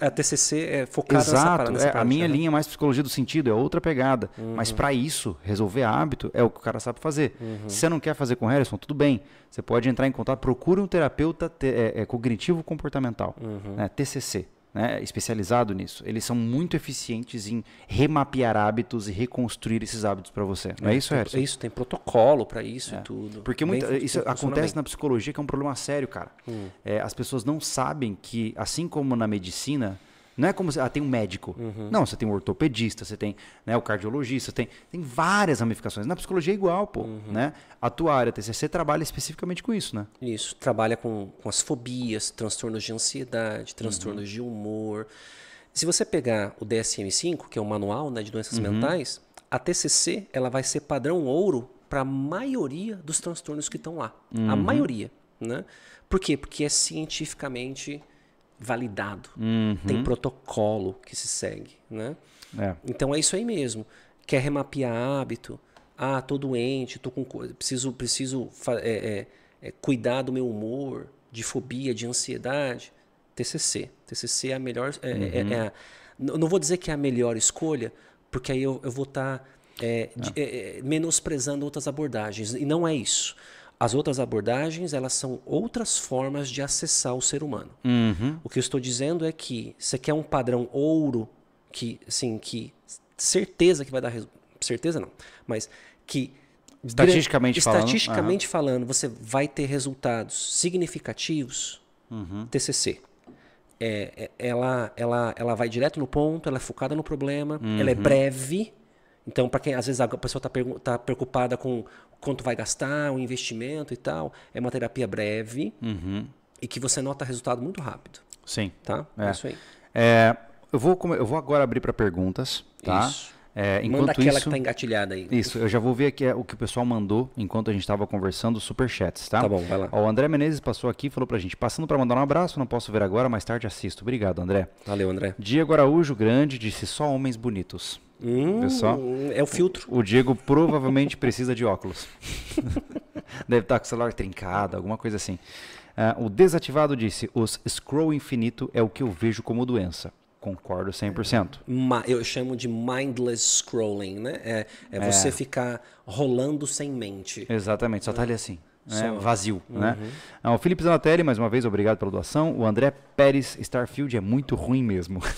[SPEAKER 2] A, TCC é focada Exato, nessa, nessa é, a minha
[SPEAKER 1] né? linha é mais psicologia do sentido, é outra pegada. Uhum. Mas para isso, resolver hábito é o que o cara sabe fazer. Uhum. Se você não quer fazer com o Harrison, tudo bem. Você pode entrar em contato, procure um terapeuta te, é, é, cognitivo comportamental, uhum. né? TCC né, especializado nisso. Eles são muito eficientes em remapear hábitos e reconstruir esses hábitos para você. Não é, é isso, Edson? É
[SPEAKER 2] isso, tem protocolo para isso é. e tudo. Porque muita, isso acontece na
[SPEAKER 1] psicologia, que é um problema sério, cara. Hum. É, as pessoas não sabem que, assim como na medicina, não é como você ah, tem um médico. Uhum. Não, você tem um ortopedista, você tem né, o cardiologista, tem, tem várias ramificações. Na psicologia é igual, pô. Uhum. Né?
[SPEAKER 2] A tua área, a TCC, trabalha especificamente com isso, né? Isso, trabalha com, com as fobias, transtornos de ansiedade, transtornos uhum. de humor. Se você pegar o DSM-5, que é o manual né, de doenças uhum. mentais, a TCC ela vai ser padrão ouro para a maioria dos transtornos que estão lá. A uhum. maioria. Né? Por quê? Porque é cientificamente validado, uhum. tem protocolo que se segue, né? É. Então é isso aí mesmo. Quer remapear hábito? Ah, tô doente, tô com coisa, preciso, preciso é, é, é, cuidar do meu humor, de fobia, de ansiedade. TCC, TCC é a melhor, é, é, uhum. a, não vou dizer que é a melhor escolha, porque aí eu, eu vou estar tá, menosprezando outras abordagens e não é isso. As outras abordagens, elas são outras formas de acessar o ser humano. Uhum. O que eu estou dizendo é que você quer um padrão ouro que, sim que certeza que vai dar resultado. Certeza não, mas que Estatisticamente, falando, estatisticamente uhum. falando, você vai ter resultados significativos uhum. TCC. É, é, ela, ela, ela vai direto no ponto, ela é focada no problema, uhum. ela é uhum. breve, então, para quem às vezes a pessoa está tá preocupada com quanto vai gastar, o investimento e tal, é uma terapia breve uhum. e que você nota resultado muito rápido.
[SPEAKER 1] Sim. Tá? É, é isso aí. É, eu, vou, eu vou agora abrir para perguntas, tá? Isso. É, enquanto Manda aquela tá isso, que está engatilhada aí. Isso, eu já vou ver aqui é, o que o pessoal mandou enquanto a gente estava conversando, superchats, tá? Tá bom, vai lá. Ó, o André Menezes passou aqui e falou pra gente, passando para mandar um abraço, não posso ver agora, mais tarde assisto. Obrigado, André. Valeu, André. Diego Araújo, grande, disse só homens bonitos. Hum, é o filtro. O Diego provavelmente precisa de óculos. Deve estar tá com o celular trincado, alguma coisa assim. Uh, o desativado disse: os scroll infinito é o que eu vejo como doença. Concordo 100%. É.
[SPEAKER 2] Ma, eu chamo de mindless scrolling, né? É, é, é. você é. ficar rolando sem mente. Exatamente, só tá ali assim. Né? Vazio, né? uhum. né?
[SPEAKER 1] Ah, não, o Felipe Zanatelli, mais uma vez, obrigado pela doação. O André Pérez, Starfield é muito ruim mesmo.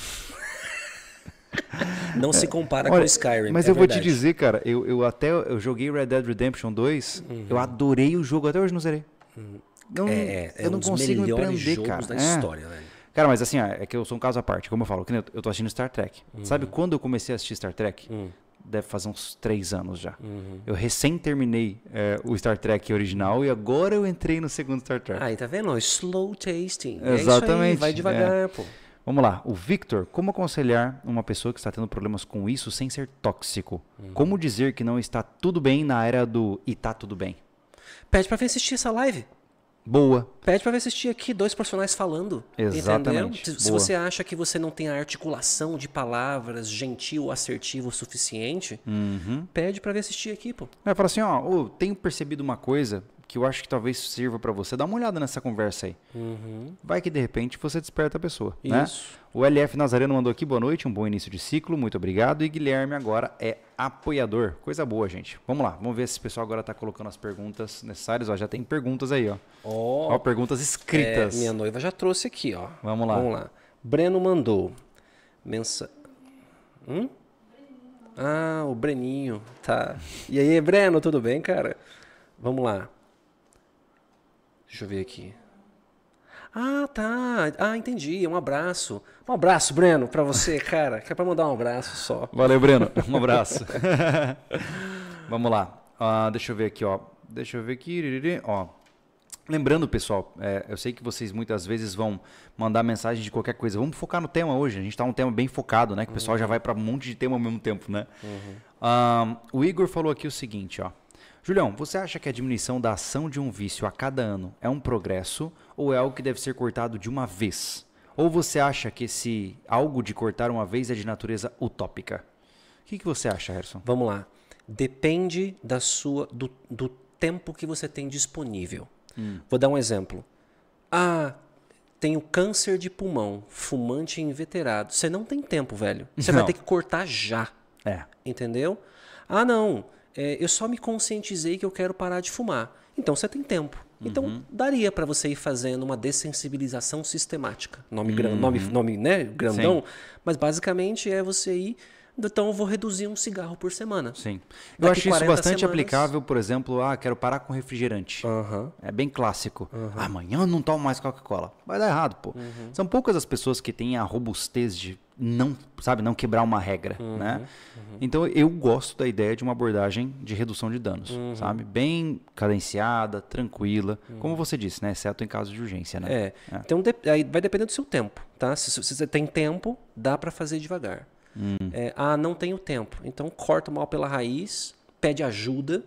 [SPEAKER 1] Não se compara Olha, com Skyrim. Mas é eu verdade. vou te dizer, cara, eu, eu até eu joguei Red Dead Redemption 2, uhum. eu adorei o jogo, até hoje não zerei.
[SPEAKER 2] Uhum. Não, é, eu é não um consigo dos melhores me prender, jogos cara. da é. história, velho.
[SPEAKER 1] Cara, mas assim, é que eu sou um caso à parte, como eu falo, que eu tô assistindo Star Trek. Uhum. Sabe quando eu comecei a assistir Star Trek? Uhum. Deve fazer uns três anos já. Uhum. Eu recém terminei é, o Star Trek original e agora eu entrei no segundo Star Trek. Aí, tá vendo? Slow tasting. É Exatamente. É aí, vai devagar, é. pô. Vamos lá, o Victor, como aconselhar uma pessoa que está tendo problemas com isso sem ser tóxico? Uhum. Como dizer que não está tudo bem na era do e tá tudo
[SPEAKER 2] bem? Pede para vir assistir essa live boa. Pede para assistir aqui dois profissionais falando. Exatamente. Se, se, você acha que você não tem a articulação de palavras gentil, assertivo o suficiente, uhum. pede para assistir aqui, pô.
[SPEAKER 1] É, fala assim, ó, oh, tenho percebido uma coisa que eu acho que talvez sirva para você, dá uma olhada nessa conversa aí.
[SPEAKER 2] Uhum.
[SPEAKER 1] Vai que de repente você desperta a pessoa. Né? Isso. Né? O LF Nazareno mandou aqui boa noite, um bom início de ciclo, muito obrigado. E Guilherme agora é apoiador. Coisa boa, gente. Vamos lá, vamos ver se o pessoal agora tá colocando as perguntas necessárias. Ó, já tem perguntas aí, ó. Oh, ó perguntas escritas. É, minha
[SPEAKER 2] noiva já trouxe aqui, ó. Vamos lá. Vamos lá. Breno mandou. Mensa... Hum? Ah, o Breninho, tá. E aí, Breno, tudo bem, cara? Vamos lá. Deixa eu ver aqui. Ah, tá. Ah, entendi. Um abraço. Um abraço, Breno, para você, cara. Que é para mandar um abraço só. Valeu, Breno. Um abraço.
[SPEAKER 1] Vamos lá. Ah, deixa eu ver aqui, ó. Deixa eu ver aqui. Ó. Lembrando, pessoal, é, eu sei que vocês muitas vezes vão mandar mensagem de qualquer coisa. Vamos focar no tema hoje. A gente está um tema bem focado, né? Que o pessoal uhum. já vai para um monte de tema ao mesmo tempo, né? Uhum. Ah, o Igor falou aqui o seguinte, ó. Julião, você acha que a diminuição da ação de um vício a cada ano é um progresso ou é algo que deve ser cortado de uma vez? Ou você acha que esse algo de cortar uma vez é de natureza utópica?
[SPEAKER 2] O que, que você acha, Harrison? Vamos lá. Depende da sua do, do tempo que você tem disponível. Hum. Vou dar um exemplo. Ah, tenho câncer de pulmão, fumante inveterado. Você não tem tempo, velho. Você não. vai ter que cortar já. É. Entendeu? Ah, não é, eu só me conscientizei que eu quero parar de fumar. Então você tem tempo. Então uhum. daria para você ir fazendo uma dessensibilização sistemática. Nome, uhum. gran, nome, nome né, grandão, Sim. mas basicamente é você ir então eu vou reduzir um cigarro por semana. Sim. Eu acho isso bastante semanas... aplicável, por exemplo, ah, quero
[SPEAKER 1] parar com refrigerante. Uhum. É bem clássico. Uhum. Ah, amanhã eu não tomo mais Coca-Cola. Vai dar errado, pô. Uhum. São poucas as pessoas que têm a robustez de não, sabe, não quebrar uma regra, uhum, né? Uhum. Então eu gosto da ideia de uma abordagem de redução de danos, uhum. sabe? Bem cadenciada, tranquila, como você disse, né? Exceto em caso de urgência, né? É. é. Então de...
[SPEAKER 2] aí vai depender do seu tempo, tá? Se, se você tem tempo, dá para fazer devagar. Hum. É, ah, não tenho tempo. Então corta o mal pela raiz, pede ajuda,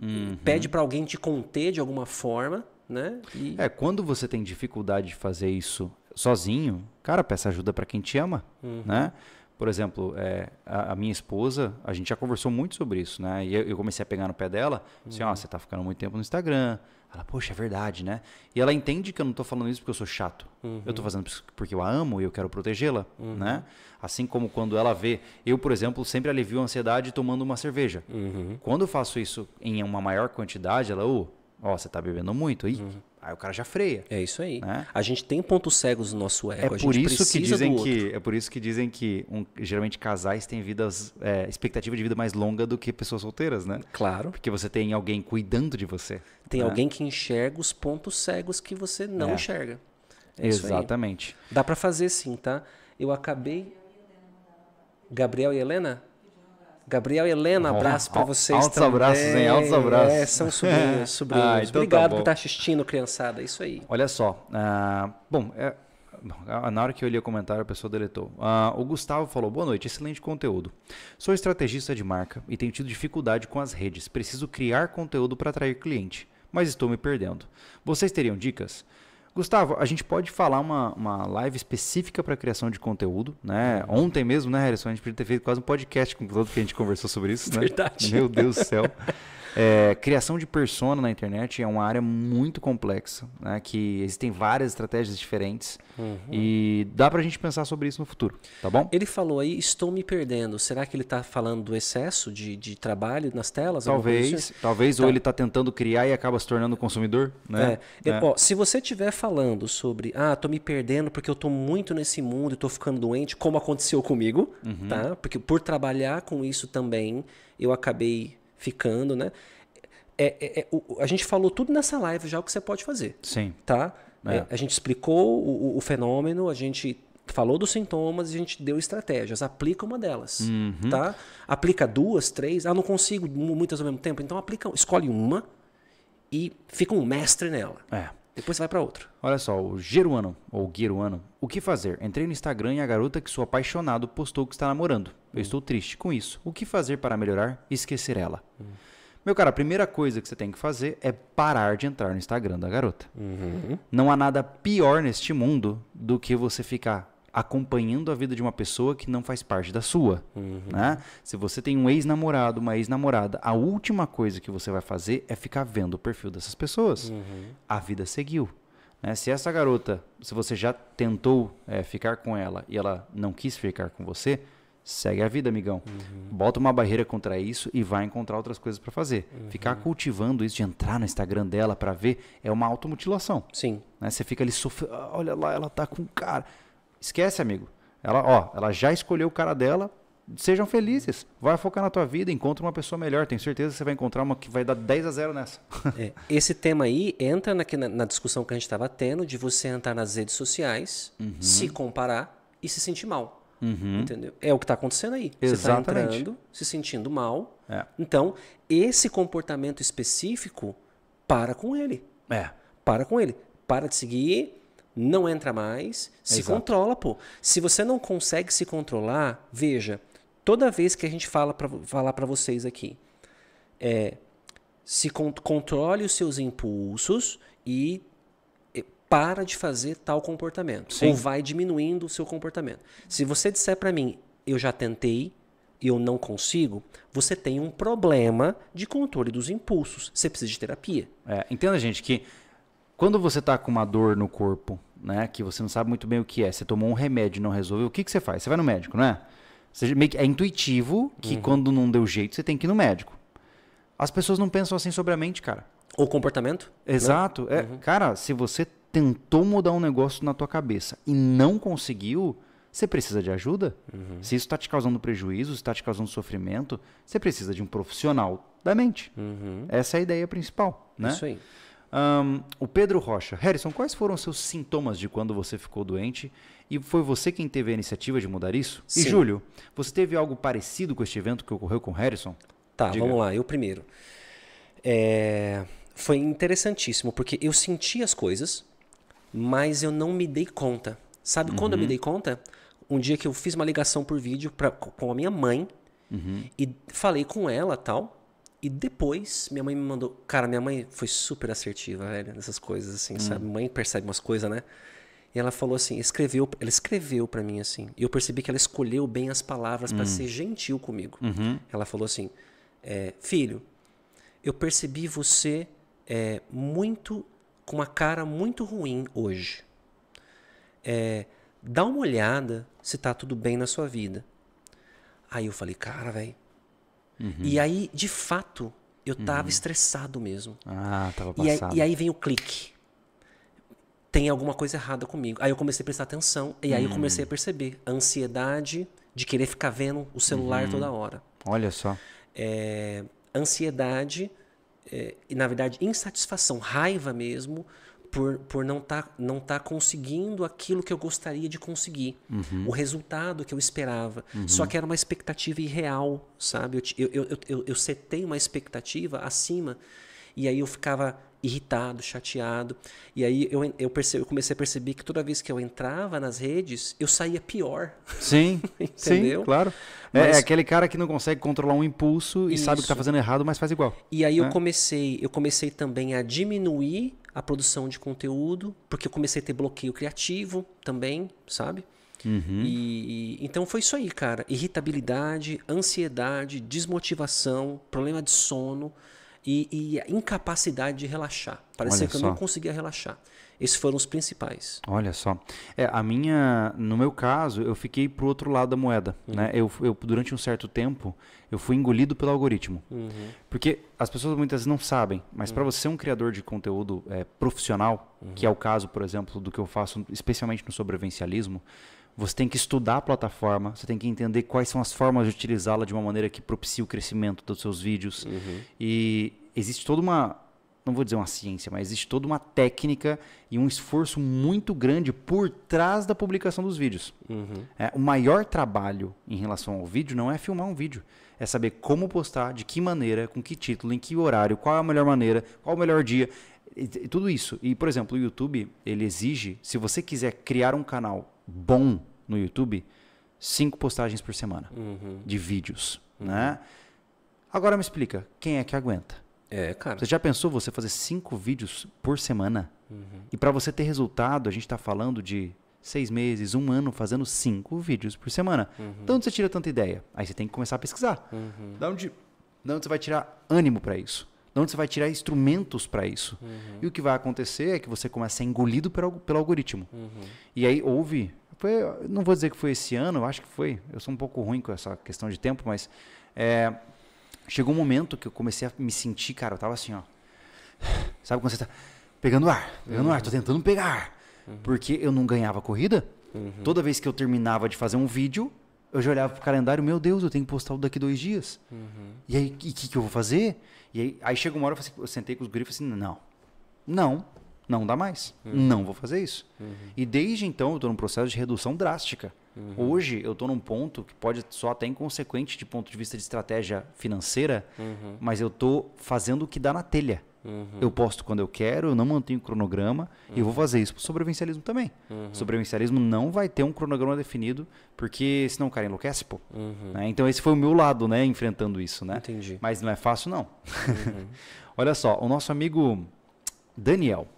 [SPEAKER 2] uhum. pede para alguém te conter de alguma forma, né?
[SPEAKER 1] E... É, quando você tem dificuldade de fazer isso sozinho, cara, peça ajuda para quem te ama, uhum. né? Por exemplo, é, a, a, minha esposa, a gente já conversou muito sobre isso, né? E eu, eu comecei a pegar no pé dela, assim, uhum. ó, oh, você tá ficando muito tempo no Instagram, ela, poxa, é verdade, né? E ela entende que eu não estou falando isso porque eu sou chato. Uhum. Eu estou fazendo porque eu a amo e eu quero protegê-la, uhum. né? Assim como quando ela vê. Eu, por exemplo, sempre alivio a ansiedade tomando uma cerveja. Uhum. Quando eu faço isso em uma maior quantidade, ela, ô, oh, ó, você está bebendo muito. E Aí o cara já freia. É isso aí. Né? A gente tem pontos cegos no nosso é ego. É por isso que dizem que é por isso que dizem que um, geralmente casais têm vidas é, expectativa de vida mais longa do que pessoas solteiras, né? Claro. Porque você tem alguém cuidando
[SPEAKER 2] de você. Tem né? alguém que enxerga os pontos cegos que você não é. enxerga. É Exatamente. Dá para fazer sim, tá? Eu acabei. Gabriel e Helena? Gabriel e Helena, abraço para vocês altos também. abraços, hein? Altos abraços. É, são sobrinhos, sobrinhos. Ah, então tá Obrigado tá por estar assistindo, criançada. É isso aí.
[SPEAKER 1] Olha só. Uh, bom, é, ah, na hora que eu li o comentário, a pessoa deletou. Uh, o Gustavo falou: Boa noite, excelente conteúdo. Sou estrategista de marca e tenho tido dificuldade com as redes. Preciso criar conteúdo para atrair cliente, mas estou me perdendo. Vocês teriam dicas? Gustavo, a gente pode falar uma, uma live específica para criação de conteúdo, né? Ontem mesmo, né, Harrison? A gente podia ter feito quase um podcast com todo que a gente conversou sobre isso, né? Verdade. Meu Deus do céu. É, criação de persona na internet é uma área muito complexa, né? Que existem várias estratégias diferentes uhum.
[SPEAKER 2] e dá pra gente pensar sobre isso no futuro, tá bom? Ele falou aí, estou me perdendo. Será que ele tá falando do excesso de, de trabalho nas telas? Talvez, assim? talvez, ou tá. ele tá
[SPEAKER 1] tentando criar e acaba se tornando consumidor, né? É, é, é. Ó,
[SPEAKER 2] se você estiver falando sobre, ah, tô me perdendo porque eu tô muito nesse mundo e tô ficando doente, como aconteceu comigo, uhum. tá? Porque por trabalhar com isso também, eu acabei ficando, né? É, é, é, o, a gente falou tudo nessa live já o que você pode fazer. Sim. Tá? É. É, a gente explicou o, o, fenômeno, a gente falou dos sintomas, a gente deu estratégias. Aplica uma delas, uhum. tá? Aplica duas, três. Ah, não consigo muitas ao mesmo tempo. Então aplica, escolhe uma e fica um mestre nela. É. Depois você vai para outro. Olha só, o Geruano, ou
[SPEAKER 1] Geruano, o que fazer? Entrei no Instagram e a garota que sou apaixonado postou que está namorando. Eu hum. estou triste com isso. O que fazer para melhorar? Esquecer ela. Hum. Meu cara, a primeira coisa que você tem que fazer é parar de entrar no Instagram da garota. Uhum. Não há nada pior neste mundo do que você ficar acompanhando a vida de uma pessoa que não faz parte da sua. Uhum. Né? Se você tem um ex-namorado, uma ex-namorada, a última coisa que você vai fazer é ficar vendo o perfil dessas pessoas. Uhum. A vida seguiu. Né? Se essa garota, se você já tentou é, ficar com ela e ela não quis ficar com você, segue a vida, amigão. Uhum. Bota uma barreira contra isso e vai encontrar outras coisas para fazer. Uhum. Ficar cultivando isso de entrar no Instagram dela para ver é uma automutilação. Sim. Né? Você fica ali sofrendo, ah, olha lá, ela tá com cara. Esquece, amigo. Ela, ó, ela já escolheu o cara dela. Sejam
[SPEAKER 2] felizes. Vai focar na tua vida, encontra uma pessoa melhor. Tenho certeza que você vai encontrar uma que vai dar 10 a 0 nessa. É, esse tema aí entra na, na, discussão que a gente estava tendo de você entrar nas redes sociais, uhum. se comparar e se sentir mal. Uhum. Entendeu? É o que está acontecendo aí. Tá Exatamente. Você está entrando, se sentindo mal. É. Então, esse comportamento específico, para com ele. É. Para com ele. Para de seguir não entra mais, se Exato. controla, pô. Se você não consegue se controlar, veja, toda vez que a gente fala pra, falar para vocês aqui, é se con controle os seus impulsos e para de fazer tal comportamento. Sim. Ou vai diminuindo o seu comportamento. Se você disser para mim, eu já tentei, e eu não consigo, você tem um problema de controle dos impulsos. Você precisa de terapia. É, entenda, gente, que quando você está com uma dor no corpo, né, que você não
[SPEAKER 1] sabe muito bem o que é, você tomou um remédio e não resolveu, o que, que você faz? Você vai no médico, não é? Você, é intuitivo que uhum. quando não deu jeito, você tem que ir no médico. As pessoas não pensam assim sobre a mente, cara. Ou comportamento. Né? Exato. Né? É, uhum. Cara, se você tentou mudar um negócio na tua cabeça e não conseguiu, você precisa de ajuda. Uhum. Se isso está te causando prejuízo, está te causando sofrimento, você precisa de um profissional da mente. Uhum. Essa é a ideia principal, né? Isso aí. Um, o Pedro Rocha. Harrison, quais foram os seus sintomas de quando você ficou doente? E foi você quem teve a iniciativa de mudar isso? Sim. E Júlio, você teve algo parecido
[SPEAKER 2] com este evento que ocorreu com Harrison? Tá, Diga. vamos lá. Eu primeiro. É... Foi interessantíssimo, porque eu senti as coisas, mas eu não me dei conta. Sabe uhum. quando eu me uhum. dei conta? Um dia que eu fiz uma ligação por vídeo pra, com a minha mãe uhum. e falei com ela tal. E depois, minha mãe me mandou. Cara, minha mãe foi super assertiva, velho, nessas coisas, assim, hum. sabe? Mãe percebe umas coisas, né? E ela falou assim: escreveu, ela escreveu para mim assim. E eu percebi que ela escolheu bem as palavras hum. para ser gentil comigo. Uhum. Ela falou assim: é, filho, eu percebi você é, muito. com uma cara muito ruim hoje. É, dá uma olhada se tá tudo bem na sua vida. Aí eu falei: cara, velho Uhum. E aí, de fato, eu tava uhum. estressado mesmo.
[SPEAKER 1] Ah, tava passado. E aí,
[SPEAKER 2] e aí vem o clique. Tem alguma coisa errada comigo. Aí eu comecei a prestar atenção e aí eu hum. comecei a perceber a ansiedade de querer ficar vendo o celular uhum. toda hora. Olha só. É, ansiedade é, e, na verdade, insatisfação, raiva mesmo por, por não estar tá, não tá conseguindo aquilo que eu gostaria de conseguir, uhum. o resultado que eu esperava. Uhum. Só que era uma expectativa irreal, sabe? Eu, eu, eu, eu, eu setei uma expectativa acima e aí eu ficava irritado, chateado. E aí eu, eu, percebi, eu comecei a perceber que toda vez que eu entrava nas redes, eu saía pior. Sim, entendeu? Sim, claro. É, mas... É, aquele
[SPEAKER 1] cara que não consegue controlar um impulso e tá Isso. sabe que está fazendo errado, mas faz igual. E aí né? eu
[SPEAKER 2] comecei, eu comecei também a diminuir a produção de conteúdo, porque eu comecei a ter bloqueio criativo também, sabe? Uhum. E, e, então foi isso aí, cara. Irritabilidade, ansiedade, desmotivação, problema de sono e, e a incapacidade de relaxar. Parecia que eu não conseguia relaxar. Esses foram os principais.
[SPEAKER 1] Olha só. É, a minha, no meu caso, eu fiquei pro outro lado da moeda. Uhum. Né? Eu, eu, durante um certo tempo, eu fui engolido pelo algoritmo. Uhum. Porque as pessoas muitas vezes não sabem, mas uhum. para você ser um criador de conteúdo é, profissional, que é uhum. o caso, por exemplo, do que eu faço, especialmente no sobrevivencialismo, você tem que estudar a plataforma, você tem que entender quais são as formas de utilizá-la de uma maneira que propicie o crescimento dos seus vídeos. Uhum. E existe toda uma, não vou dizer uma ciência, mas existe toda uma técnica e um esforço muito grande por trás da publicação dos vídeos. Uhum. É, o maior trabalho em relação ao vídeo não é filmar um vídeo, é saber como postar, de que maneira, com que título, em que horário, qual é a melhor maneira, qual é o melhor dia, e, e tudo isso. E, por exemplo, o YouTube, ele exige, se você quiser criar um canal bom, no YouTube cinco postagens por semana uhum. de vídeos, uhum. né? Agora me explica, quem é que aguenta? É, cara. Você já pensou você fazer cinco vídeos por semana? Uhum. E para você ter resultado, a gente está falando de seis meses, um ano, fazendo cinco vídeos por semana. Uhum. onde você tira tanta ideia? Aí você tem que começar a pesquisar. Uhum. De, onde, onde você vai tirar ânimo para isso? Da onde você vai tirar instrumentos para isso? Uhum. E o que vai acontecer é que você começa a ser engolido pelo, pelo algoritmo. Uhum. E aí houve foi, não vou dizer que foi esse ano, acho que foi. Eu sou um pouco ruim com essa questão de tempo, mas é, chegou um momento que eu comecei a me sentir, cara, eu tava assim, ó. Sabe quando você tá pegando ar, pegando uhum. ar, tô tentando pegar uhum. Porque eu não ganhava corrida. Uhum. Toda vez que eu terminava de fazer um vídeo, eu já olhava pro calendário, meu Deus, eu tenho que postar daqui dois dias. Uhum. E aí, o que, que eu vou fazer? E aí, aí chegou uma hora, assim, eu sentei com os grifos assim, não, não, não dá mais, uhum. não vou fazer isso. Uhum. E desde então eu estou num processo de redução drástica. Uhum. Hoje eu estou num ponto que pode só até inconsequente de ponto de vista de estratégia financeira, uhum. mas eu estou fazendo o que dá na telha. Uhum. Eu posto quando eu quero, eu não mantenho o cronograma e eu vou uhum. fazer isso para o sobrevivencialismo também. O sobrevivencialismo não vai ter um cronograma definido, porque senão o cara enlouquece, pô. Né? Então esse foi o meu lado, né, enfrentando isso, né? Entendi. Mas não é fácil, não. Olha só, o nosso amigo Daniel,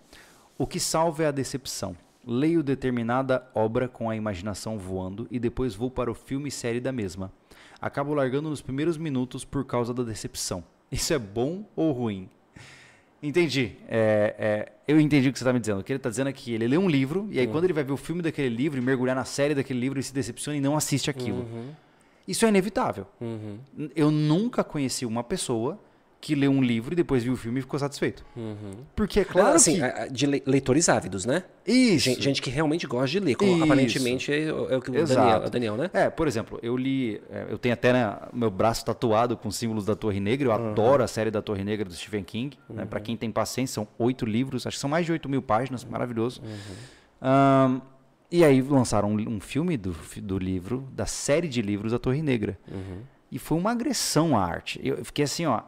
[SPEAKER 1] o que salva é a decepção. Leio determinada obra com a imaginação voando e depois vou para o filme e série da mesma. Acabo largando nos primeiros minutos por causa da decepção. Isso é bom ou ruim? Entendi. É, é, eu entendi o que você está me dizendo. O que ele está dizendo é que ele lê um livro, e aí uhum. quando ele vai ver o filme daquele livro e mergulhar na série daquele livro, ele se decepciona e não assiste aquilo. Uhum. Isso é inevitável. Uhum. Eu nunca conheci uma pessoa que leu um livro e depois viu o filme e ficou satisfeito. Uhum.
[SPEAKER 2] Porque é claro ah, assim, que... De leitores ávidos, né? Isso. Gente, gente que realmente gosta de ler, como aparentemente é, é o que o Daniel, é
[SPEAKER 1] Daniel, né? É, por exemplo, eu li... É, eu tenho até né, meu braço tatuado com símbolos da Torre Negra. Eu uhum. adoro a série da Torre Negra do Stephen King. Né? Uhum. Né? Para quem tem paciência, são oito livros. Acho que são mais de oito mil páginas. Maravilhoso. Uhum. Um, e aí lançaram um, um, filme do, do livro, da série de livros da Torre Negra. Uhum. E foi uma agressão à arte. Eu fiquei assim, ó,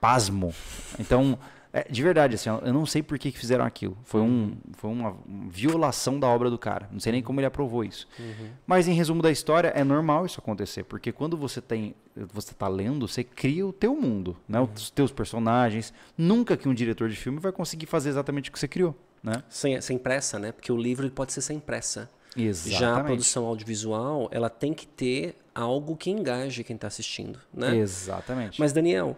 [SPEAKER 1] pasmo. Então, é, de verdade, assim, eu não sei por que fizeram aquilo. Foi, um, foi uma violação da obra do cara. Não sei nem como ele aprovou isso. Uhum. Mas em resumo da história, é normal isso acontecer, porque quando você tem, você está lendo, você cria o teu mundo, né? Uhum. Os teus personagens. Nunca que um diretor
[SPEAKER 2] de filme vai conseguir fazer exatamente o que você criou, né? Sem, sem pressa, né? Porque o livro pode ser sem pressa.
[SPEAKER 1] Exatamente. Já a produção
[SPEAKER 2] audiovisual, ela tem que ter algo que engaje quem está assistindo, né? Exatamente. Mas Daniel,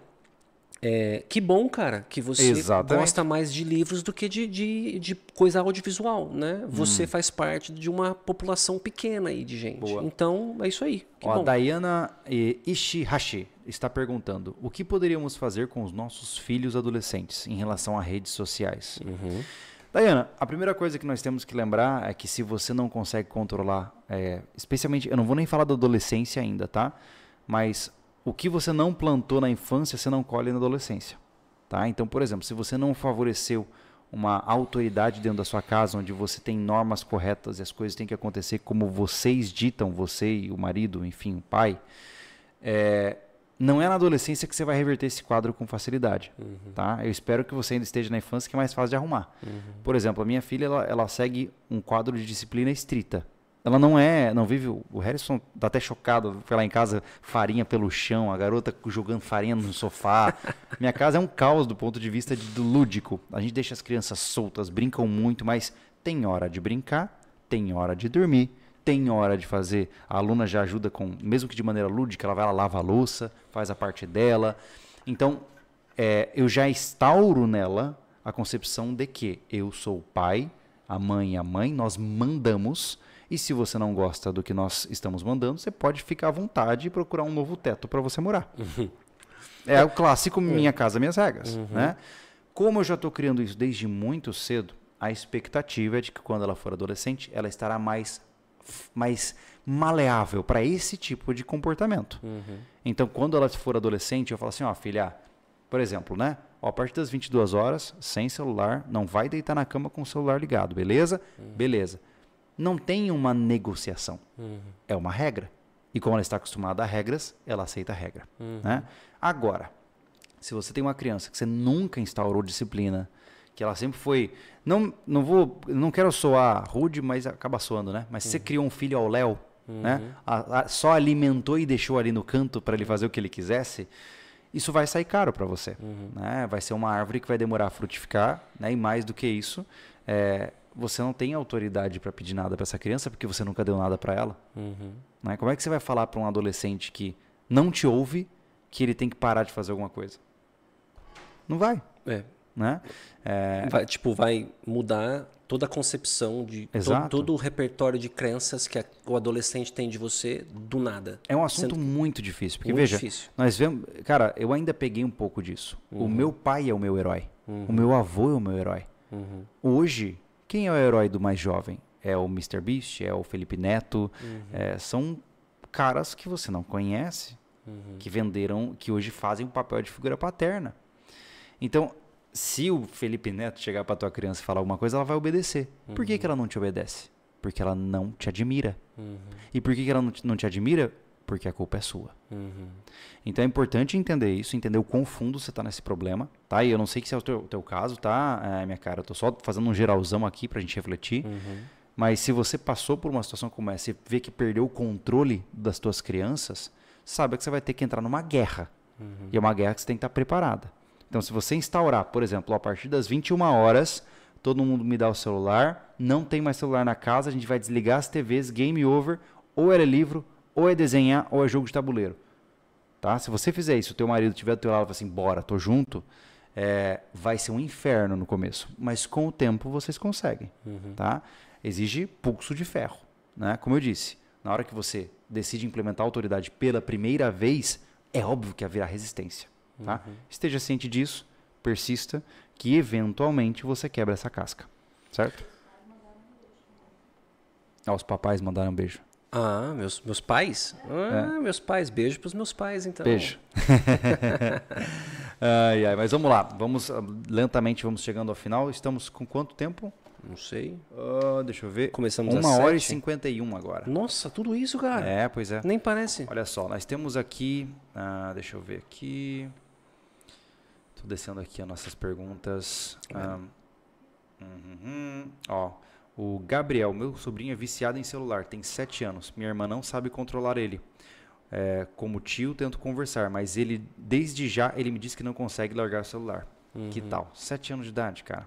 [SPEAKER 2] é, que bom, cara, que você Exatamente. gosta mais de livros do que de, de, de coisa audiovisual, né? Você hum. faz parte de uma população pequena aí de gente. Boa. Então, é isso aí.
[SPEAKER 1] Ó, a Dayana eh, Ishihashi está perguntando: o que poderíamos fazer com os nossos filhos adolescentes em relação a redes sociais? Uhum. Dayana, a primeira coisa que nós temos que lembrar é que se você não consegue controlar, é, especialmente, eu não vou nem falar da adolescência ainda, tá? Mas o que você não plantou na infância, você não colhe na adolescência. Tá? Então, por exemplo, se você não favoreceu uma autoridade dentro da sua casa, onde você tem normas corretas e as coisas têm que acontecer como vocês ditam, você e o marido, enfim, o pai, é, não é na adolescência que você vai reverter esse quadro com facilidade. Uhum. Tá? Eu espero que você ainda esteja na infância, que é mais fácil de arrumar. Uhum. Por exemplo, a minha filha ela, ela segue um quadro de disciplina estrita. Ela não é, não vive. O Harrison tá até chocado. Foi lá em casa, farinha pelo chão, a garota jogando farinha no sofá. Minha casa é um caos do ponto de vista de, do lúdico. A gente deixa as crianças soltas, brincam muito, mas tem hora de brincar, tem hora de dormir, tem hora de fazer. A aluna já ajuda com, mesmo que de maneira lúdica, ela vai lá, lava a louça, faz a parte dela. Então, é, eu já instauro nela a concepção de que eu sou o pai, a mãe e a mãe, nós mandamos e se você não gosta do que nós estamos mandando, você pode ficar à vontade e procurar um novo teto para você morar. Uhum.
[SPEAKER 2] É o clássico Minha Casa Minhas Regras. Uhum. Né?
[SPEAKER 1] Como eu já estou criando isso desde muito cedo, a expectativa é de que quando ela for adolescente, ela estará mais, mais maleável para esse tipo de comportamento. Uhum. Então, quando ela for adolescente, eu falo assim, ó, filha, por exemplo, né? Ó, a partir das 22 horas, sem celular, não vai deitar na cama com o celular ligado, beleza? Uhum. Beleza não tem uma negociação. Uhum. É uma regra. E como ela está acostumada a regras, ela aceita a regra. Uhum. Né? Agora, se você tem uma criança que você nunca instaurou disciplina, que ela sempre foi. Não, não vou. Não quero soar rude, mas acaba soando, né? Mas uhum. você criou um filho ao Léo, né? Uhum. A, a, só alimentou e deixou ali no canto para ele fazer o que ele quisesse isso vai sair caro para você. Uhum. Né? Vai ser uma árvore que vai demorar a frutificar, né? e mais do que isso, é, você não tem autoridade para pedir nada para essa criança porque você nunca deu nada para ela. Uhum. Né? Como é que você vai falar para um adolescente que não te ouve que ele tem que parar
[SPEAKER 2] de fazer alguma coisa? Não vai. É. Né? É... Vai, tipo, vai mudar toda a concepção de to, todo o repertório de crenças que a, o adolescente tem de você do nada. É um assunto
[SPEAKER 1] muito difícil, porque muito veja, difícil. nós vemos, cara, eu ainda peguei um pouco disso. Uhum. O meu pai é o meu herói, uhum. o meu avô é o meu herói. Uhum. Hoje quem é o herói do mais jovem? É o Mr. Beast? É o Felipe Neto? Uhum. É, são caras que você não conhece, uhum. que venderam, que hoje fazem o papel de figura paterna. Então, se o Felipe Neto chegar para tua criança e falar alguma coisa, ela vai obedecer. Por que, uhum. que ela não te obedece? Porque ela não te admira. Uhum. E por que, que ela não te, não te admira? porque a culpa é sua. Uhum. Então é importante entender isso, entender o quão fundo você está nesse problema, tá? E eu não sei se é o teu, teu caso, tá, é, minha cara? Eu tô só fazendo um geralzão aqui para a gente refletir. Uhum. Mas se você passou por uma situação como essa e vê que perdeu o controle das tuas crianças, saiba que você vai ter que entrar numa guerra. Uhum. E é uma guerra que você tem que estar tá preparada. Então, se você instaurar, por exemplo, a partir das 21 horas, todo mundo me dá o celular, não tem mais celular na casa, a gente vai desligar as TVs, game over, ou era livro, ou é desenhar ou é jogo de tabuleiro. Tá? Se você fizer isso, o teu marido tiver do teu lado e assim, bora, tô junto, é, vai ser um inferno no começo. Mas com o tempo vocês conseguem. Uhum. Tá? Exige pulso de ferro. Né? Como eu disse, na hora que você decide implementar a autoridade pela primeira vez, é óbvio que haverá resistência. Tá? Uhum. Esteja ciente disso, persista, que eventualmente você quebra essa casca. Certo? Ah, os papais mandaram um beijo.
[SPEAKER 2] Ah, meus, meus pais? Ah, é. meus pais. Beijo para os meus pais, então. Beijo. ai, ai, mas vamos lá. Vamos ah, lentamente,
[SPEAKER 1] vamos chegando ao final. Estamos com quanto tempo? Não sei. Uh, deixa eu ver. Começamos Uma hora sete. e 51 agora. Nossa, tudo isso, cara. É, pois é. Nem parece. Olha só, nós temos aqui. Uh, deixa eu ver aqui. Tô descendo aqui as nossas perguntas. É. Uhum. ó. O Gabriel, meu sobrinho, é viciado em celular, tem 7 anos. Minha irmã não sabe controlar ele. É, como tio, tento conversar, mas ele, desde já, ele me disse que não consegue largar o celular. Uhum. Que tal? 7 anos de
[SPEAKER 2] idade, cara.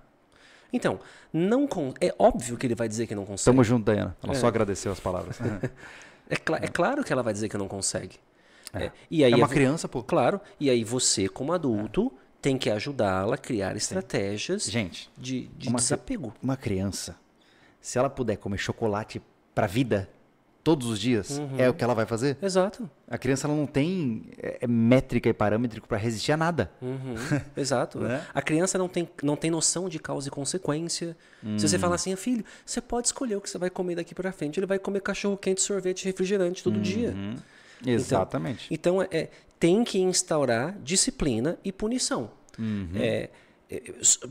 [SPEAKER 2] Então, não con... é óbvio que ele vai dizer que não consegue. Tamo junto, Dayana. Ela é. só agradeceu as palavras. é, cl é claro que ela vai dizer que não consegue. É. é e aí, é uma criança, pô. Claro. E aí você, como adulto, é. tem que ajudá-la a criar estratégias Gente, de, de uma, desapego. Uma criança se ela puder comer chocolate
[SPEAKER 1] pra vida todos os dias, uhum. é o que ela vai fazer? Exato. A criança ela não tem é, é métrica e parâmetro para resistir a nada.
[SPEAKER 2] Uhum. Exato. Né? A criança não tem, não tem noção de causa e consequência. Uhum. Se você uhum. falar assim, ah, filho, você pode escolher o que você vai comer daqui para frente. Ele vai comer cachorro quente, sorvete, refrigerante todo uhum. dia. Então, Exatamente. Então, então é, tem que instaurar disciplina e punição. Uhum. É, é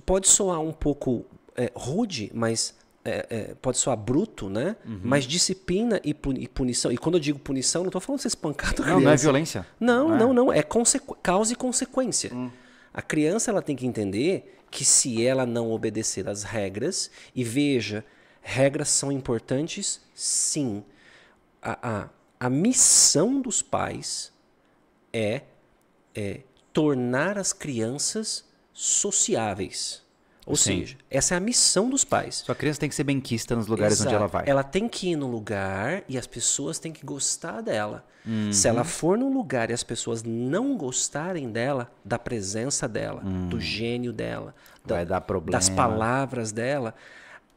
[SPEAKER 2] pode soar um pouco é, rude, mas é, é, pode soar bruto, né? Uhum. Mas disciplina e, punição. E quando eu digo punição, não estou falando você espancado. a criança. Não, não é violência. Não, não, é. não. não é causa e consequência. Hum. A criança ela tem que entender que se ela não obedecer às regras, e veja, regras são importantes, sim. A, a, a missão dos pais é, é tornar as crianças sociáveis. Ou Sim. seja, essa é a missão dos pais. Sua criança tem que ser benquista nos lugares Exato. onde ela vai. Ela tem que ir no lugar e as pessoas têm que gostar dela. Uhum. Se ela for num lugar e as pessoas não gostarem dela, da presença dela, uhum. do gênio dela, da, das palavras dela,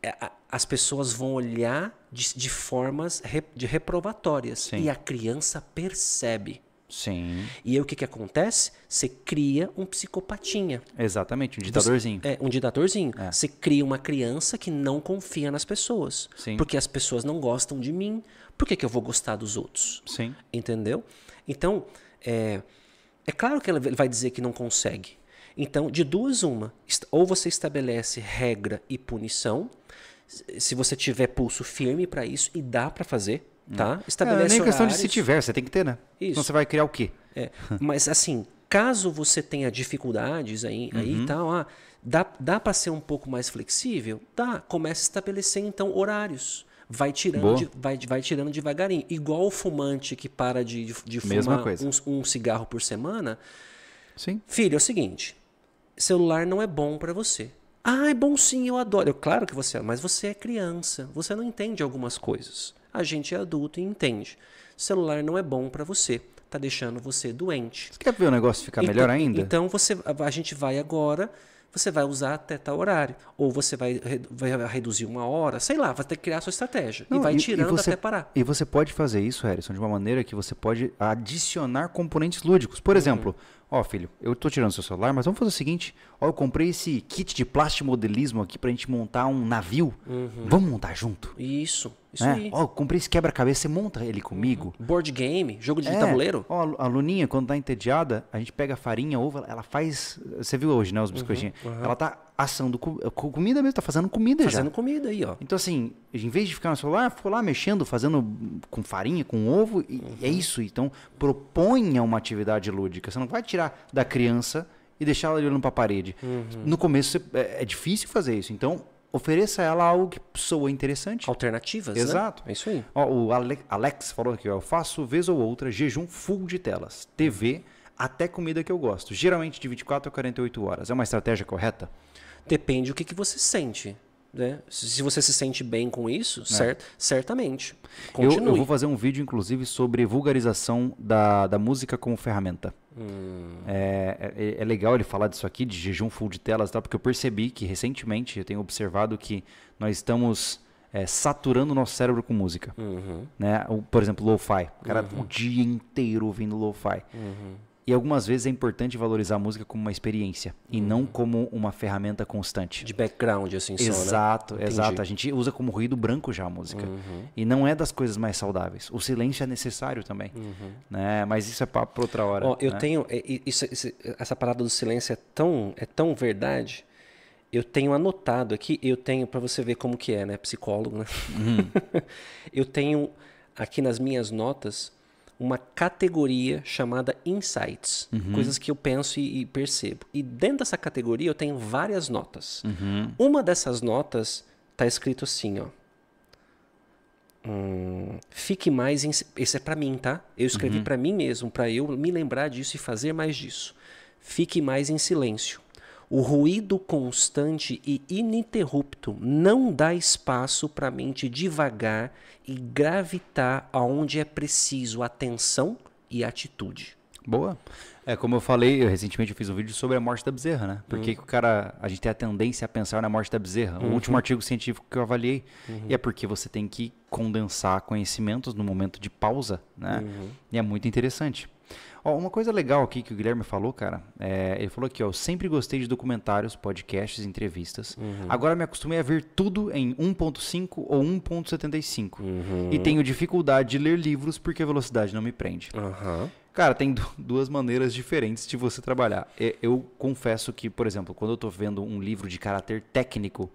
[SPEAKER 2] é, as pessoas vão olhar de, de formas de reprovatórias. Sim. E a criança percebe. Sim. E aí o que, que acontece? Você cria um psicopatinha. Exatamente, um ditadorzinho. Você, é, um ditadorzinho. É. Você cria uma criança que não confia nas pessoas. Sim. Porque as pessoas não gostam de mim. Por que, que eu vou gostar dos outros? Sim. Entendeu? Então, é, é claro que ela vai dizer que não consegue. Então, de duas, uma. Ou você estabelece regra e punição, se você tiver pulso firme para isso e dá para fazer, Tá? Hum. Estabelece é, nem questão de se tiver, você tem que ter, né? Isso. Então você vai criar o quê? É. Mas assim, caso você tenha dificuldades aí, uhum. aí e tal, ah, dá, dá para ser um pouco mais flexível? Dá. Começa a estabelecer então horários. Vai tirando, de, vai, vai tirando devagarinho. Igual o fumante que para de, de, de fumar um, um, cigarro por semana. Sim. Filho, é o seguinte: celular não é bom para você. Ah, é bom sim, eu adoro. Eu, claro que você é, mas você é criança. Você não entende algumas coisas a gente é adulto e entende. O celular não é bom para você tá deixando você doente. Você quer ver o negócio ficar então, melhor ainda? Então você, a gente vai agora, você vai usar até tal horário. Ou você vai, vai reduzir uma hora, sei lá, vai ter que criar a sua estratégia. Não, e vai e, tirando e você, até parar.
[SPEAKER 1] E você pode fazer isso, Harrison, de uma maneira que você pode adicionar componentes lúdicos. Por uhum. exemplo, Ó, oh, filho, eu tô tirando seu celular, mas vamos fazer o seguinte: ó, eu comprei esse kit de plástico modelismo aqui pra gente montar um navio.
[SPEAKER 2] Uhum. Vamos
[SPEAKER 1] montar junto. Isso, isso né? aí. Ó, eu comprei esse quebra-cabeça, você monta ele comigo.
[SPEAKER 2] Uhum. Board game, jogo de é. tabuleiro.
[SPEAKER 1] Ó, a Luninha, quando tá entediada, a gente pega farinha, ovo, ela faz. Você viu hoje, né? Os biscoitinhos. Uhum. uhum. Ela tá ação do eh, comida mesmo, tá fazendo comida fazendo já. Fazendo comida aí, ó. Então assim, em vez de ficar no celular, ficou lá mexendo, fazendo com farinha, com ovo, e uhum. é isso. Então, proponha uma atividade lúdica. Você não vai tirar da criança e deixar ela olhando pra parede. Uhum. No começo é, é difícil fazer isso. Então, ofereça a ela algo que soa interessante. Alternativas, né? Exato. Né? É isso aí. Ó, o Alex falou aqui, ó, eu faço vez ou outra jejum full de telas, TV,
[SPEAKER 2] até comida que eu gosto, geralmente de 24 a 48 horas. É uma estratégia correta? Depende do que, que você sente. Né? Se você se sente bem com isso, é. cert, certamente. Eu, eu, vou fazer
[SPEAKER 1] um vídeo, inclusive, sobre vulgarização da, da música como ferramenta. Hum. É, é, é, legal ele falar disso aqui, de jejum full de telas e tal, porque eu percebi que recentemente eu tenho observado que nós estamos é, saturando o nosso cérebro com música. Uhum. Né? Por exemplo, lo-fi. O cara uhum. o dia inteiro ouvindo lo-fi. Uhum. E algumas vezes é importante valorizar a música como uma experiência e não uhum. como uma ferramenta constante. De
[SPEAKER 2] background, assim, né? Exato, né? exato. A
[SPEAKER 1] gente usa como ruído branco já a música. Uhum. E não é das coisas mais saudáveis. O silêncio é necessário também. Uhum. Né? Mas isso é papo para outra hora. Oh, eu né? tenho.
[SPEAKER 2] Isso, isso, essa parada do silêncio é tão, é tão verdade. Eu tenho anotado aqui, eu tenho, para você ver como que é, né? Psicólogo, né? Uhum. eu tenho aqui nas minhas notas uma categoria chamada Insights, uhum. coisas que eu penso e, e, percebo. E dentro dessa categoria eu tenho várias notas. Uhum. Uma dessas notas tá escrito assim, ó. Hum, fique mais em, esse é para mim, tá? Eu escrevi uhum. para mim mesmo, para eu me lembrar disso e fazer mais disso. Fique mais em silêncio. O ruído constante e ininterrupto não dá espaço para a mente divagar e gravitar aonde é preciso atenção e atitude. Boa.
[SPEAKER 1] É como eu falei, eu recentemente eu fiz um vídeo sobre a morte da bezerra, né? Por uhum. que o cara, a gente tem a tendência a pensar na morte da bezerra? Uhum. O último artigo científico que eu avaliei. Uhum. E é porque você tem que condensar conhecimentos no momento de pausa, né? Uhum. E é muito interessante. Ó, uma coisa legal aqui que o Guilherme falou, cara, é, ele falou aqui, ó, eu sempre gostei de documentários, podcasts, entrevistas. Uhum. Agora me acostumei a ver tudo em 1.5 ou 1.75. Uhum. E tenho dificuldade de ler livros porque a velocidade não me prende. Uhum. Cara, tem duas maneiras diferentes de você trabalhar. Eu confesso que, por exemplo, quando eu estou vendo um livro de caráter técnico,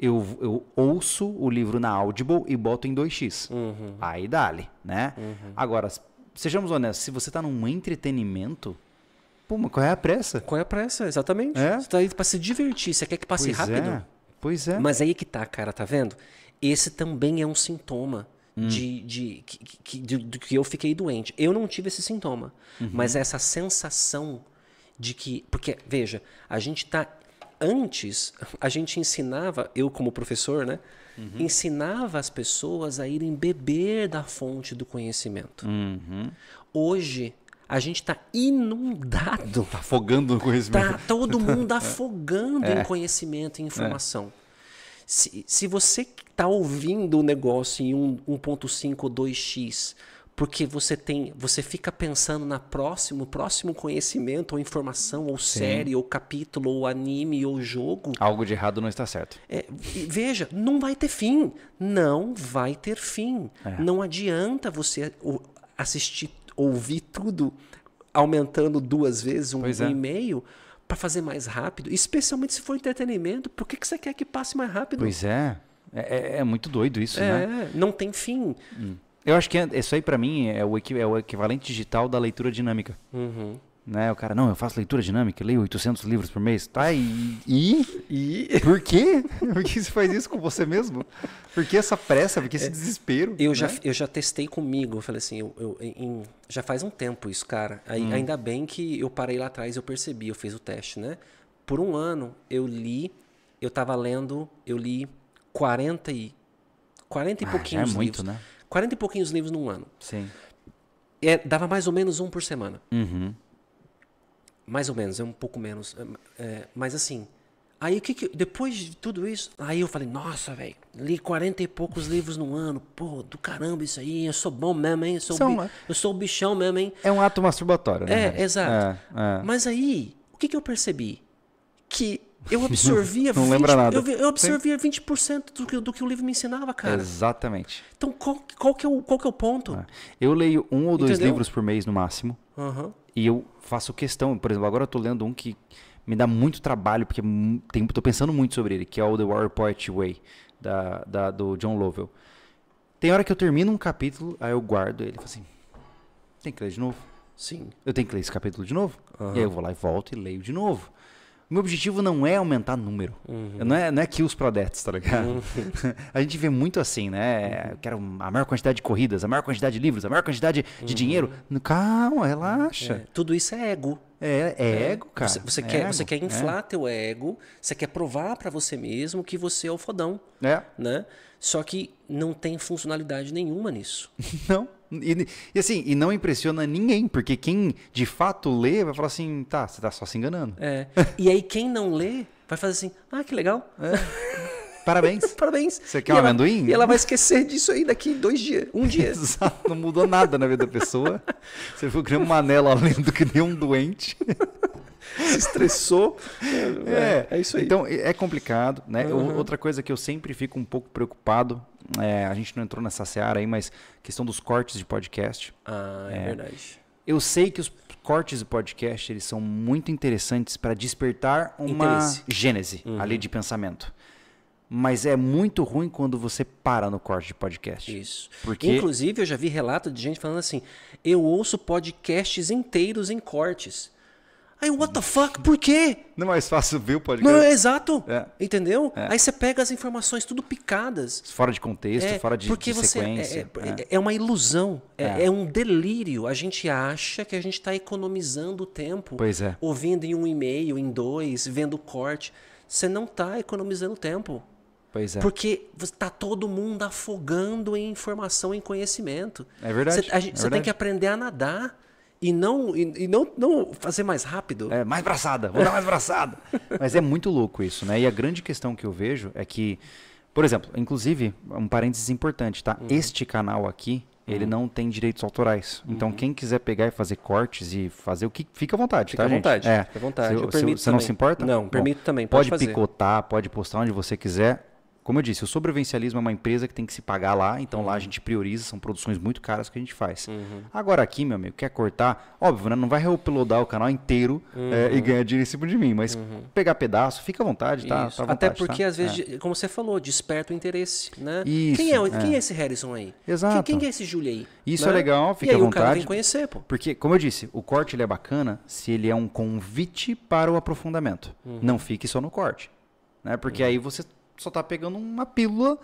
[SPEAKER 1] eu, eu, ouço o livro na Audible e boto em 2x. Uhum. Aí dá-lhe, né? Uhum. Agora, sejamos honestos, se você está num entretenimento, pô,
[SPEAKER 2] mas qual é a pressa? Qual é a pressa, exatamente. É? Você tá aí pra se divertir, você quer que passe pois rápido. É. Pois é. Mas aí que tá, cara, tá vendo? Esse também é um sintoma hum. de, de, que, que, de, de, que eu fiquei doente. Eu não tive esse sintoma, uhum. mas é essa sensação de que. Porque, veja, a gente tá. Antes, a gente ensinava, eu como professor, né? uhum. ensinava as pessoas a irem beber da fonte do conhecimento. Uhum. Hoje, a gente está inundado. Está afogando no conhecimento. Está todo mundo afogando é. em conhecimento e informação. É. Se, se você está ouvindo o negócio em 1.5 ou 2x, porque você tem, você fica pensando na próximo, próximo conhecimento ou informação ou Sim. série ou capítulo ou anime ou jogo.
[SPEAKER 1] Algo de errado não está certo.
[SPEAKER 2] É, veja, não vai ter fim, não vai ter fim. É. Não adianta você assistir, ouvir tudo aumentando duas vezes um, é. um e meio para fazer mais rápido, especialmente se for entretenimento. Por que, que você quer é que passe mais rápido? Pois
[SPEAKER 1] é. É, é, é, muito doido isso, é, né? Não tem fim. Hum. Eu acho que é, isso aí, para mim, é o, é o equivalente digital da leitura dinâmica. Uhum né? O cara, não, eu faço leitura dinâmica, leio 800 livros por mês. Tá, e... E? e? Por quê? Por que você faz isso com você mesmo? Por que essa pressa? Por que esse é, desespero?
[SPEAKER 2] Eu, né? já, eu já testei comigo, eu falei assim, eu, eu em, já faz um tempo isso, cara. Aí, hum. Ainda bem que eu parei lá atrás, eu percebi, eu fiz o teste, né? Por um ano, eu li, eu tava lendo, eu li 40 e... 40 e ah, é pouquinhos é muito, livros. né? 40 e pouquinhos livros num ano. Sim. É, dava mais ou menos um por semana. Uhum. Mais ou menos, é um pouco menos. É, é mas assim, aí que, que, depois de tudo isso, aí eu falei, nossa, velho, li 40 e poucos livros num ano, pô, do caramba isso aí, eu sou bom mesmo, hein? Eu sou, São, bi, eu sou bichão mesmo, hein?
[SPEAKER 1] É um ato masturbatório, né? É, exato. É, é,
[SPEAKER 2] Mas aí, o que, que eu percebi? Que eu absorvia não 20, lembra nada. Eu, eu absorvia Sim. 20% do que, do que o livro me ensinava, cara.
[SPEAKER 1] Exatamente.
[SPEAKER 2] Então, qual, qual, que, é o, qual que é o ponto? É.
[SPEAKER 1] Eu leio um ou dois Entendeu? livros por mês, no máximo. Uhum. E eu faço questão. Por exemplo, agora eu tô lendo um que me dá muito trabalho, porque tem, tô pensando muito sobre ele, que é o The War Poet Way, da, da, do John Lovell. Tem hora que eu termino um capítulo, aí eu guardo ele e falo assim, tem que ler de novo? Sim. Eu tenho que ler esse capítulo de novo? Uhum. E aí eu vou lá e volto e leio de novo meu objetivo não é aumentar número. Uhum. Não, é, não é kills pro deaths, tá ligado? Uhum. a gente vê muito assim, né? Eu quero a maior quantidade de corridas, a maior quantidade de livros, a maior quantidade de uhum. dinheiro. Calma, relaxa. É. Tudo
[SPEAKER 2] isso é ego. É, é, é. ego, cara. Você, você é quer, ego. você quer né? inflar teu ego, você quer provar para você mesmo que você é o fodão. É. Né? Só que não tem funcionalidade nenhuma nisso.
[SPEAKER 1] não. E, e, assim, e não impressiona ninguém, porque quem de fato lê vai falar assim, tá, você tá só se enganando.
[SPEAKER 2] É. E aí quem não lê vai fazer assim, ah, que legal. É. Parabéns. Parabéns. Você quer e um ela, amendoim? E ela vai esquecer disso aí daqui
[SPEAKER 1] dois dias, um dia. Exato, não mudou nada na vida da pessoa. Você ficou criando uma anela lendo que nem um doente. se estressou. É é, é, é, isso aí. Então é complicado, né? Uhum. Outra coisa que eu sempre fico um pouco preocupado, é, a gente não entrou nessa seara aí, mas questão dos cortes de podcast. Ah, é, é verdade. Eu sei que os cortes de podcast eles são muito interessantes para despertar uma Interesse. gênese uhum. ali de pensamento mas é muito ruim quando você para no corte de podcast. Isso. Porque...
[SPEAKER 2] Inclusive, eu já vi relato de gente falando assim: eu ouço podcasts inteiros em cortes. Aí, what the fuck? Por quê?
[SPEAKER 1] Não é mais fácil
[SPEAKER 2] ver o podcast. Não, é exato. É. Entendeu? É. Aí você pega as informações tudo picadas. Fora de contexto, é, fora de, porque de você sequência. É, é, é. uma ilusão, é, um delírio. A gente acha que a gente está economizando tempo. Pois é. Ouvindo em um e-mail, em dois, vendo corte. Você não está economizando tempo. Pois é. Porque está todo mundo afogando em informação, em conhecimento. É verdade. Você, é verdade. você tem que aprender a nadar e não e, e, não, não fazer mais rápido. É, mais braçada, vou dar mais braçada.
[SPEAKER 1] Mas é muito louco isso, né? E a grande questão que eu vejo é que, por exemplo, inclusive, um parênteses importante, tá? Uhum. Este canal aqui, ele uhum. não tem direitos autorais. Então, uhum. Então, quem quiser pegar e fazer cortes e fazer o que. Fica à vontade, fica tá? À gente? Vontade, é. Fica à vontade. Você, você não se importa? Não, Bom, permito também. Pode, pode picotar, pode postar onde você quiser. Como eu disse, o sobrevivencialismo é uma empresa que tem que se pagar lá, então uhum. lá a uhum. gente prioriza, são produções muito caras que a gente faz. Uhum. Agora aqui, meu amigo, quer cortar? Óbvio, né? não vai reuploadar o canal inteiro eh, uhum. é, e ganhar dinheiro em cima de mim, mas uhum. pegar pedaço, fica à vontade, tá? tá à vontade, Até porque, tá? às vezes,
[SPEAKER 2] é. como você falou, desperta o interesse, né? Isso, quem, é, é. quem é esse Harrison aí? Exato. Quem, quem é esse Júlio aí? Isso né? é legal, fica e aí, à vontade. o cara tem que conhecer, pô.
[SPEAKER 1] Porque, como eu disse, o corte ele é bacana se ele é um convite para o aprofundamento. Uhum. Não fique só no corte. Né? Porque aí você só tá pegando uma pílula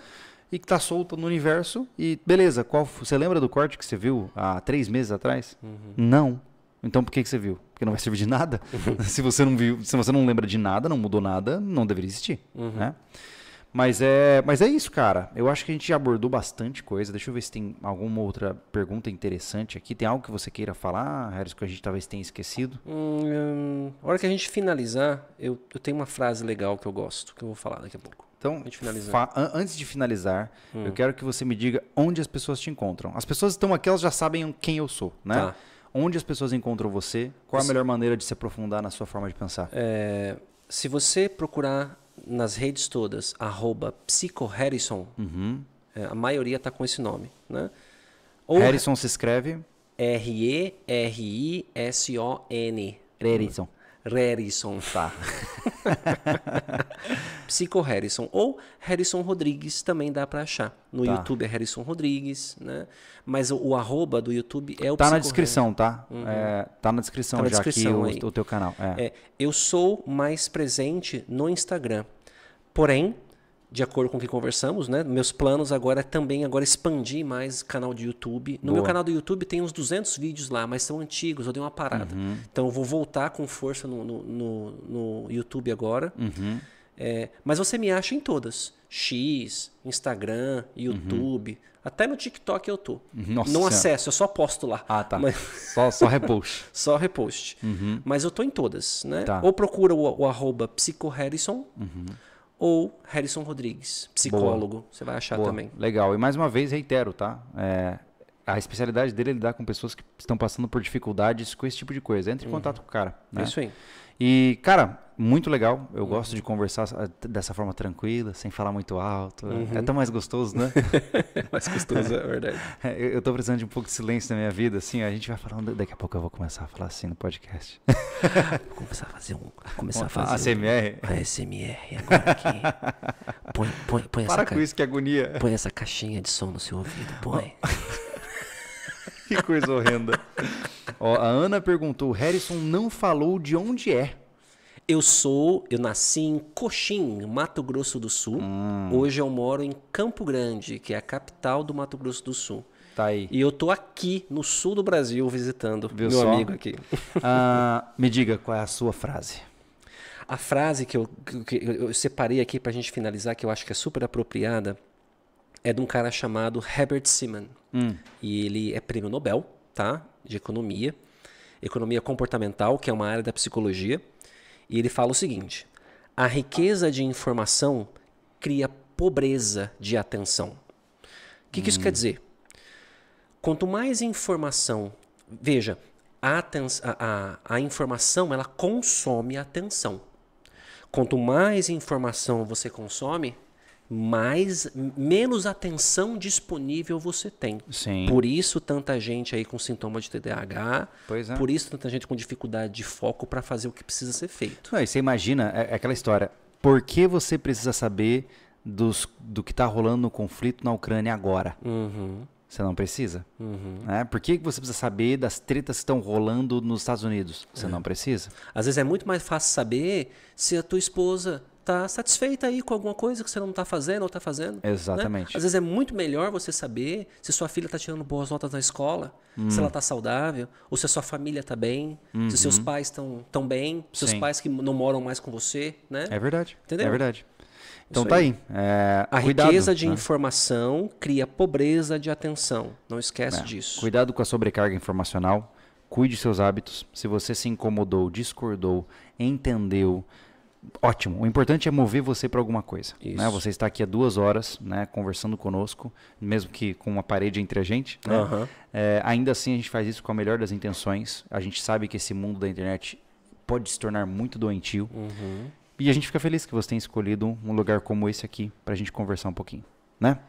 [SPEAKER 1] e que tá solta no universo. E beleza, qual você lembra do corte que você viu há três meses atrás? Uhum. Não. Então por que, que você viu? Porque não vai servir de nada. se você não viu, se você não lembra de nada, não mudou nada, não deveria existir. Uhum. Né? Mas é, mas é isso, cara. Eu acho que a gente já abordou bastante coisa. Deixa eu ver se tem alguma outra pergunta interessante aqui. Tem algo que você queira falar, Harris, que a gente talvez tenha
[SPEAKER 2] esquecido? Hum, hum, a hora que a gente finalizar, eu, eu tenho uma frase legal que eu gosto, que eu vou falar daqui a pouco. Então, antes
[SPEAKER 1] de finalizar, hum. eu quero que você me diga onde as pessoas te encontram. As pessoas estão aqui, elas já sabem quem eu sou, né? Tá. Onde as pessoas encontram você? Qual a melhor maneira de se aprofundar na sua forma de pensar?
[SPEAKER 2] É, se você procurar nas redes todas, arroba psicoharrison, uhum. é, a maioria está com esse nome, né? Ou Harrison
[SPEAKER 1] se escreve?
[SPEAKER 2] R-E-R-I-S-O-N. Harrison. Harrison Fá. Psico Harrison. Ou Harrison Rodrigues também dá para achar. No tá. YouTube é Harrison Rodrigues, né? Mas o, o arroba do YouTube é o Tá na descrição, tá? Uhum. É, tá na descrição tá na já descrição aqui o, o, teu canal. É. É, eu sou mais presente no Instagram. Porém, de acordo com o que conversamos, né? Meus planos agora é também agora expandir mais canal de YouTube. No Boa. meu canal do YouTube tem uns 200 vídeos lá, mas são antigos, eu dei uma parada. Uhum. Então eu vou voltar com força no, no, no, no YouTube agora. Uhum. É, mas você me acha em todas. X, Instagram, YouTube, uhum. até no TikTok eu tô. Nossa não senhora. acesso, eu só posto lá. Ah, tá. Mas... Só, só repost. só repost. Uhum. Mas eu tô em todas, né? Tá. Ou procura o, o arroba Uhum ou Harrison Rodrigues, psicólogo. Boa. Você vai achar Boa. também.
[SPEAKER 1] Legal. E mais uma vez, reitero, tá? É, a especialidade dele é lidar com pessoas que estão passando por dificuldades com esse tipo de coisa. Entre em uhum. contato com o cara. Né? Isso aí. E, cara, muito legal. Eu uhum. gosto de conversar ah, dessa forma tranquila, sem falar muito alto. É, uhum. É tão mais gostoso, né? mais gostoso, é verdade. É, eu, estou precisando de um pouco de silêncio na minha vida, assim. A gente vai falando. Daqui a pouco eu vou começar a falar assim no podcast. vou começar a fazer um. Começar Uma, a fazer. ASMR? Um, ASMR agora aqui. Põe, põe, põe Para essa. com ca... isso, que é agonia. Põe essa caixinha de
[SPEAKER 2] som no seu ouvido, põe.
[SPEAKER 1] que coisa horrenda. Ó, a Ana perguntou: Harrison
[SPEAKER 2] não falou de onde é. Eu sou, eu nasci em Coxim, Mato Grosso do Sul. Hum. Hoje eu moro em Campo Grande, que é a capital do Mato Grosso do Sul. Tá aí. E eu tô aqui no sul do Brasil visitando Viu meu só? amigo aqui. Ah, me diga qual é a sua frase. A frase que eu, que eu separei aqui para a gente finalizar, que eu acho que é super apropriada, é de um cara chamado Herbert Simon. Hum. E ele é prêmio Nobel, tá? De economia, economia comportamental, que é uma área da psicologia. E ele fala o seguinte: a riqueza de informação cria pobreza de atenção. O que, que isso hum. quer dizer? Quanto mais informação, veja, a, a, a, informação ela consome a atenção. Quanto mais informação você consome, mais menos atenção disponível você tem. Sim. Por isso tanta gente aí com sintoma de TDAH. Pois é. Por isso tanta gente com dificuldade de foco para fazer o que precisa ser feito.
[SPEAKER 1] Não, você imagina é, é, aquela história. Por que você precisa saber dos, do que está rolando no conflito na Ucrânia agora?
[SPEAKER 2] Uhum.
[SPEAKER 1] Você não precisa. Uhum. Né? Por que você precisa saber das tretas que estão rolando nos Estados Unidos? Você é. não precisa.
[SPEAKER 2] Às vezes é muito mais fácil saber se a tua esposa tá satisfeita aí com alguma coisa que você não está fazendo ou está fazendo. Né? Exatamente. Né? Às vezes é muito melhor você saber se sua filha está tirando boas notas na escola, hum. se ela está hum. saudável, ou se a sua família está bem, uhum. se seus uhum. pais estão tão bem, seus Sim. pais que não moram mais com você, né? É verdade. Entendeu? É verdade. Então tá aí. aí. É, a cuidado, riqueza de né? informação cria pobreza de atenção. Não esquece é. disso.
[SPEAKER 1] Cuidado com a sobrecarga informacional. Cuide seus hábitos. Se você se incomodou, discordou, entendeu, ótimo. O importante é mover você para alguma coisa. Né? Você está aqui há duas horas, né, conversando conosco, mesmo que com uma parede entre a gente. Né? Uhum. É, ainda assim, a gente faz isso com a melhor das intenções. A gente sabe que esse mundo da internet pode se tornar muito doentio. Uhum. E a gente fica feliz que você tenha escolhido um lugar como esse aqui para a gente conversar um pouquinho, né?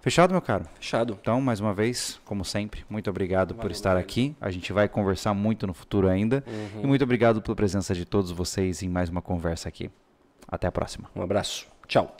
[SPEAKER 1] Fechado, meu caro? Fechado. Então, mais uma vez, como sempre, muito obrigado Valeu, por estar Valeu. aqui. A gente vai conversar muito no futuro ainda. Uhum. E muito obrigado pela presença de todos vocês em mais uma conversa aqui. Até a próxima. Um abraço. Tchau.